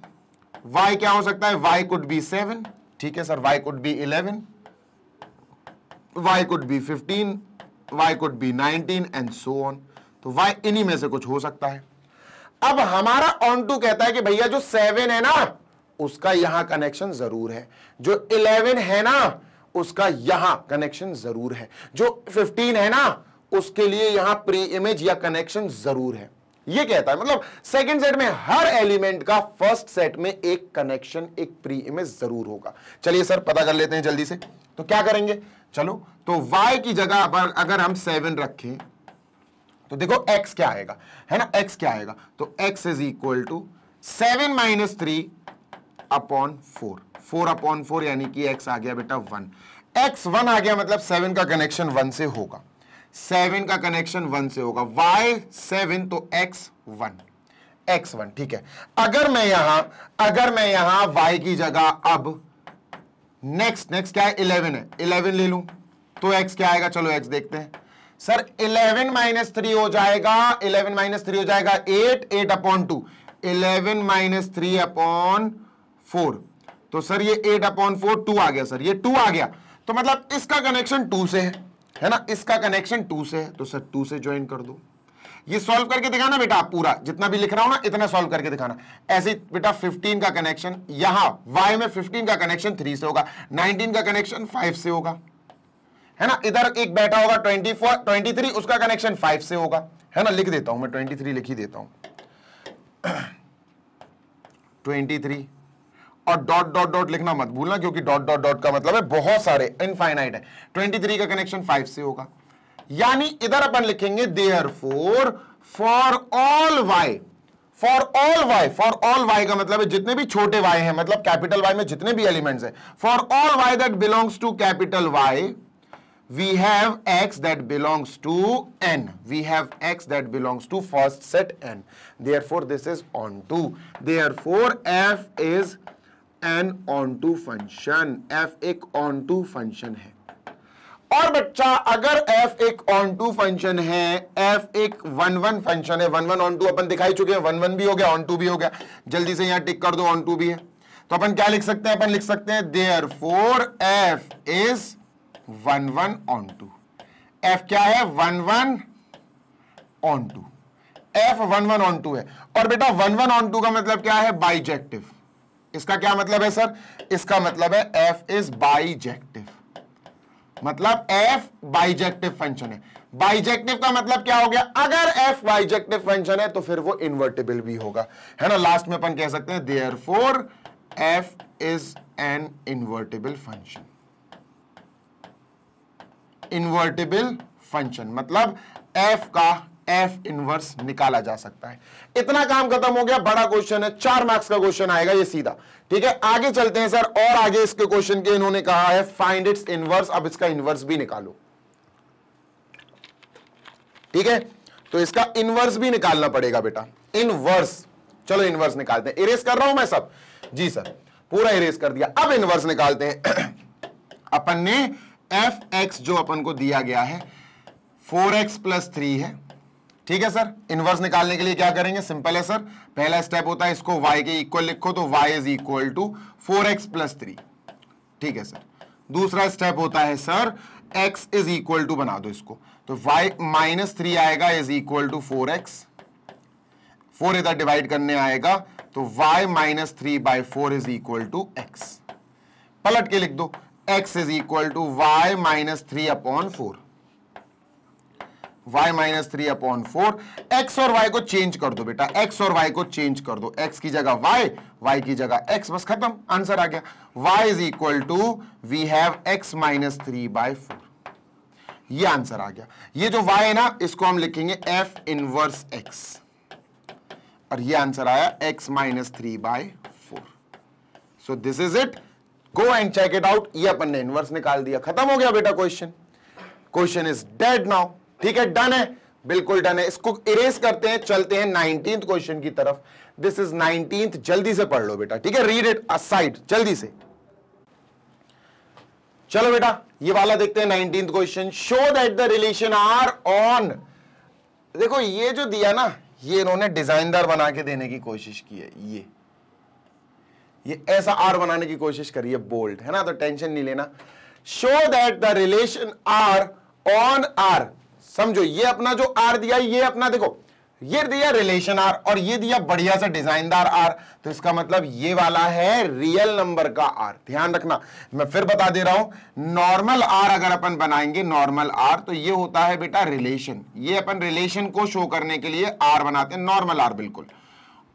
y क्या हो सकता है y कुड बी सेवन ठीक है sir y could be eleven y could be fifteen y could be nineteen and so on तो y इन्हीं में से कुछ हो सकता है अब हमारा ऑन टू कहता है कि भैया जो सेवन है ना उसका यहां कनेक्शन जरूर है जो इलेवन है ना उसका यहां कनेक्शन जरूर है जो फिफ्टीन है ना उसके लिए यहां प्री इमेज या कनेक्शन जरूर है ये कहता है मतलब सेकंड सेट में हर एलिमेंट का फर्स्ट सेट में एक कनेक्शन एक प्री इमेज जरूर होगा चलिए सर पता कर लेते हैं जल्दी से तो क्या करेंगे चलो तो y की जगह पर अगर हम सेवन रखें तो देखो x क्या आएगा है ना x क्या आएगा तो x is equal to seven minus three upon four four upon four यानी कि x आ गया बेटा वन x वन आ गया मतलब सेवन का कनेक्शन वन से होगा सेवन का कनेक्शन वन से होगा वाई सेवन तो एक्स वन एक्स वन ठीक है अगर मैं यहां अगर मैं यहां वाई की जगह अब नेक्स्ट नेक्स्ट क्या है इलेवन है इलेवन ले लू तो एक्स क्या आएगा चलो एक्स देखते हैं सर इलेवन माइनस थ्री हो जाएगा इलेवन माइनस थ्री हो जाएगा eight eight upon two eleven minus three upon four तो सर ये एट अपॉन फोर टू आ गया सर ये टू आ गया तो मतलब इसका कनेक्शन टू से है है ना इसका कनेक्शन टू से है तो सर टू से ज्वाइन कर दो ये सॉल्व करके दिखाना बेटा पूरा जितना भी लिख रहा हूं ना इतना सॉल्व करके दिखाना ऐसे बेटा 15 का कनेक्शन यहां y में 15 का कनेक्शन 3 से होगा 19 का कनेक्शन 5 से होगा है ना इधर एक बैठा होगा 24 23 उसका कनेक्शन 5 से होगा है ना लिख देता हूं मैं 23 लिख ही देता हूं 23 और डॉट डॉट डॉट लिखना मत भूलना क्योंकि डॉट डॉट डॉट का मतलब है बहुत सारे इनफाइनाइट है 23 का कनेक्शन 5 से होगा यानी इधर अपन लिखेंगे therefore for all y for all y for all y का मतलब है जितने भी छोटे वाई हैं मतलब कैपिटल वाई में जितने भी एलिमेंट्स हैं for all y that belongs to capital Y we have x that belongs to n we have x that belongs to first set n therefore this is onto therefore f is an onto function f एक onto function है और बच्चा अगर f एक onto function है f एक one one function है one one onto अपन दिखाई चुके हैं वन वन भी हो गया ऑन टू भी हो गया जल्दी से यहां टिक कर दो ऑन टू भी है तो अपन क्या लिख सकते हैं अपन लिख सकते हैं therefore F is one one onto f क्या है one one onto f one one onto है और बेटा वन वन ऑन टू का मतलब क्या है बाइजेक्टिव इसका क्या मतलब है सर इसका मतलब है एफ इज बाइजेक्टिव मतलब एफ बाइजेक्टिव फंक्शन है बाइजेक्टिव का मतलब क्या हो गया अगर एफ बाइजेक्टिव फंक्शन है तो फिर वो इन्वर्टेबल भी होगा है ना लास्ट में अपन कह सकते हैं therefore F is an invertible function invertible function मतलब एफ का एफ इनवर्स निकाला जा सकता है इतना काम खत्म हो गया बड़ा क्वेश्चन है चार मार्क्स का क्वेश्चन आएगा ये सीधा ठीक है आगे चलते हैं सर और आगे इसके क्वेश्चन के इन्होंने कहा है फाइंड इट्स इनवर्स अब इसका इनवर्स भी निकालो ठीक है तो इसका इनवर्स भी निकालना पड़ेगा बेटा इनवर्स चलो इनवर्स निकालते हैं इरेज कर रहा हूं मैं सब जी सर पूरा इरेज कर दिया अब इनवर्स निकालते हैं अपन ने एफ एक्स जो अपन को दिया गया है फोर एक्स प्लस थ्री है ठीक है सर इनवर्स निकालने के लिए क्या करेंगे सिंपल है सर पहला स्टेप होता है इसको y के इक्वल लिखो तो y is equal to four x plus three ठीक है सर दूसरा स्टेप होता है sir x is equal to बना दो इसको तो y माइनस थ्री आएगा is equal to four x four इधर डिवाइड करने आएगा तो y minus three by four is equal to x पलट के लिख दो x is equal to y minus three upon four y minus three upon four x और y को चेंज कर दो बेटा x और y को चेंज कर दो x की जगह y y की जगह x बस खत्म आंसर आ गया y is equal to we have x minus three by four ये आंसर आ गया ये जो y है ना इसको हम लिखेंगे f इनवर्स x और ये आंसर आया x minus three by four so this is it go and check it out ये अपन ने इनवर्स निकाल दिया खत्म हो गया बेटा question question is dead now ठीक है डन है बिल्कुल डन है इसको इरेज करते हैं चलते हैं नाइनटीन क्वेश्चन की तरफ दिस इज नाइनटीन जल्दी से पढ़ लो बेटा ठीक है रीड इट असाइड जल्दी से चलो बेटा ये वाला देखते हैं nineteen question show that the relation R on देखो ये जो दिया ना ये इन्होंने डिजाइनदार बना के देने की कोशिश की है ये ये ऐसा आर बनाने की कोशिश करी है बोल्ड है ना तो टेंशन नहीं लेना show that the relation R on R समझो ये अपना जो आर दिया ये अपना देखो ये दिया रिलेशन आर और ये दिया बढ़िया सा डिजाइनदार आर तो इसका मतलब ये वाला है रियल नंबर का आर ध्यान रखना मैं फिर बता दे रहा हूं नॉर्मल आर अगर अपन बनाएंगे नॉर्मल आर तो ये होता है बेटा रिलेशन ये अपन रिलेशन को शो करने के लिए आर बनाते हैं नॉर्मल आर बिल्कुल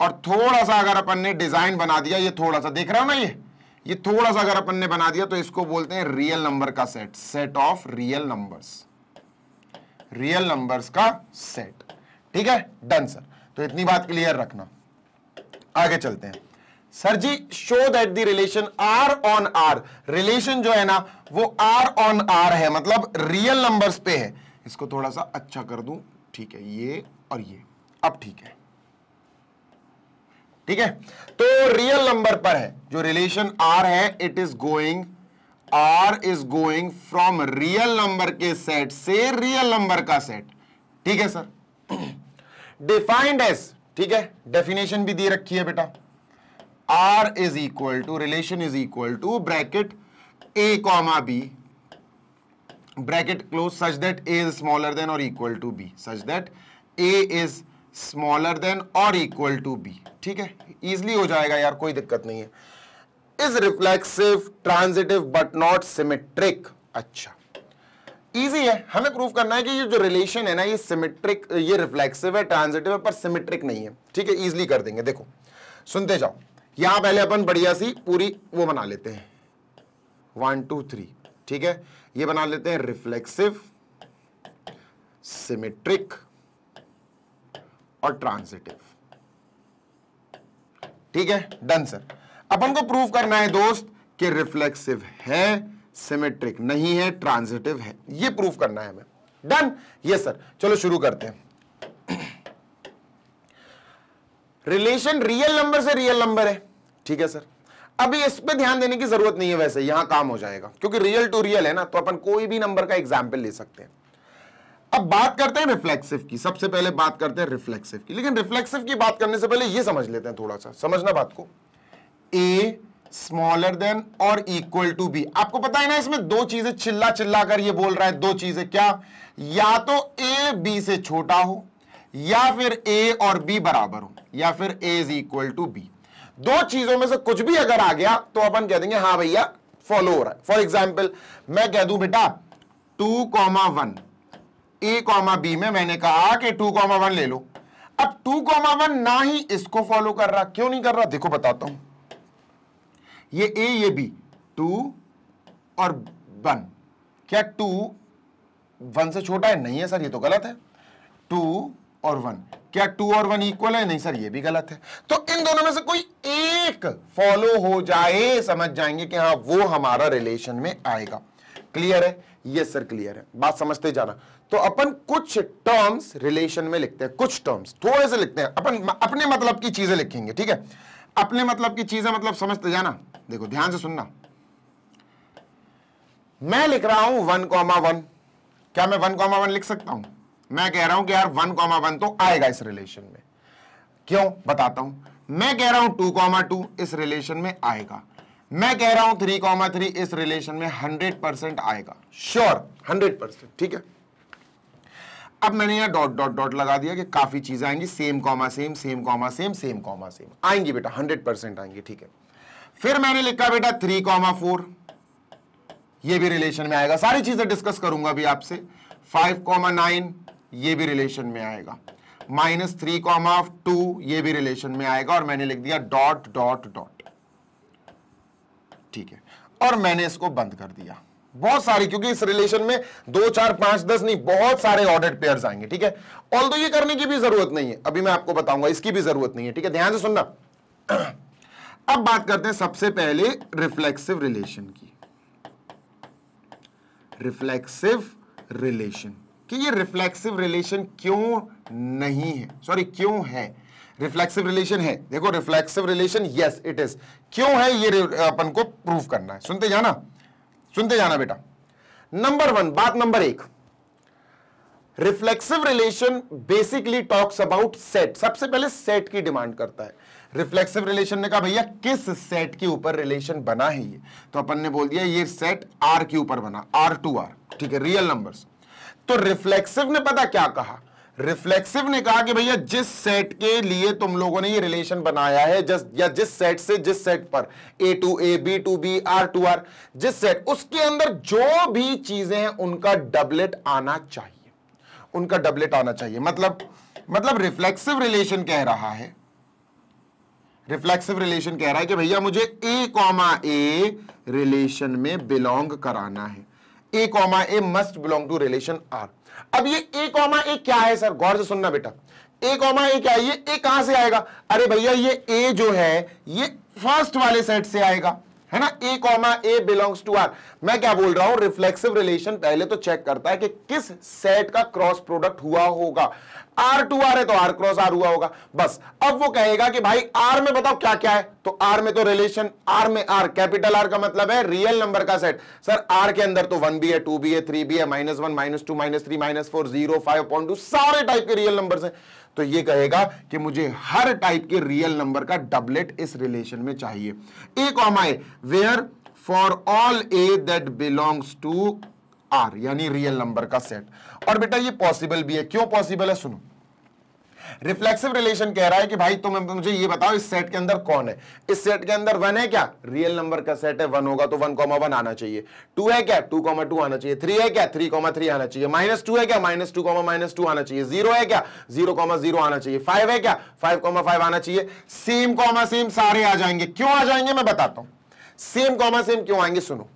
और थोड़ा सा अगर अपन ने डिजाइन बना दिया ये थोड़ा सा देख रहा हूं ना ये ये थोड़ा सा अगर अपन ने बना दिया तो इसको बोलते हैं रियल नंबर का set set of real numbers real numbers का सेट ठीक है डन सर तो इतनी बात क्लियर रखना आगे चलते हैं sir ji show that the relation R on R relation जो है ना वो आर ऑन आर है मतलब रियल नंबर्स पे है इसको थोड़ा सा अच्छा कर दूं ठीक है ये और ये अब ठीक है ठीक है तो रियल नंबर पर है जो रिलेशन आर है it is going R is going from real number के सेट से रियल नंबर का सेट ठीक है सर डिफाइंड एस ठीक है डेफिनेशन भी दे रखी है बेटा R is equal to relation is equal to bracket a comma B bracket close such that a is smaller than और equal to b such that a is smaller than और equal to b ठीक है easily हो जाएगा यार कोई दिक्कत नहीं है is reflexive transitive but not symmetric अच्छा इजी है हमें प्रूव करना है कि ये जो रिलेशन है ना ये सिमेट्रिक ये रिफ्लेक्सिव है ट्रांजिटिव है पर सिमेट्रिक नहीं है ठीक है इजीली कर देंगे देखो सुनते जाओ यहां पहले अपन बढ़िया सी पूरी वो बना लेते हैं वन टू थ्री ठीक है ये बना लेते हैं रिफ्लेक्सिव सिमेट्रिक और ट्रांजिटिव ठीक है डन सर अपन को प्रूव करना है दोस्त कि रिफ्लेक्सिव है सिमेट्रिक नहीं है ट्रांजिटिव है ये प्रूफ करना है हमें डन ये सर चलो शुरू करते हैं रिलेशन रियल नंबर से रियल नंबर है ठीक है सर अभी इस पे ध्यान देने की जरूरत नहीं है वैसे यहां काम हो जाएगा क्योंकि रियल टू रियल है ना तो अपन कोई भी नंबर का एग्जाम्पल ले सकते हैं अब बात करते हैं रिफ्लेक्सिव की सबसे पहले बात करते हैं रिफ्लेक्सिव की लेकिन रिफ्लेक्सिव की बात करने से पहले यह समझ लेते हैं थोड़ा सा समझना बात को ए स्मॉलर देन और इक्वल टू बी आपको पता है ना इसमें दो चीजें चिल्ला चिल्ला कर ये बोल रहा है दो चीजें क्या या तो ए बी से छोटा हो या फिर ए और बी बराबर हो या फिर a is equal to b दो चीजों में से कुछ भी अगर आ गया तो अपन कह देंगे हाँ भैया फॉलो हो रहा है फॉर एग्जाम्पल मैं कह दू बेटा two comma one a comma b में मैंने कहा कि टू कॉमा वन ले लो अब टू कॉमा वन ना ही इसको फॉलो कर रहा क्यों नहीं कर रहा देखो बताता हूं ये ए ये बी टू और वन क्या टू वन से छोटा है नहीं है सर ये तो गलत है टू और वन क्या टू और वन इक्वल है नहीं सर ये भी गलत है तो इन दोनों में से कोई एक फॉलो हो जाए समझ जाएंगे कि हाँ वो हमारा रिलेशन में आएगा क्लियर है ये सर क्लियर है बात समझते जाना तो अपन कुछ टर्म्स रिलेशन में लिखते हैं कुछ टर्म्स थोड़े से लिखते हैं अपन अपने मतलब की चीजें लिखेंगे ठीक है अपने मतलब की चीजें मतलब समझते तो जाना देखो ध्यान से सुनना मैं लिख रहा हूं वन कॉमा वन क्या मैं वन कॉमा वन लिख सकता हूं मैं कह रहा हूं कि यार वन कॉमा वन तो आएगा इस रिलेशन में क्यों बताता हूं मैं कह रहा हूं टू कॉमा टू इस रिलेशन में आएगा मैं कह रहा हूं थ्री कॉमा थ्री इस रिलेशन में हंड्रेड परसेंट आएगा श्योर हंड्रेड परसेंट ठीक है अब मैंने यहां डॉट डॉट डॉट लगा दिया कि काफी चीजें आएंगी same comma same same comma same same comma same आएंगी बेटा हंड्रेड परसेंट आएंगी ठीक है फिर मैंने लिखा बेटा थ्री कॉमा फोर यह भी रिलेशन में आएगा सारी चीजें डिस्कस करूंगा अभी आपसे फाइव कॉमा नाइन ये भी रिलेशन में आएगा माइनस थ्री कॉमा टू यह भी रिलेशन में आएगा और मैंने लिख दिया डॉट डॉट डॉट ठीक है और मैंने इसको बंद कर दिया बहुत सारे क्योंकि इस रिलेशन में दो चार पांच दस नहीं बहुत सारे ऑडिट पेयर आएंगे ठीक है ऑल दो ये करने की भी जरूरत नहीं है अभी मैं आपको बताऊंगा इसकी भी जरूरत नहीं है ठीक है ध्यान से सुनना अब बात करते हैं सबसे पहले रिफ्लेक्सिव रिलेशन की रिफ्लेक्सिव रिलेशन कि ये रिफ्लेक्सिव रिलेशन क्यों नहीं है सॉरी क्यों है रिफ्लेक्सिव रिलेशन है देखो reflexive relation yes it is क्यों है ये अपन को प्रूव करना है सुनते जाना सुनते जाना बेटा नंबर वन बात नंबर एक reflexive relation basically talks about set सबसे पहले सेट की डिमांड करता है रिफ्लेक्सिव रिलेशन ने कहा भैया किस सेट के ऊपर रिलेशन बना है ये तो अपन ने बोल दिया ये सेट आर के ऊपर बना आर टू आर ठीक है रियल नंबर्स तो रिफ्लेक्सिव ने पता क्या कहा रिफ्लेक्सिव ने कहा कि भैया जिस सेट के लिए तुम लोगों ने ये रिलेशन बनाया है जस या जिस सेट से जिस सेट पर a to a b to b R to R जिस सेट उसके अंदर जो भी चीजें हैं उनका डबलेट आना चाहिए उनका डबलेट आना चाहिए मतलब मतलब रिफ्लेक्सिव रिलेशन कह रहा है रिफ्लेक्सिव रिलेशन कह रहा है कि भैया मुझे ए कॉमा ए रिलेशन में बिलोंग कराना है a comma a must belong to relation R अब ये ए कॉमा ए क्या है सर गौर से सुनना बेटा ए कॉमा ए क्या है ये ए कहां से आएगा अरे भैया ये ए जो है ये फर्स्ट वाले सेट से आएगा है ना a comma a belongs to R मैं क्या बोल रहा हूं रिफ्लेक्सिव रिलेशन पहले तो चेक करता है कि किस सेट का क्रॉस प्रोडक्ट हुआ होगा आर टू आर है तो आर क्रॉस आर हुआ होगा बस अब वो कहेगा कि भाई आर में बताओ क्या क्या है तो आर में तो रिलेशन आर में आर कैपिटल आर का मतलब है रियल नंबर का सेट सर आर के अंदर तो वन भी है टू भी है थ्री भी है minus one minus two minus three minus four zero five point two सारे टाइप के रियल नंबर है तो ये कहेगा कि मुझे हर टाइप के रियल नंबर का डबलेट इस रिलेशन में चाहिए a comma a where for all A that belongs to R यानी रियल नंबर का सेट और बेटा ये पॉसिबल भी है क्यों पॉसिबल है सुनो रिफ्लेक्सिव रिलेशन कह रहा है कि भाई तुम मुझे ये बताओ इस सेट के अंदर कौन है इस सेट के अंदर वन है क्या रियल नंबर का सेट है वन होगा तो वन कॉमा वन आना चाहिए टू है क्या टू कॉमा टू आना चाहिए थ्री है क्या थ्री कॉमा थ्री आना चाहिए माइनस टू है क्या minus two comma minus two आना चाहिए जीरो है क्या जीरो कॉमा जीरो आना चाहिए फाइव है क्या फाइव कॉमा फाइव आना चाहिए सेम कॉमा सेम सारे आ जाएंगे क्यों आ जाएंगे मैं बताता हूं सेम कॉमा सेम क्यों आएंगे सुनो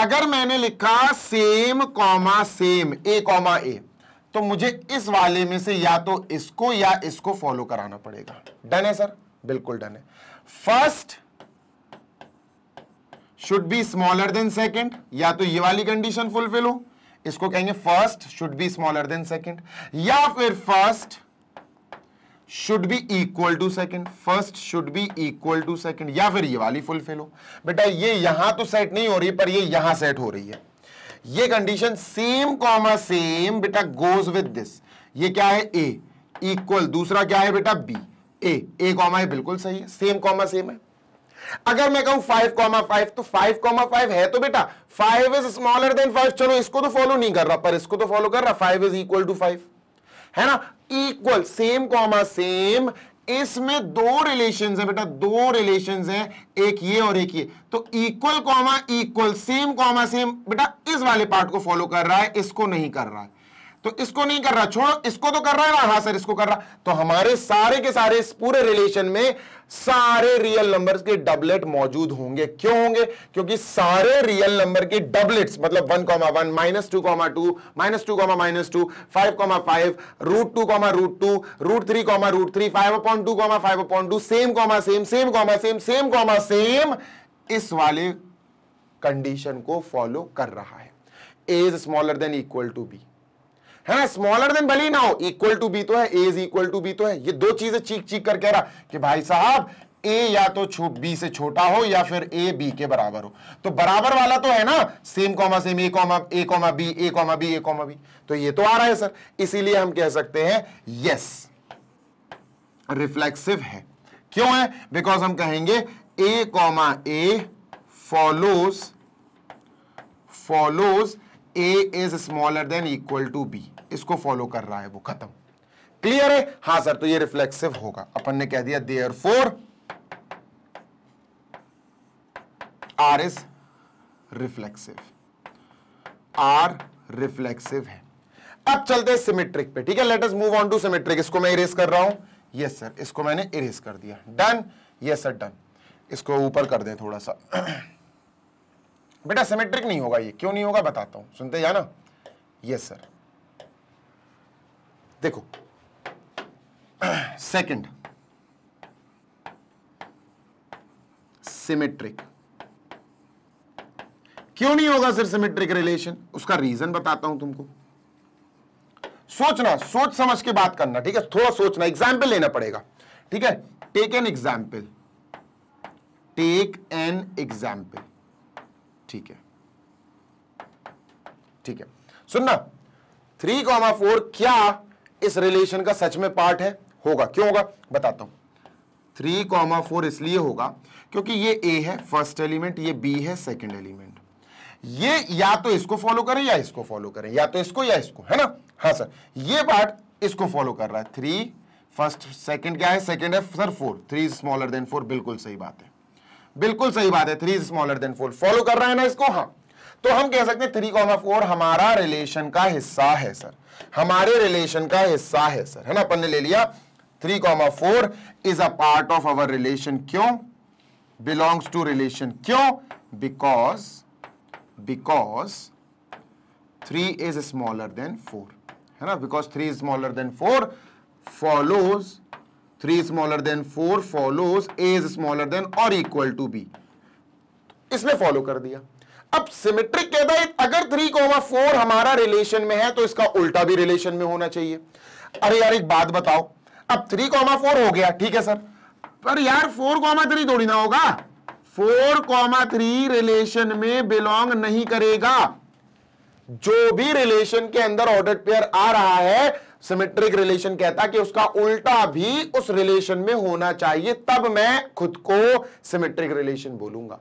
अगर मैंने लिखा same comma same a comma a तो मुझे इस वाले में से या तो इसको या इसको फॉलो कराना पड़ेगा डन है सर बिल्कुल डन है first should be smaller than second या तो ये वाली कंडीशन फुलफिल हो इसको कहेंगे first should be smaller than second या फिर first should be equal to second first should be equal to second या फिर ये वाली फुलफिल हो बेटा ये यहां तो सेट नहीं हो रही पर ये यहां सेट हो रही है ये कंडीशन सेम कॉमा सेम बेटा गोज विद दिस ये क्या है ए इक्वल दूसरा क्या है बेटा बी ए ए कॉमा है बिल्कुल सही है सेम कॉमा सेम है अगर मैं कहूं फाइव कॉमा फाइव तो फाइव कॉमा फाइव है तो बेटा five is smaller than five चलो इसको तो फॉलो नहीं कर रहा पर इसको तो फॉलो कर रहा five is equal to five है ना इक्वल सेम कॉमा सेम इसमें दो रिलेशन है बेटा दो रिलेशन है एक ये और एक ये तो equal comma equal same comma same बेटा इस वाले पार्ट को फॉलो कर रहा है इसको नहीं कर रहा है तो इसको नहीं कर रहा छोड़ो इसको तो कर रहा है ना हाँ, हाँ सर इसको कर रहा तो हमारे सारे के सारे इस पूरे रिलेशन में सारे रियल नंबर्स के डबलेट मौजूद होंगे क्यों होंगे क्योंकि सारे रियल नंबर के डबलेट्स मतलब one comma one minus two comma two minus two comma minus two five comma five root two comma root two root three comma root three five point two comma five point two same comma same same comma same same comma same इस वाले condition को follow कर रहा है a is smaller than equal to b है ना smaller than भले ही ना हो इक्वल टू बी तो है a is equal to b तो है ये दो चीजें चीख चीख कर कह रहा कि भाई साहब ए या तो बी से छोटा हो या फिर ए बी के बराबर हो तो बराबर वाला तो है ना same comma same a comma a comma B A comma B A comma b तो ये तो आ रहा है सर इसीलिए हम कह सकते हैं यस रिफ्लेक्सिव है क्यों है बिकॉज हम कहेंगे a comma a follows follows a is smaller than equal to b इसको फॉलो कर रहा है वो खत्म क्लियर है हाँ सर तो ये रिफ्लेक्सिव होगा अपन ने कह दिया therefore R is reflexive R reflexive है अब चलते हैं सिमेट्रिक पे ठीक है let us move on to symmetric इसको मैं इरेज कर रहा हूं यस yes, सर इसको मैंने इरेज कर दिया डन यस सर डन इसको ऊपर कर दे थोड़ा सा बेटा सिमेट्रिक नहीं होगा ये क्यों नहीं होगा बताता हूं सुनते जाना यस सर देखो सेकंड सिमेट्रिक क्यों नहीं होगा सर सिमेट्रिक रिलेशन उसका रीजन बताता हूं तुमको सोचना सोच समझ के बात करना ठीक है थोड़ा सोचना एग्जाम्पल लेना पड़ेगा ठीक है take an example take an example ठीक है ठीक है सुनना थ्री कॉमा फोर क्या इस रिलेशन का सच में पार्ट है होगा क्यों होगा बताता हूं थ्री कॉमा फोर इसलिए होगा क्योंकि ये ए है फर्स्ट एलिमेंट ये बी है सेकंड एलिमेंट ये या तो इसको फॉलो करें या इसको फॉलो करें या तो इसको या इसको है ना हाँ सर ये पार्ट इसको फॉलो कर रहा है थ्री फर्स्ट सेकंड क्या है सेकंड है sir four three smaller than four बिल्कुल सही बात है बिल्कुल सही बात है three is smaller than four follow कर रहे हैं ना इसको हाँ तो हम कह सकते हैं थ्री कॉमा फोर हमारा रिलेशन का हिस्सा है सर हमारे रिलेशन का हिस्सा है सर है ना अपन ने ले लिया three comma four is a part of our relation क्यों बिलोंग्स टू रिलेशन क्यों because because three is smaller than four है ना because three is smaller than four follows three smaller than four follows a is smaller than और equal to b इसने follow कर दिया अब symmetric कहता है अगर थ्री कोमा फोर हमारा रिलेशन में है तो इसका उल्टा भी रिलेशन में होना चाहिए अरे यार एक बात बताओ अब थ्री कॉमा फोर हो गया ठीक है सर पर यार फोर कॉमा थ्री थोड़ी ना होगा फोर कॉमा थ्री रिलेशन में बिलोंग नहीं करेगा जो भी रिलेशन के अंदर ऑर्डर पेयर आ रहा है सिमेट्रिक रिलेशन कहता कि उसका उल्टा भी उस रिलेशन में होना चाहिए तब मैं खुद को सिमेट्रिक रिलेशन बोलूंगा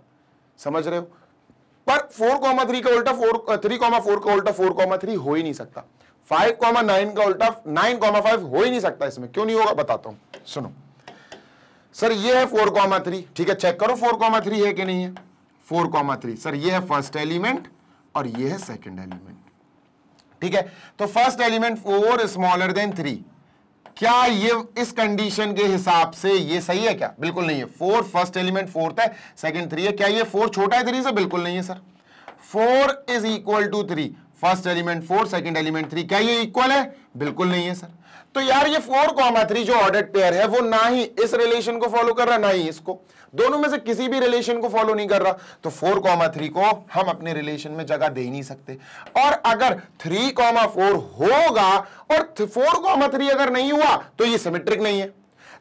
समझ रहे हो पर फोर कॉमा थ्री का उल्टा फोर थ्री कॉमा फोर का उल्टा फोर कॉमा थ्री हो ही नहीं सकता फाइव कॉमा नाइन का उल्टा नाइन कॉमा फाइव हो ही नहीं सकता इसमें क्यों नहीं होगा बताता हूं सुनो सर ये है फोर कॉमा थ्री ठीक है चेक करो फोर कॉमा थ्री है कि नहीं है फोर कॉमा थ्री सर ये है फर्स्ट एलिमेंट और ये है सेकेंड एलिमेंट ठीक है तो first element four smaller than three क्या ये इस कंडीशन के हिसाब से ये सही है क्या बिल्कुल नहीं है फोर फर्स्ट एलिमेंट फोर्थ है सेकंड थ्री है क्या ये फोर छोटा है थ्री से बिल्कुल नहीं है sir four is equal to three first element four second element three क्या ये इक्वल है बिल्कुल नहीं है सर तो यार ये फोर कॉमा थ्री जो ऑर्डर पेयर है वो ना ही इस रिलेशन को फॉलो कर रहा ना ही इसको दोनों में से किसी भी रिलेशन को फॉलो नहीं कर रहा तो फोर कॉमा थ्री को हम अपने रिलेशन में जगह दे ही नहीं सकते और अगर थ्री कॉमा फोर होगा और फोर कॉमा थ्री अगर नहीं हुआ तो ये सिमेट्रिक नहीं है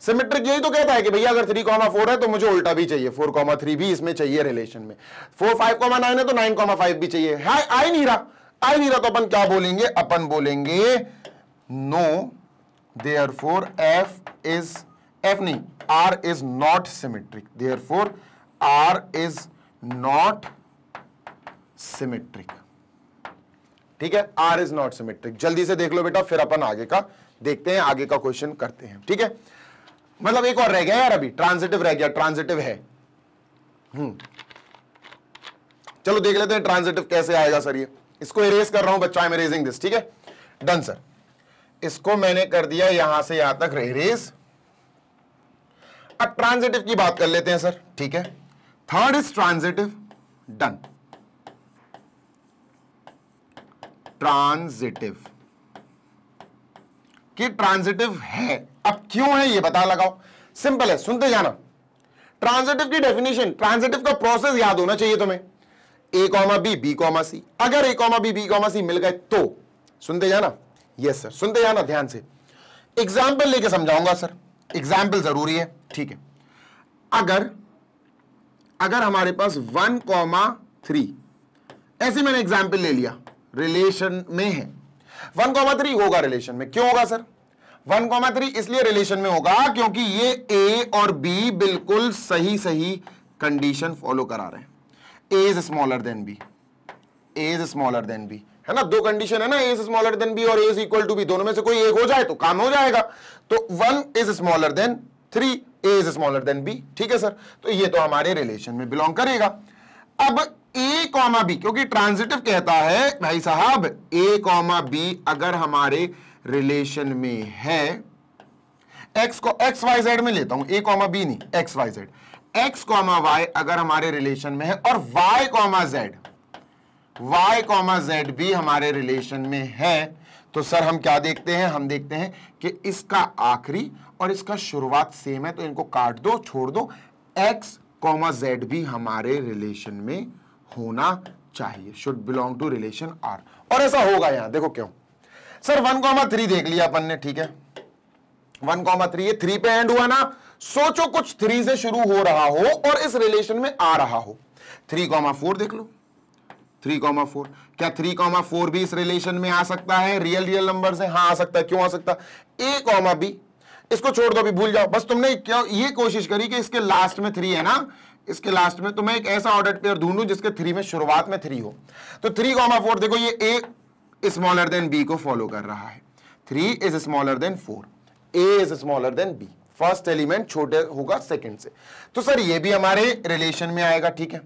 सिमेट्रिक यही तो कहता है कि भैया अगर थ्री कॉमा फोर है तो मुझे उल्टा भी चाहिए फोर कॉमा थ्री भी इसमें चाहिए रिलेशन में फोर फाइव कॉमा नाइन है तो नाइन कॉमा फाइव भी चाहिए हाय आई नहीं रहा आई नहीं रहा तो अपन क्या बोलेंगे अपन बोलेंगे no therefore F is F नहीं R is not symmetric therefore R is not symmetric ठीक है आर इज नॉट सिमेट्रिक जल्दी से देख लो बेटा फिर अपन आगे का देखते हैं आगे का क्वेश्चन करते हैं ठीक है मतलब एक और रह गया यार अभी ट्रांजिटिव रह गया ट्रांजिटिव है हम्म। चलो देख लेते हैं ट्रांजिटिव कैसे आएगा सर ये इसको इरेज कर रहा हूं बच्चा आई एम इरेजिंग दिस ठीक है डन सर इसको मैंने कर दिया यहां से यहां तक इरेज अब ट्रांजिटिव की बात कर लेते हैं सर ठीक है third is transitive done transitive कि ट्रांजिटिव है अब क्यों है ये बता लगाओ सिंपल है सुनते जाना ट्रांजिटिव की डेफिनेशन ट्रांजिटिव का प्रोसेस याद होना चाहिए तुम्हें a comma b b comma c अगर a comma b b comma c मिल गए तो सुनते जाना यस सर सुनते जाना ध्यान से एग्जाम्पल लेके समझाऊंगा सर एग्जाम्पल जरूरी है ठीक है अगर अगर हमारे पास वन कॉमा थ्री ऐसे मैंने एग्जाम्पल ले लिया रिलेशन में है वन कॉमा थ्री होगा रिलेशन में क्यों होगा सर वन कॉमा थ्री इसलिए रिलेशन में होगा क्योंकि ये ए और बी बिल्कुल सही सही कंडीशन फॉलो करा रहे हैं a is smaller than b a is smaller than b है ना दो कंडीशन है ना a is smaller than b और a is equal to b दोनों में से कोई एक हो जाए तो काम हो जाएगा तो one is smaller than three a is smaller than b ठीक है सर तो ये तो हमारे रिलेशन में बिलोंग करेगा अब ए कॉमा बी क्योंकि ट्रांजिटिव कहता है भाई साहब ए कॉमा बी अगर हमारे रिलेशन में है एक्स को एक्स वाई जेड में लेता हूं ए कॉमा बी नहीं x y z x comma y अगर हमारे रिलेशन में है और y comma z y comma z भी हमारे रिलेशन में है तो सर हम क्या देखते हैं हम देखते हैं कि इसका आखिरी और इसका शुरुआत सेम है तो इनको काट दो छोड़ दो एक्स कॉमा जेड भी हमारे रिलेशन में होना चाहिए should belong to relation R और ऐसा होगा यहां देखो क्यों सर वन कॉमा थ्री देख लिया अपन ने ठीक है वन कॉमा थ्री ये थ्री पे एंड हुआ ना सोचो कुछ थ्री से शुरू हो रहा हो और इस रिलेशन में आ रहा हो थ्री कॉमा फोर देख लो थ्री कॉमा फोर क्या थ्री कॉमा फोर भी इस रिलेशन में आ सकता है रियल रियल नंबर से हाँ आ सकता है क्यों आ सकता ए कॉमा बी इसको छोड़ दो अभी भूल जाओ बस तुमने क्या ये कोशिश करी कि इसके लास्ट में थ्री है ना इसके लास्ट में तो मैं एक ऐसा ऑर्डर पेयर ढूंढूं जिसके थ्री में शुरुआत में थ्री हो तो थ्री कॉमा फोर देखो ये ए स्मॉलर देन बी को फॉलो कर रहा है three is smaller than four a is smaller than b first element छोटे होगा सेकंड से तो सर ये भी हमारे रिलेशन में आएगा ठीक है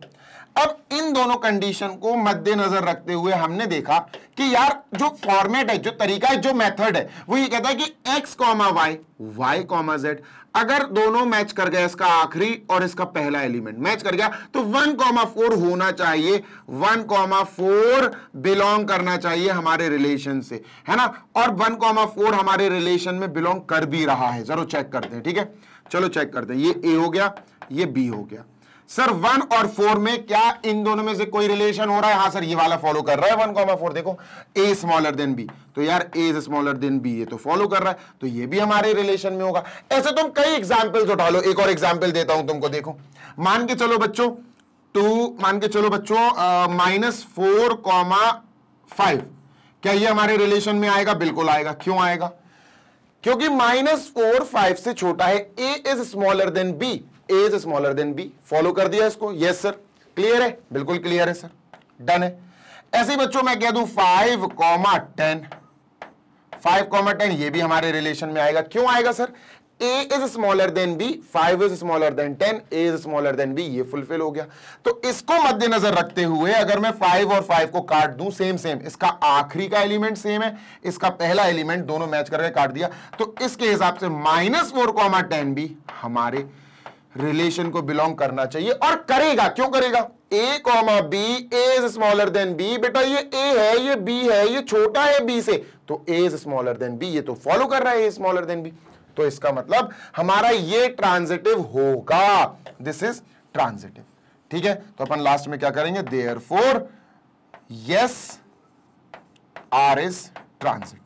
अब इन दोनों कंडीशन को मद्देनजर रखते हुए हमने देखा कि यार जो फॉर्मेट है जो तरीका है जो मेथड है वो ये कहता है कि x comma y y comma z अगर दोनों मैच कर गया इसका आखिरी और इसका पहला एलिमेंट मैच कर गया तो वन कॉमा फोर होना चाहिए वन कॉमा फोर बिलोंग करना चाहिए हमारे रिलेशन से है ना और वन कॉमा फोर हमारे रिलेशन में बिलोंग कर भी रहा है जरूर चेक करते हैं ठीक है चलो चेक करते हैं ये ए हो गया ये बी हो गया सर वन और फोर में क्या इन दोनों में से कोई रिलेशन हो रहा है हाँ सर ये वाला फॉलो कर रहा है वन कॉमा फोर देखो ए स्मॉलर देन बी तो यार a is smaller than b ये तो फॉलो कर रहा है तो ये भी हमारे रिलेशन में होगा ऐसे तुम कई एग्जाम्पल्स उठा लो एक और एग्जाम्पल देता हूं तुमको देखो मान के चलो बच्चों टू मान के चलो बच्चों माइनस फोर कॉमा फाइव क्या ये हमारे रिलेशन में आएगा बिल्कुल आएगा क्यों आएगा क्योंकि माइनस फोर फाइव से छोटा है a is smaller than b a is smaller than b follow कर दिया इसको यस yes, सर क्लियर है बिल्कुल क्लियर है सर डन है ऐसे बच्चों मैं कह दू five comma ten five comma ten ये भी हमारे रिलेशन में आएगा क्यों आएगा sir a is smaller than b five is smaller than ten a is smaller than b ये फुलफिल हो गया तो इसको मद्देनजर रखते हुए अगर मैं फाइव और फाइव को काट दू सेम सेम इसका आखिरी का एलिमेंट सेम है इसका पहला एलिमेंट दोनों मैच करके काट दिया तो इसके हिसाब से माइनस फोर कॉमा टेन भी हमारे रिलेशन को बिलोंग करना चाहिए और करेगा क्यों करेगा a comma b as smaller than b बेटा ये ए है ये बी है ये छोटा है बी से तो एज स्मॉलर देन बी ये तो फॉलो कर रहा है ए स्मॉलर देन बी तो इसका मतलब हमारा ये ट्रांजिटिव होगा दिस इज ट्रांजिटिव ठीक है तो अपन लास्ट में क्या करेंगे therefore yes R is transitive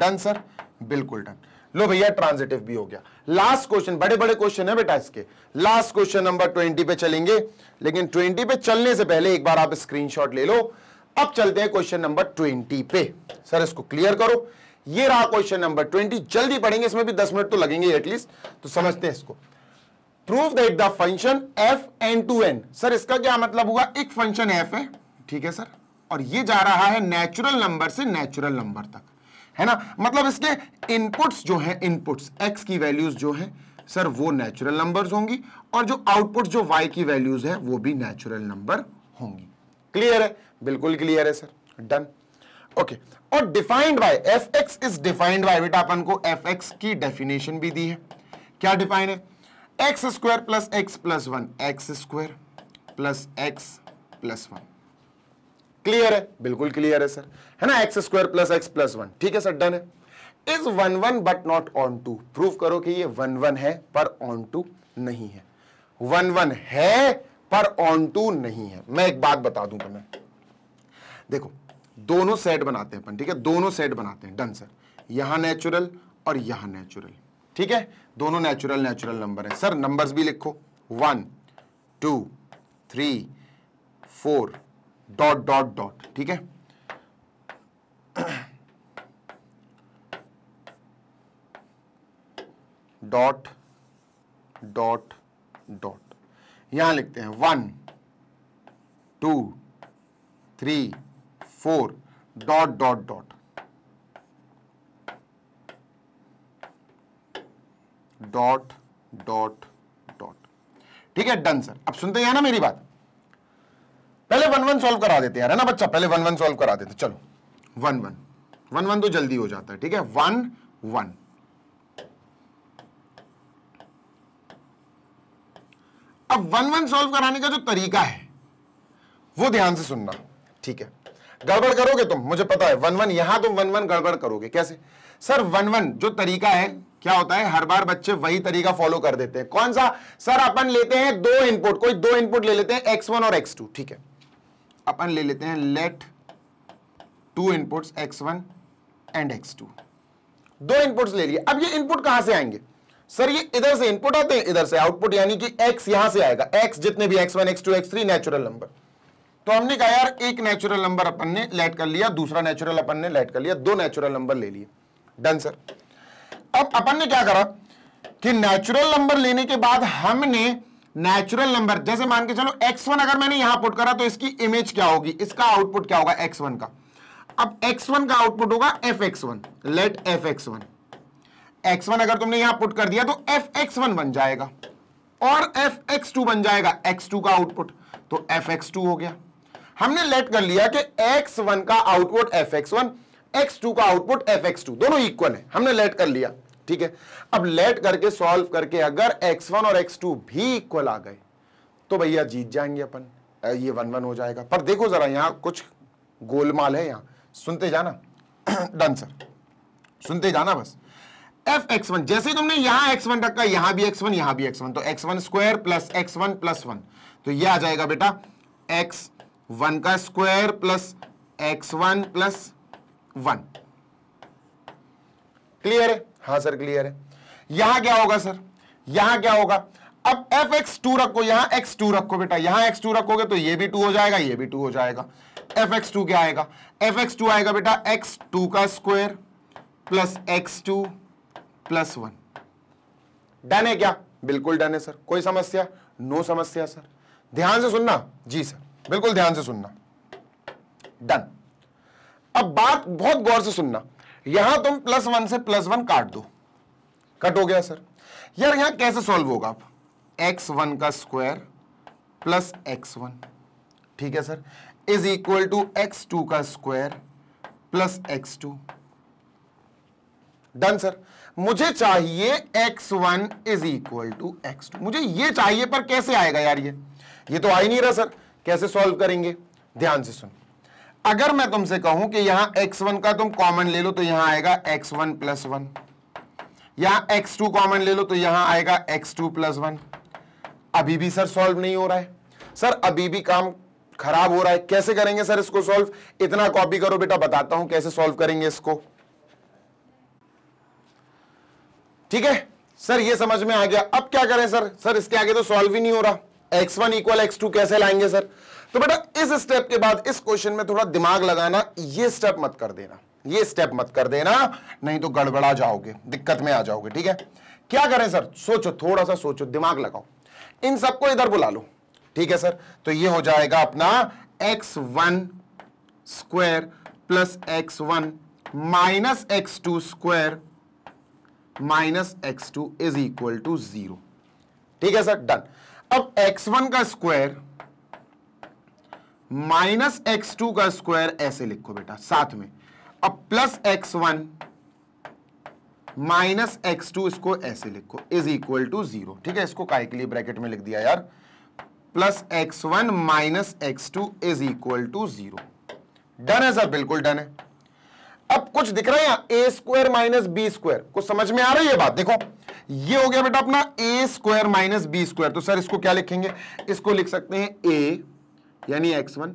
done sir बिल्कुल डन लो भैया ट्रांजिटिव भी हो गया लास्ट क्वेश्चन बड़े बड़े क्वेश्चन है बेटा इसके लास्ट क्वेश्चन नंबर ट्वेंटी पे चलेंगे लेकिन ट्वेंटी पे चलने से पहले एक बार आप स्क्रीन ले लो अब चलते हैं क्वेश्चन नंबर ट्वेंटी पे सर इसको क्लियर करो ये रहा क्वेश्चन नंबर ट्वेंटी जल्दी पढ़ेंगे इसमें भी दस मिनट तो लगेंगे एटलीस्ट तो समझते हैं इसको prove that the function f N to N sir इसका क्या मतलब हुआ एक फंक्शन एफ है ठीक है सर और ये जा रहा है नेचुरल नंबर से नेचुरल नंबर तक है ना मतलब इसके इनपुट्स जो है इनपुट्स एक्स की वैल्यूज जो है सर वो नेचुरल नंबर्स होंगी और जो आउटपुट जो वाई की वैल्यूज है वो भी नेचुरल नंबर होंगी क्लियर है बिल्कुल क्लियर है सर डन ओके और defined by f x is defined by बेटा अपन को एफ एक्स की डेफिनेशन भी दी है क्या डिफाइन है x square plus x plus one x square plus x plus one clear है बिल्कुल क्लियर है सर है ना x square plus x plus one ठीक है सर डन है is one one but not onto prove करो कि ये वन वन है पर ऑन टू नहीं है वन वन है पर ऑन टू नहीं है मैं एक बात बता दूं तुम्हें देखो दोनों सेट बनाते हैं अपन ठीक है दोनों सेट बनाते हैं डन सर यहां नेचुरल और यहां नेचुरल ठीक है दोनों नेचुरल नेचुरल नंबर है सर नंबर्स भी लिखो one two three four dot dot dot ठीक है डॉट डॉट डॉट यहां लिखते हैं one two three four dot dot dot dot dot dot ठीक है डन सर अब सुनते हैं ना मेरी बात पहले वन वन सोल्व करा देते यार है ना बच्चा पहले वन वन सोल्व करा देते चलो वन वन वन वन तो जल्दी हो जाता है ठीक है वन वन अब वन वन सोल्व कराने का जो तरीका है वो ध्यान से सुनना ठीक है गड़बड़ करोगे तुम मुझे पता है वन वन यहां तुम वन वन गड़बड़ करोगे कैसे सर वन वन जो तरीका है क्या होता है हर बार बच्चे वही तरीका फॉलो कर देते हैं कौन सा सर अपन लेते हैं दो इनपुट कोई दो इनपुट ले लेते हैं एक्स वन और एक्स टू ठीक है अपन ले लेते हैं let two inputs x one and x two दो इनपुट्स ले लिए अब ये इनपुट कहां से आएंगे सर ये इधर से इनपुट आते हैं इधर से आउटपुट यानी कि एक्स यहां से आएगा एक्स जितने भी x x one two x three natural number तो हमने कहा यार एक नेचुरल नंबर अपन ने लेट कर लिया दूसरा नेचुरल अपन ने लेट कर लिया दो नेचुरल नंबर ले लिए डन सर अब अपन ने क्या करा कि नेचुरल नंबर लेने के बाद हमने नेचुरल नंबर जैसे मान के चलो x1 अगर मैंने यहां पुट करा तो इसकी इमेज क्या होगी इसका आउटपुट क्या होगा x1 का अब x1 का आउटपुट होगा f x one let f x one x one अगर तुमने यहां पुट कर दिया तो एफ एक्स वन बन जाएगा और एफ एक्स टू बन जाएगा एक्स टू का आउटपुट तो एफ एक्स टू हो गया हमने लेट कर लिया कि x1 का output f x one x two का आउटपुट एफ एक्स टू दोनों इक्वल है हमने लेट कर लिया ठीक है अब लेट करके सॉल्व करके अगर x1 और x2 भी इक्वल आ गए तो भैया जीत जाएंगे अपन ये वन वन हो जाएगा पर देखो जरा यहां कुछ गोलमाल है यहां सुनते जाना डन सर सुनते जाना बस एफ एक्स वन जैसे तुमने यहां एक्स वन रखा यहां भी एक्स वन यहां भी एक्स वन तो x one square plus x one plus one तो ये आ जाएगा बेटा एक्स वन का square plus x one plus one clear है हाँ सर क्लियर है यहां क्या होगा सर यहां क्या होगा अब एफ एक्स टू रखो यहां एक्स टू रखो बेटा यहां एक्स टू रखोगे तो ये भी टू हो जाएगा ये भी टू हो जाएगा एफ एक्स टू क्या आएगा एफ एक्स टू आएगा बेटा एक्स टू का square plus x two plus one done है क्या बिल्कुल डन है सर कोई समस्या नो समस्या सर ध्यान से सुनना जी सर बिल्कुल ध्यान से सुनना डन अब बात बहुत गौर से सुनना यहां तुम प्लस वन से प्लस वन काट दो कट हो गया सर यार यहां कैसे सॉल्व होगा आप एक्स वन का स्क्वायर प्लस एक्स वन ठीक है sir is equal to x two का square plus x two done sir मुझे चाहिए x one is equal to x two मुझे ये चाहिए पर कैसे आएगा यार ये ये तो आ ही नहीं रहा सर कैसे सॉल्व करेंगे ध्यान से सुनो अगर मैं तुमसे कहूं कि यहां x1 का तुम कॉमन ले लो तो यहां आएगा x1 वन प्लस वन यहां एक्स कॉमन ले लो तो यहां आएगा x2 टू प्लस वन अभी भी सर सॉल्व नहीं हो रहा है सर अभी भी काम खराब हो रहा है कैसे करेंगे सर इसको सॉल्व इतना कॉपी करो बेटा बताता हूं कैसे सॉल्व करेंगे इसको ठीक है सर ये समझ में आ गया अब क्या करें सर सर इसके आगे तो सॉल्व ही नहीं हो रहा x1 वन इक्वल एक्स कैसे लाएंगे सर तो बेटा इस स्टेप के बाद इस क्वेश्चन में थोड़ा दिमाग लगाना ये स्टेप मत कर देना ये स्टेप मत कर देना नहीं तो गड़बड़ा जाओगे दिक्कत में आ जाओगे ठीक है क्या करें सर सोचो थोड़ा सा सोचो दिमाग लगाओ इन सबको इधर बुला लो ठीक है सर तो ये हो जाएगा अपना x one square plus x one minus x two square minus x two is equal to zero ठीक है सर डन अब एक्स वन का स्क्वायर माइनस एक्स टू का स्क्वायर ऐसे लिखो बेटा साथ में अब plus x one minus x two इसको ऐसे लिखो इज इक्वल टू जीरो ठीक है इसको काय के लिए ब्रैकेट में लिख दिया यार plus x one minus x two is equal to zero done है सर बिल्कुल डन है अब कुछ दिख रहा है a square minus b square कुछ समझ में आ रही है बात देखो ये हो गया बेटा अपना a square minus b square तो सर इसको क्या लिखेंगे इसको लिख सकते हैं ए यानी एक्स वन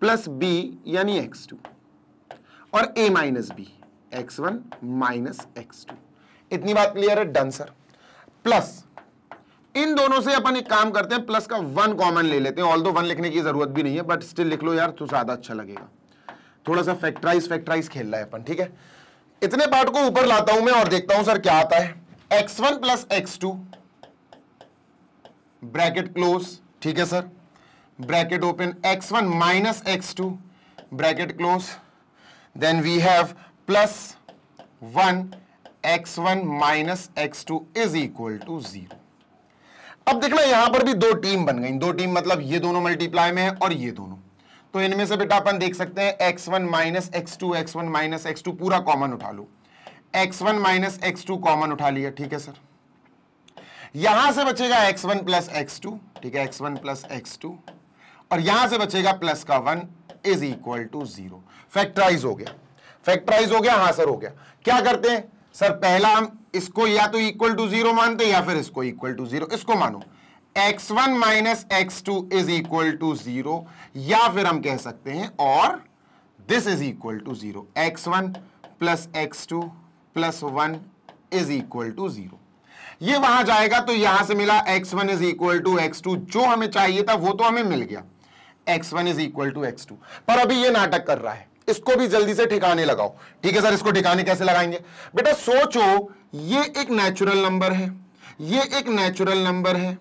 प्लस बी यानी एक्स टू और a minus b x one minus x two इतनी बात क्लियर है डन सर प्लस इन दोनों से अपन एक काम करते हैं प्लस का वन कॉमन ले लेते हैं ऑल दो वन लिखने की जरूरत भी नहीं है बट स्टिल लिख लो यार तो ज्यादा अच्छा लगेगा थोड़ा सा फैक्टराइज फैक्टराइज खेल रहा है अपन ठीक है इतने पार्ट को ऊपर लाता हूं मैं और देखता हूं सर क्या आता है x one plus x two bracket close ठीक है sir one minus x two bracket close then we have plus one x one minus x two is equal to zero अब देखना यहां पर भी दो टीम बन गई दो टीम मतलब ये दोनों मल्टीप्लाई में है और ये दोनों तो इनमें से बेटा अपन देख सकते हैं x one minus x two x one minus x two पूरा कॉमन उठा लो x one minus x two common उठा लिया ठीक है सर यहां से बचेगा x one plus x two ठीक है x one plus x two और यहां से बचेगा प्लस का one is equal to zero factorise हो गया फैक्टराइज हो गया हाँ सर हो गया क्या करते हैं सर पहला हम इसको या तो इक्वल टू जीरो मानते या फिर इसको इक्वल टू जीरो इसको मानो x one minus x two is equal to zero या फिर हम कह सकते हैं और this is equal to zero x one plus x two plus one is equal to zero ये वहां जाएगा तो यहां से मिला x one is equal to x two जो हमें चाहिए था वो तो हमें मिल गया x one is equal to x two पर अभी ये नाटक कर रहा है इसको भी जल्दी से ठिकाने लगाओ ठीक है सर इसको ठिकाने कैसे लगाएंगे बेटा सोचो ये एक नेचुरल नंबर है ये एक नेचुरल नंबर है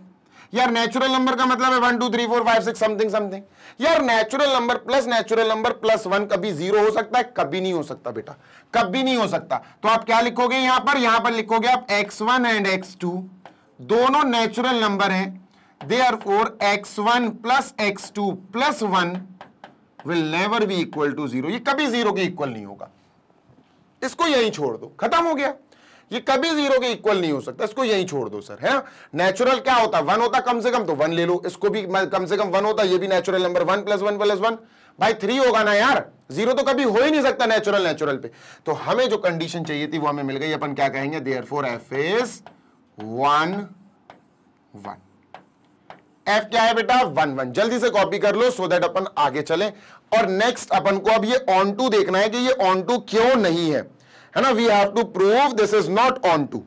यार नेचुरल नंबर का मतलब है one two three four five six something something यार natural number plus natural number plus one कभी जीरो हो सकता है कभी नहीं हो सकता बेटा कभी नहीं हो सकता तो आप क्या लिखोगे यहां पर यहां पर लिखोगे आप x one and x two दोनों नेचुरल नंबर हैं for x one plus x two plus one will never be equal to zero कभी जीरो के इक्वल नहीं होगा इसको यहीं छोड़ दो खत्म हो गया ये कभी जीरो के इक्वल नहीं हो सकता इसको यहीं छोड़ दो सर है नेचुरल क्या होता वन होता कम से कम तो वन ले लो इसको भी कम से कम वन होता ये भी natural number one plus one plus one भाई थ्री होगा ना यार जीरो तो कभी हो ही नहीं सकता नेचुरल नेचुरल पे तो हमें जो कंडीशन चाहिए थी वो हमें मिल गई अपन क्या कहेंगे therefore F is one one f क्या है बेटा वन वन जल्दी से कॉपी कर लो सो देट अपन आगे चले और नेक्स्ट अपन को अब ये ऑन टू देखना है कि ये ऑन टू क्यों नहीं है है ना we have to prove this is not onto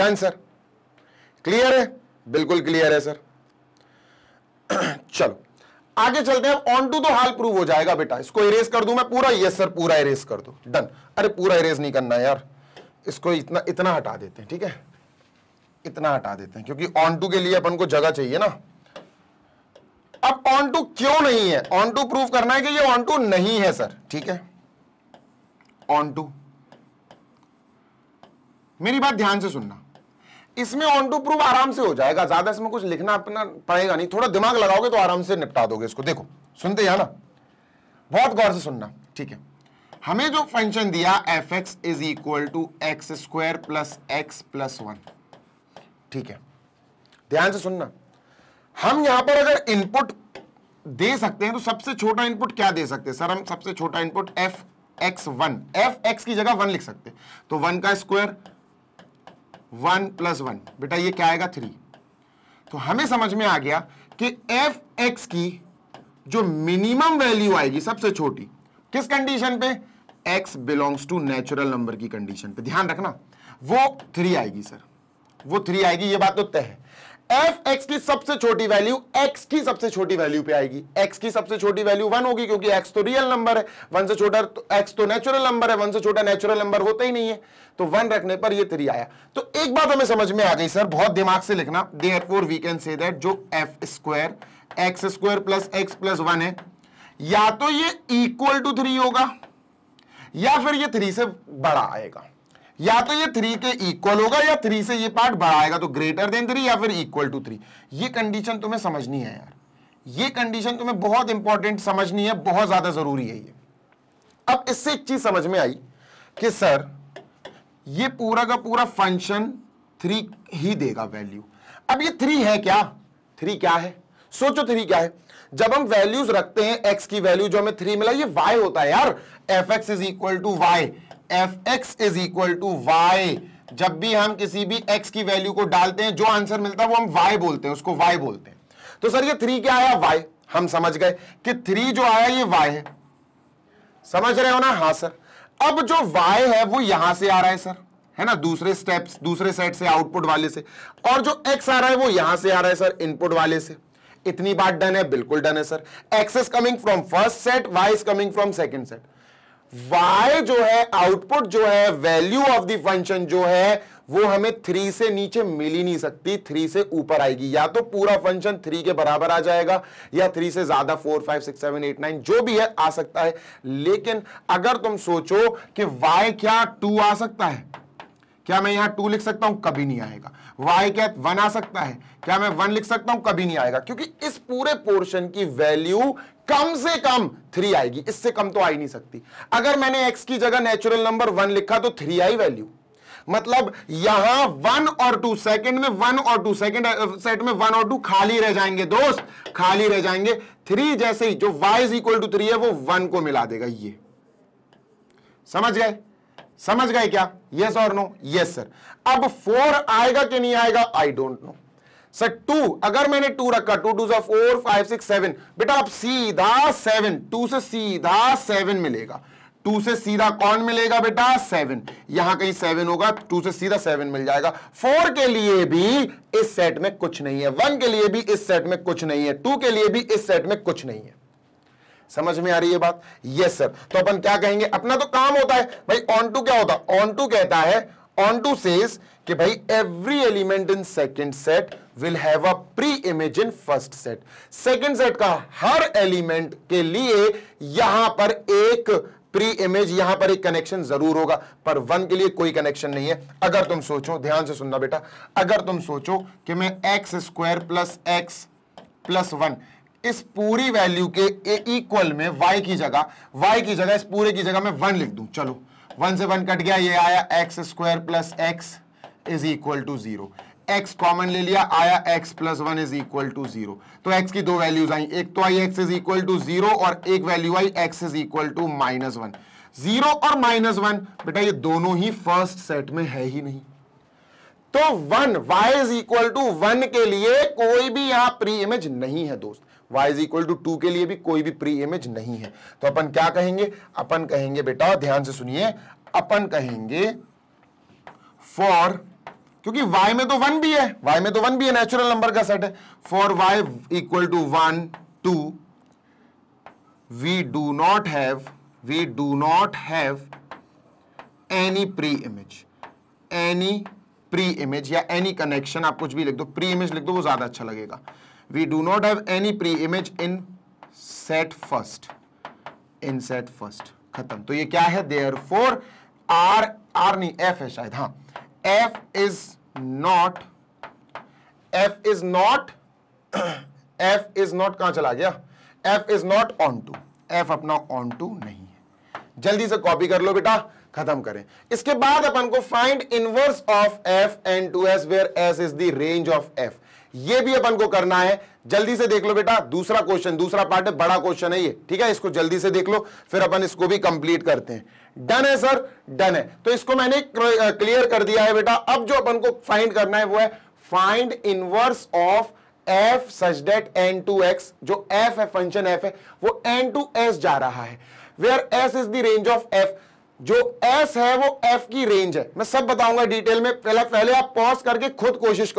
done sir clear है बिल्कुल क्लियर है सर चलो आगे चलते हैं ऑन टू तो हाल प्रूव हो जाएगा बेटा इसको इरेज कर दू मैं पूरा यस सर पूरा इरेज कर दो डन अरे पूरा इरेज नहीं करना यार इसको इतना इतना हटा देते हैं ठीक है इतना हटा देते हैं क्योंकि ऑन टू के लिए अपन को जगह चाहिए ना अब ऑन टू क्यों नहीं है ऑन टू प्रूव करना है कि ये ऑन टू नहीं है सर ठीक है ऑन टू मेरी बात ध्यान से सुनना इसमें ऑन टू प्रूव आराम से हो जाएगा ज्यादा इसमें कुछ लिखना अपना पड़ेगा नहीं थोड़ा दिमाग लगाओगे तो आराम से निपटा दोगे इसको देखो सुनते हैं ना बहुत गौर से सुनना ठीक है हमें जो फंक्शन दिया f x is equal to x square plus x plus one ठीक है ध्यान से सुनना हम यहां पर अगर इनपुट दे सकते हैं तो सबसे छोटा इनपुट क्या दे सकते हैं सर हम सबसे छोटा input f x one f x की जगह वन लिख सकते हैं तो वन का स्क्वायर वन प्लस वन बेटा ये क्या आएगा थ्री तो हमें समझ में आ गया कि एफ एक्स की जो मिनिमम वैल्यू आएगी सबसे छोटी किस कंडीशन पे x belongs to natural number की कंडीशन पे ध्यान रखना वो थ्री आएगी सर वो थ्री आएगी ये बात तो तय है एफ एक्स की सबसे छोटी वैल्यू एक्स की सबसे छोटी वैल्यू पे आएगी एक्स की सबसे छोटी वैल्यू वन होगी क्योंकि एक्स तो रियल नंबर है वन से छोटा तो एक्स तो नेचुरल नंबर है वन से छोटा नेचुरल नंबर होता ही नहीं है तो वन रखने पर ये थ्री आया तो एक बात हमें समझ में आ गई सर बहुत दिमाग से लिखना therefore we can say that जो f square x square plus x plus one है या तो ये इक्वल टू थ्री होगा या फिर ये थ्री से बड़ा आएगा या तो ये थ्री के इक्वल होगा या थ्री से ये पार्ट बढ़ाएगा तो ग्रेटर देन थ्री या फिर इक्वल टू थ्री ये कंडीशन तुम्हें समझनी है यार ये कंडीशन तुम्हें बहुत इंपॉर्टेंट समझनी है बहुत ज्यादा जरूरी है ये अब इससे एक चीज समझ में आई कि सर ये पूरा का पूरा फंक्शन थ्री ही देगा वैल्यू अब ये थ्री है क्या थ्री क्या है सोचो थ्री क्या है जब हम वैल्यूज रखते हैं एक्स की वैल्यू जो हमें थ्री मिला ये वाई होता है यार f x is equal to y f x is equal to y जब भी हम किसी भी एक्स की वैल्यू को डालते हैं जो आंसर मिलता है वो हम वाई बोलते हैं उसको वाई बोलते हैं तो सर ये थ्री क्या आया वाई हम समझ गए कि थ्री जो आया ये y है समझ रहे हो ना हाँ सर अब जो वाई है वो यहां से आ रहा है सर है ना दूसरे स्टेप्स दूसरे सेट से आउटपुट वाले से और जो एक्स आ रहा है वो यहां से आ रहा है सर इनपुट वाले से इतनी बात डन है बिल्कुल डन है sir x is coming from first set y is coming from second set y जो है आउटपुट जो है वैल्यू ऑफ द फंक्शन जो है वो हमें थ्री से नीचे मिल ही नहीं सकती थ्री से ऊपर आएगी या तो पूरा फंक्शन थ्री के बराबर आ जाएगा या थ्री से ज्यादा four five six seven eight nine जो भी है आ सकता है लेकिन अगर तुम सोचो कि y क्या टू आ सकता है क्या मैं यहां टू लिख सकता हूं कभी नहीं आएगा वाई कैप वन आ सकता है क्या मैं वन लिख सकता हूं कभी नहीं आएगा क्योंकि इस पूरे पोर्शन की वैल्यू कम से कम थ्री आएगी इससे कम तो आई नहीं सकती अगर मैंने एक्स की जगह नेचुरल नंबर वन लिखा तो थ्री आई वैल्यू मतलब यहां वन और टू सेकंड में वन और टू सेकंड सेट में वन और टू खाली रह जाएंगे दोस्त खाली रह जाएंगे थ्री जैसे ही जो y is equal to three है वो वन को मिला देगा ये समझ गए समझ गए क्या यस और नो यस सर अब फोर आएगा कि नहीं आएगा I don't know sir two अगर मैंने टू रखा two two four five six seven बेटा अब सीधा सेवन टू से सीधा सेवन मिलेगा टू से सीधा कौन मिलेगा बेटा सेवन यहां कहीं सेवन होगा टू से सीधा सेवन मिल जाएगा फोर के लिए भी इस सेट में कुछ नहीं है वन के लिए भी इस सेट में कुछ नहीं है टू के लिए भी इस सेट में कुछ नहीं है समझ में आ रही है बात यस सर तो अपन क्या कहेंगे अपना तो काम होता है भाई ऑन टू क्या होता है ऑन टू कहता है ऑन टू सेज कि भाई every element in second set will have a pre image in first set second set का हर एलिमेंट के लिए यहां पर एक प्री इमेज यहां पर एक कनेक्शन जरूर होगा पर वन के लिए कोई कनेक्शन नहीं है अगर तुम सोचो ध्यान से सुनना बेटा अगर तुम सोचो कि मैं x square plus x plus one इस पूरी वैल्यू के इक्वल में वाई की जगह वाई की जगह इस पूरे की जगह में वन लिख दू चलो वन से वन कट गया ये आया x square plus x is equal to zero x common ले लिया आया x plus one is equal to zero तो एक्स की दो वैल्यूज आई एक तो आई x is equal to zero और एक वैल्यू आई x is equal to minus one zero और माइनस वन बेटा ये दोनों ही फर्स्ट सेट में है ही नहीं तो one y is equal to one के लिए कोई भी यहां प्री इमेज नहीं है दोस्त y is equal to two के लिए भी कोई भी प्री इमेज नहीं है तो अपन क्या कहेंगे अपन कहेंगे बेटा ध्यान से सुनिए अपन कहेंगे फॉर क्योंकि y में तो वन भी है y में तो वन भी है नेचुरल नंबर का सेट है for y equal to one two we do not have we do not have any pre image any pre image या एनी कनेक्शन आप कुछ भी लिख दो प्री इमेज लिख दो वो ज्यादा अच्छा लगेगा we do not have any pre-image in set first. In set first. खत्म तो ye क्या है therefore for R R f f है शायद हाँ f is not f is not f is not chala चला गया f is not onto f अपना ऑन टू नहीं है जल्दी से कॉपी कर लो बेटा खत्म करें इसके बाद अपन को find inverse of f and to S where S is the range of f ये भी अपन को करना है जल्दी से देख लो बेटा दूसरा क्वेश्चन दूसरा पार्ट है बड़ा क्वेश्चन है ये ठीक है इसको जल्दी से देख लो फिर अपन इसको भी कंप्लीट करते हैं डन है सर डन है तो इसको मैंने क्लियर कर दिया है बेटा अब जो अपन को फाइंड करना है वो है find inverse of f such that n to x जो f है फंक्शन एफ है वो एन टू एस जा रहा है where S is the range of f जो एस है वो एफ की रेंज है मैं सब बताऊंगा डिटेल में पहले पहले आप पॉज करके खुद कोशिश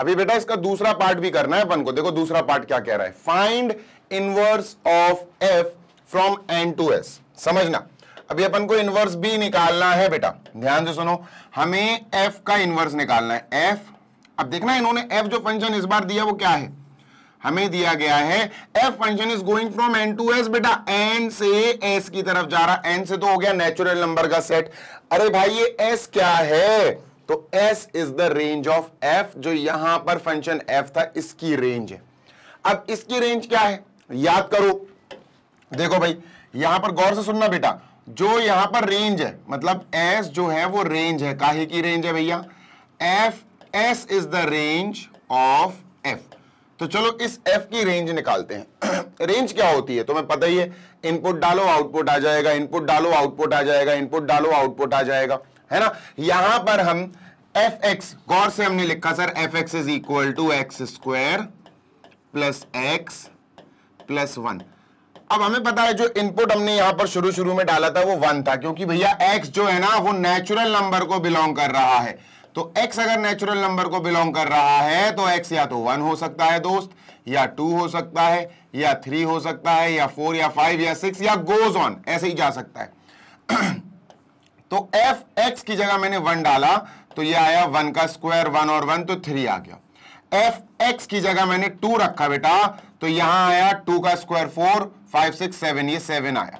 अभी बेटा इसका दूसरा पार्ट भी करना है अपन को देखो दूसरा पार्ट क्या कह रहा है find inverse of f from N to S समझना अभी अपन को इनवर्स भी निकालना है बेटा ध्यान से सुनो हमें एफ का इनवर्स निकालना है एफ अब देखना इन्होंने एफ जो फंक्शन इस बार दिया वो क्या है हमें दिया गया है f function is going from N to S बेटा एन से एस की तरफ जा रहा एन से तो हो गया नेचुरल नंबर का सेट अरे भाई ये एस क्या है तो S is the range of f जो यहां पर फंक्शन एफ था इसकी रेंज है अब इसकी रेंज क्या है याद करो देखो भाई यहां पर गौर से सुनना बेटा जो यहां पर रेंज है मतलब एस जो है वो रेंज है काहे की रेंज है भैया f S is the range of f तो चलो इस एफ की रेंज निकालते हैं रेंज क्या होती है तुम्हें तो पता ही है इनपुट डालो आउटपुट आ जाएगा इनपुट डालो आउटपुट आ जाएगा इनपुट डालो आउटपुट आ जाएगा है ना यहां पर हम एफ एक्स गौर से हमने लिखा sir F x is equal to x square plus x plus one अब हमें पता है जो इनपुट हमने यहां पर शुरू शुरू में डाला था वो वन था क्योंकि भैया एक्स जो है ना वो नेचुरल नंबर को बिलोंग कर रहा है तो x अगर नेचुरल नंबर को बिलोंग कर रहा है तो x या तो वन हो सकता है दोस्त या टू हो सकता है या थ्री हो सकता है या फोर या फाइव या सिक्स या गोज ऑन ऐसे ही जा सकता है तो एफ एक्स की जगह मैंने वन डाला तो ये आया वन का स्क्वायर वन और वन तो थ्री आ गया एफ एक्स की जगह मैंने टू रखा बेटा तो यहां आया टू का square four five six seven ये सेवन आया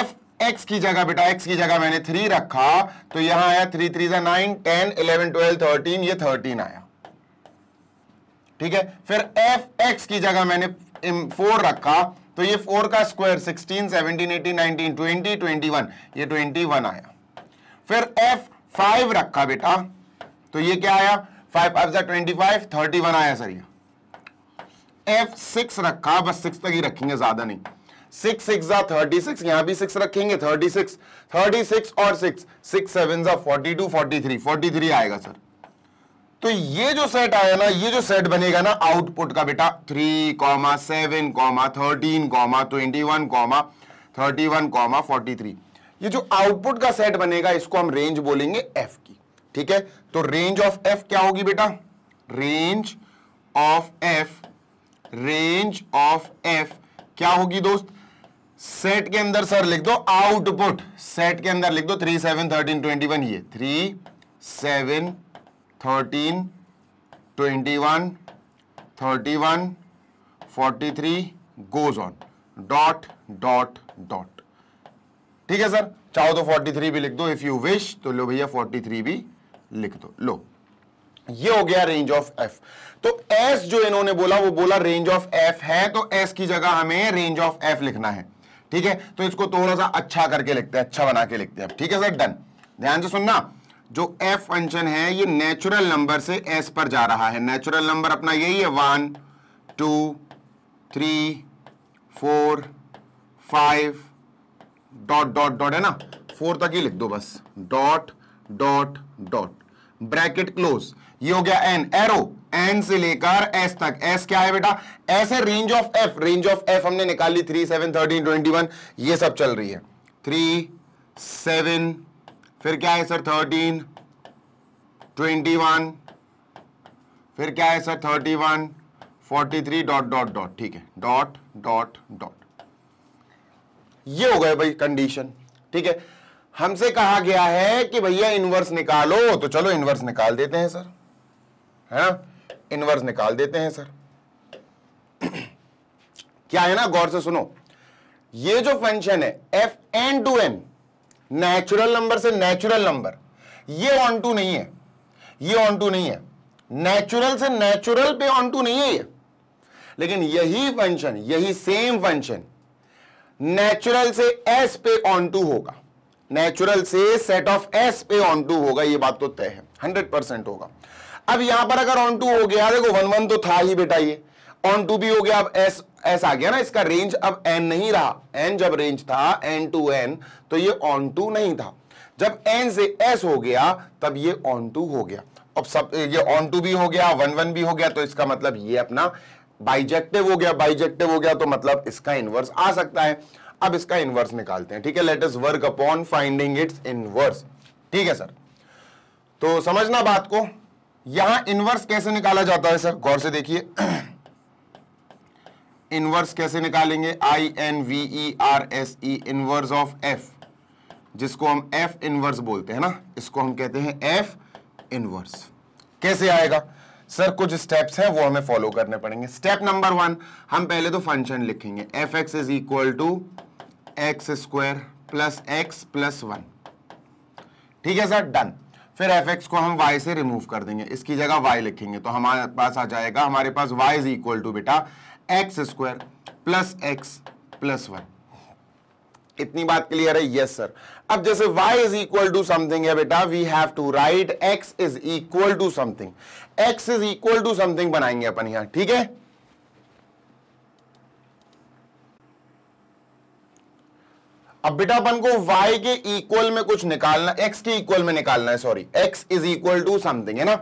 एफ एक्स की जगह बेटा एक्स की जगह मैंने थ्री रखा तो यहां आया थ्री थ्री जा nine ten eleven twelve thirteen ये थर्टीन आया ठीक है फिर एफ एक्स की जगह मैंने फोर रखा तो ये फोर का square sixteen seventeen eighteen nineteen twenty twenty one ये ट्वेंटी वन आया फिर एफ फाइव रखा बेटा तो ये क्या आया 5 five sir twenty five thirty आया सर ये एफ सिक्स रखा बस सिक्स तक ही रखेंगे ज्यादा नहीं सिक्स सिक्स थर्टी सिक्स यहां भी सिक्स रखेंगे थर्टी सिक्स थर्टी सिक्स और सिक्स सिक्स सेवन जा forty two forty three forty three आएगा सर तो ये जो सेट आया ना ये जो सेट बनेगा ना आउटपुट का बेटा three comma seven comma thirteen comma twenty one comma thirty one comma forty three ये जो आउटपुट का सेट बनेगा इसको हम रेंज बोलेंगे एफ की ठीक है तो रेंज ऑफ एफ क्या होगी बेटा range of f range of f क्या होगी दोस्त सेट के अंदर सर लिख दो आउटपुट सेट के अंदर लिख दो three seven thirteen twenty one ये three seven thirteen twenty one thirty one forty three goes on dot dot dot ठीक है सर चाहो तो 43 भी लिख दो इफ यू विश तो लो भैया 43 भी लिख दो लो ये हो गया रेंज ऑफ एफ तो एस जो इन्होंने बोला वो बोला रेंज ऑफ एफ है तो एस की जगह हमें रेंज ऑफ एफ लिखना है ठीक है तो इसको थोड़ा सा अच्छा करके लिखते हैं अच्छा बना के लिखते हैं ठीक है सर डन ध्यान से सुनना जो एफ फंक्शन है ये नेचुरल नंबर से एस पर जा रहा है नेचुरल नंबर अपना यही है one two three four five dot dot dot है ना फोर तक ही लिख दो बस dot dot dot bracket close ये हो गया एन एरो एन से लेकर एस तक एस क्या है बेटा एस है range of f range of f हमने निकाली three seven thirteen twenty one ये सब चल रही है थ्री सेवन फिर क्या है सर थर्टीन ट्वेंटी वन फिर क्या है sir thirty one forty three dot dot dot ठीक है डॉट डॉट डॉट ये हो गए भाई कंडीशन ठीक है हमसे कहा गया है कि भैया इनवर्स निकालो तो चलो इनवर्स निकाल देते हैं सर है ना इनवर्स निकाल देते हैं सर क्या है ना गौर से सुनो ये जो फंक्शन है f N to N natural number से नेचुरल नंबर ये ऑन टू नहीं है ये ऑन टू नहीं है नेचुरल से नेचुरल पे ऑन टू नहीं है ये लेकिन यही फंक्शन यही सेम फंक्शन नेचुरल से एस पे ऑन टू होगा नेचुरल से सेट ऑफ एस पे ऑन टू होगा ये बात तो तय है हंड्रेड परसेंट होगा अब यहां पर अगर ऑन टू हो गया देखो वन वन तो था ही बेटा ये ऑन टू भी हो गया अब एस एस आ गया ना इसका रेंज अब एन नहीं रहा एन जब रेंज था एन टू एन तो ये ऑन टू नहीं था जब एन से एस हो गया तब ये ऑन टू हो गया अब सब ये ऑन टू भी हो गया वन वन भी हो गया तो इसका मतलब ये अपना बाइजेक्टिव हो गया बाइजेक्टिव हो गया तो मतलब इसका इनवर्स आ सकता है अब इसका इनवर्स निकालते हैं ठीक है let's work upon finding its inverse ठीक है सर तो समझना बात को यहां इनवर्स कैसे निकाला जाता है सर गौर से देखिए इनवर्स कैसे निकालेंगे I N V E R S E inverse of f जिसको हम एफ इनवर्स बोलते हैं ना इसको हम कहते हैं एफ इनवर्स कैसे आएगा सर कुछ स्टेप्स हैं वो हमें फॉलो करने पड़ेंगे स्टेप नंबर वन हम पहले तो फंक्शन लिखेंगे f x is equal to x square plus x plus one ठीक है सर डन फिर एफ एक्स को हम वाई से रिमूव कर देंगे इसकी जगह वाई लिखेंगे तो हमारे पास आ जाएगा हमारे पास वाई इज इक्वल टू बेटा x square plus x plus one इतनी बात क्लियर है यस सर अब जैसे y is equal to something है बेटा we have to write x is equal to something x is equal to something बनाएंगे अपन यहां ठीक है अब बेटा अपन को y के इक्वल में कुछ निकालना x के इक्वल में निकालना है sorry x is equal to something है ना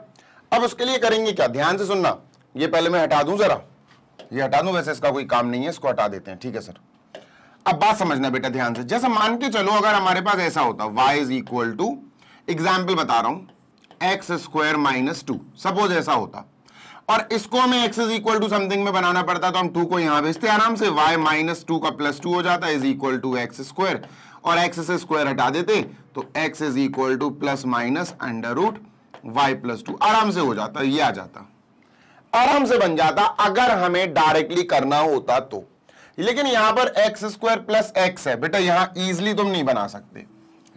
अब उसके लिए करेंगे क्या ध्यान से सुनना ये पहले मैं हटा दूं जरा ये हटा दूं वैसे इसका कोई काम नहीं है इसको हटा देते हैं ठीक है सर अब बात समझना बेटा ध्यान से जैसे मान के चलो अगर हमारे पास ऐसा होता y is equal to example बता रहा हूं x square minus two suppose ऐसा होता और इसको हमें x is equal to something में बनाना पड़ता तो हम 2 को यहां भेजते आराम से y माइनस टू का प्लस टू हो जाता is equal to x square और x से स्क्वायर हटा देते तो x is equal to plus minus under root y plus two आराम से हो जाता ये आ जाता आराम से बन जाता अगर हमें डायरेक्टली करना होता तो लेकिन यहां पर एक्स स्क्वायर प्लस एक्स है बेटा यहां इजिली तुम नहीं बना सकते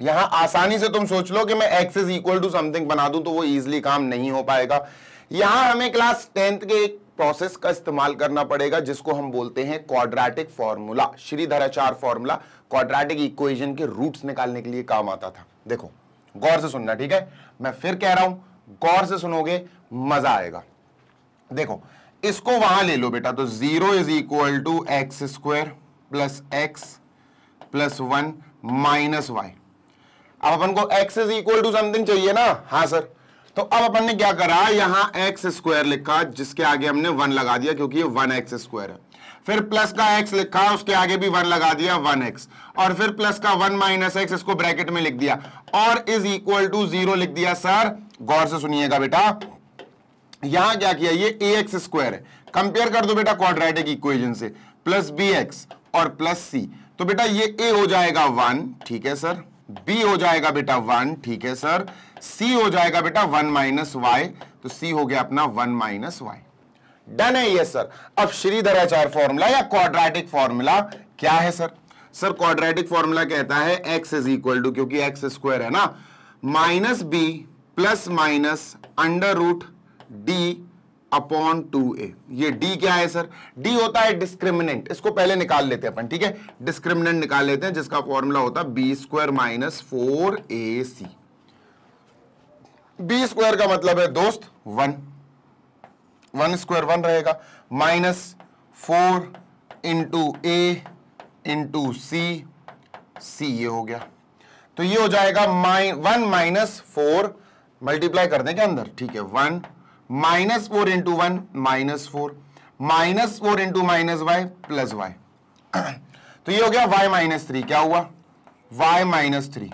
यहां आसानी से तुम सोच लो कि मैं x is equal to something बना दूं तो वो इजिली काम नहीं हो पाएगा यहां हमें क्लास टेंथ के एक प्रोसेस का इस्तेमाल करना पड़ेगा जिसको हम बोलते हैं quadratic formula Sridharacharya formula quadratic equation के रूट निकालने के लिए काम आता था देखो गौर से सुनना ठीक है मैं फिर कह रहा हूं गौर से सुनोगे मजा आएगा देखो इसको वहां ले लो बेटा तो zero is equal to x square plus x plus one minus y अब अपन को x is equal to something चाहिए ना हाँ सर तो अब अपन ने क्या करा यहां एक्स स्क्वायर लिखा जिसके आगे हमने वन लगा दिया क्योंकि ये वन एक्स स्क्वायर है फिर प्लस का एक्स लिखा उसके आगे भी वन लगा दिया वन एक्स और फिर प्लस का वन माइनस एक्स इसको ब्रैकेट में लिख दिया और इज इक्वल टू जीरो लिख दिया सर गौर से सुनिएगा बेटा यहां क्या किया ये ए एक्स स्क्वायर है कंपेयर कर दो बेटा क्वाड्रेटिक इक्वेशन से प्लस बी एक्स और प्लस सी तो बेटा ये ए हो जाएगा वन ठीक है सर बी हो जाएगा बेटा वन ठीक है सर सी हो जाएगा बेटा वन माइनस वाई तो सी हो गया अपना वन माइनस वाई डन है ये सर अब श्रीधर आचार्य फॉर्मूला या क्वाड्रेटिक फॉर्मूला क्या है सर सर क्वाड्रेटिक फॉर्मूला कहता है एक्स इज इक्वल टू क्योंकि एक्स स्क्वायर है ना minus b plus minus under root D upon two a ये डी क्या है सर डी होता है डिस्क्रिमिनेंट इसको पहले निकाल लेते हैं अपन ठीक है डिस्क्रिमिनेंट निकाल लेते हैं जिसका फॉर्मूला होता है b square minus four a c b square का मतलब है दोस्त वन वन स्क्वायर वन रहेगा minus four into a into c c ये हो गया तो ये हो जाएगा माइ वन माइनस फोर मल्टीप्लाई कर दें अंदर ठीक है one minus four into one minus four minus four into minus y plus y तो ये हो गया वाई माइनस थ्री क्या हुआ वाई माइनस थ्री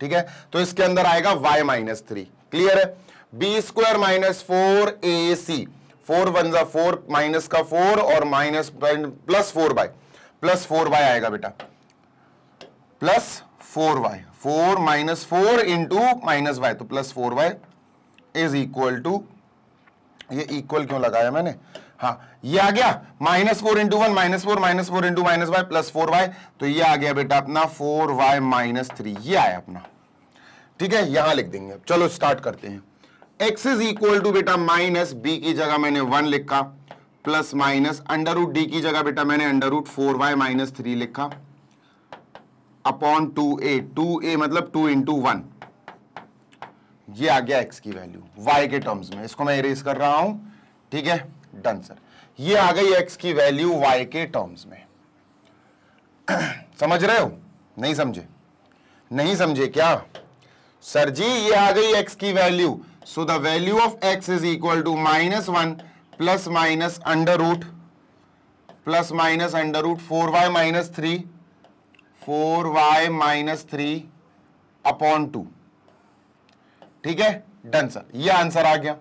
ठीक है तो इसके अंदर आएगा वाई माइनस थ्री क्लियर है b square minus four a c four one जा फोर माइनस का फोर और minus plus four y plus four y आएगा बेटा plus four y four minus four into minus y तो plus four y is equal to ये equal क्यों लगाया मैंने हाँ ये आ गया minus four into one minus four minus four into minus y plus four Y तो ये आ गया बेटा अपना फोर वाई माइनस थ्री ये आया अपना ठीक है यहां लिख देंगे चलो स्टार्ट करते हैं एक्स इज इक्वल टू बेटा माइनस बी की जगह मैंने वन लिखा plus minus under root D की जगह बेटा मैंने under root four y minus three लिखा upon two a to a मतलब टू इंटू वन ये आ गया एक्स की वैल्यू वाई के टर्म्स में इसको मैं इरेज कर रहा हूं ठीक है डन सर ये आ गई एक्स की वैल्यू वाई के टर्म्स में समझ रहे हो नहीं समझे नहीं समझे क्या सर जी ये आ गई एक्स की value so the value of x is equal to minus one plus minus under root plus minus under root four y minus three four y minus three upon two ठीक है done sir ये answer आ गया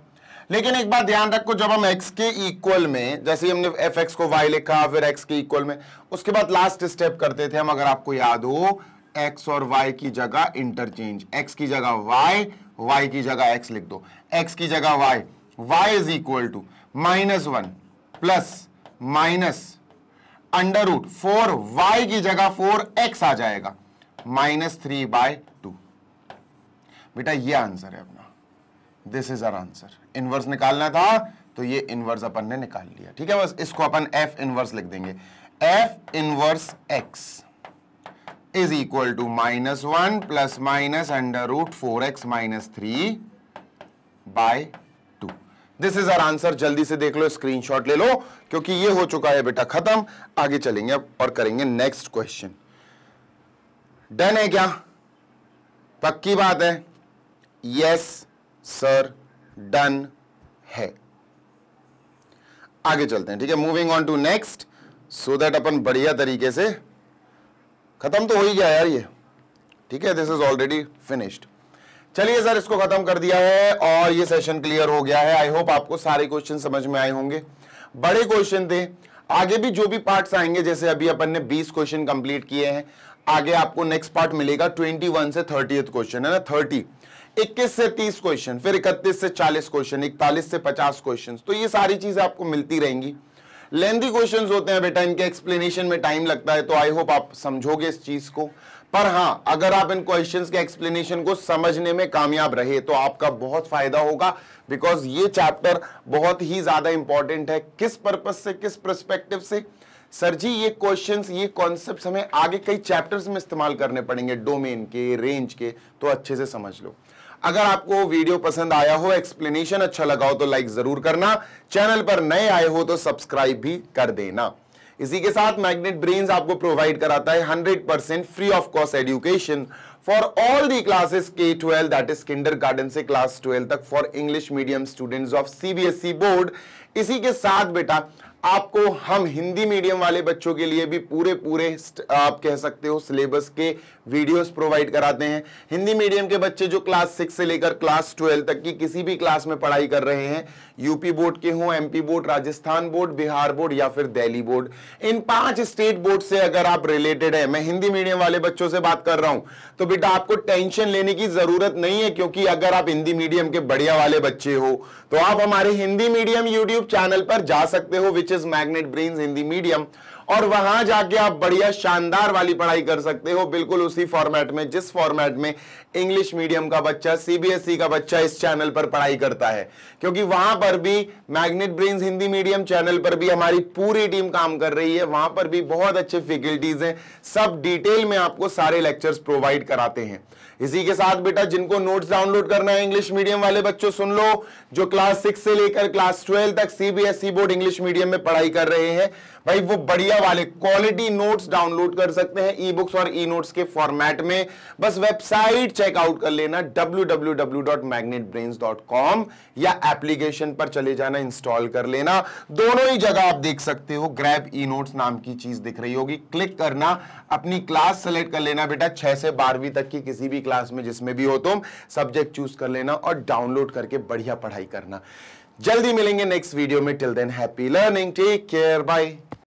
लेकिन एक बात ध्यान रखो जब हम x के इक्वल में जैसे हमने एफ एक्स को y लिखा फिर x के इक्वल में उसके बाद लास्ट स्टेप करते थे हम अगर आपको याद हो x और y की जगह इंटरचेंज x की जगह y y की जगह x लिख दो x की जगह y y is equal to minus one plus minus under root four y की जगह फोर एक्स आ जाएगा माइनस थ्री बाय बेटा ये आंसर है अपना this is our answer inverse निकालना था तो ये इनवर्स अपन ने निकाल लिया ठीक है बस इसको अपन एफ इनवर्स लिख देंगे f inverse x is equal to minus one plus minus under root four x minus three by two this is our answer जल्दी से देख लो स्क्रीनशॉट ले लो क्योंकि ये हो चुका है बेटा खत्म आगे चलेंगे और करेंगे नेक्स्ट क्वेश्चन डन है क्या पक्की बात है यस सर डन है आगे चलते हैं ठीक है moving on to next so that अपन बढ़िया तरीके से खत्म तो हो ही गया यार ये ठीक है दिस इज ऑलरेडी फिनिश्ड चलिए सर इसको खत्म कर दिया है और ये सेशन क्लियर हो गया है आई होप आपको सारे क्वेश्चन समझ में आए होंगे बड़े क्वेश्चन थे आगे भी जो भी पार्ट्स आएंगे जैसे अभी अपन ने 20 क्वेश्चन कंप्लीट किए हैं आगे आपको नेक्स्ट पार्ट मिलेगा 21 से 30 क्वेश्चन है ना 30 21 से 30 क्वेश्चन फिर 31 से 40 क्वेश्चन इकतालीस से 50 क्वेश्चन तो ये सारी चीजें आपको मिलती रहेंगी लेंदी क्वेश्चन होते हैं बेटा इनके एक्सप्लेनेशन में टाइम लगता है तो आई होप आप समझोगे इस चीज को पर हां अगर आप इन क्वेश्चन के एक्सप्लेनेशन को समझने में कामयाब रहे तो आपका बहुत फायदा होगा बिकॉज ये चैप्टर बहुत ही ज्यादा इंपॉर्टेंट है किस पर्पज से किस परस्पेक्टिव से सर जी ये क्वेश्चंस ये कॉन्सेप्ट्स हमें आगे कई चैप्टर्स में इस्तेमाल करने पड़ेंगे डोमेन के रेंज के तो अच्छे से समझ लो अगर आपको वीडियो पसंद आया हो एक्सप्लेनेशन अच्छा लगा हो तो लाइक जरूर करना चैनल पर नए आए हो तो सब्सक्राइब भी कर देना इसी के साथ मैग्नेट ब्रेन्स आपको प्रोवाइड कराता है 100 percent free of cost education for all the classes K twelve that is kindergarten से क्लास ट्वेल्व तक for English medium students of CBSE board इसी के साथ बेटा आपको हम हिंदी मीडियम वाले बच्चों के लिए भी पूरे पूरे आप कह सकते हो सिलेबस के वीडियोस प्रोवाइड कराते हैं हिंदी मीडियम के बच्चे जो क्लास सिक्स से लेकर क्लास ट्वेल्व तक की किसी भी क्लास में पढ़ाई कर रहे हैं यूपी बोर्ड के हों MP board Rajasthan board Bihar board या फिर दिल्ली बोर्ड इन पांच स्टेट बोर्ड से अगर आप रिलेटेड है मैं हिंदी मीडियम वाले बच्चों से बात कर रहा हूं तो बेटा आपको टेंशन लेने की जरूरत नहीं है क्योंकि अगर आप हिंदी मीडियम के बढ़िया वाले बच्चे हो तो आप हमारे हिंदी मीडियम यूट्यूब चैनल पर जा सकते हो which is Magnet Brain Hindi medium और वहां जाके आप बढ़िया शानदार वाली पढ़ाई कर सकते हो बिल्कुल उसी फॉर्मेट में जिस फॉर्मेट में इंग्लिश मीडियम का बच्चा सीबीएसई e का बच्चा इस चैनल पर पढ़ाई करता है क्योंकि वहां पर भी Magnet Brain Hindi medium channel पर भी हमारी पूरी टीम काम कर रही है वहां पर भी बहुत अच्छे फैकल्टीज हैं सब डिटेल में आपको सारे लेक्चर्स प्रोवाइड कराते हैं इसी के साथ बेटा जिनको नोट्स डाउनलोड करना है इंग्लिश मीडियम वाले बच्चों सुन लो जो क्लास सिक्स से लेकर क्लास ट्वेल्व तक सीबीएसई बोर्ड इंग्लिश मीडियम में पढ़ाई कर रहे हैं भाई वो बढ़िया वाले क्वालिटी नोट्स डाउनलोड कर सकते हैं ई बुक्स और ई नोट्स के फॉर्मेट में बस वेबसाइट चेकआउट कर लेना www.magnetbrains.com या एप्लीकेशन पर चले जाना इंस्टॉल कर लेना दोनों ही जगह आप देख सकते हो ग्रैब ई नोट्स नाम की चीज दिख रही होगी क्लिक करना अपनी क्लास सेलेक्ट कर लेना बेटा छह से बारहवीं तक की किसी भी क्लास में जिसमें भी हो तुम सब्जेक्ट चूज कर लेना और डाउनलोड करके बढ़िया पढ़ाई करना जल्दी मिलेंगे नेक्स्ट वीडियो में till then happy learning take care bye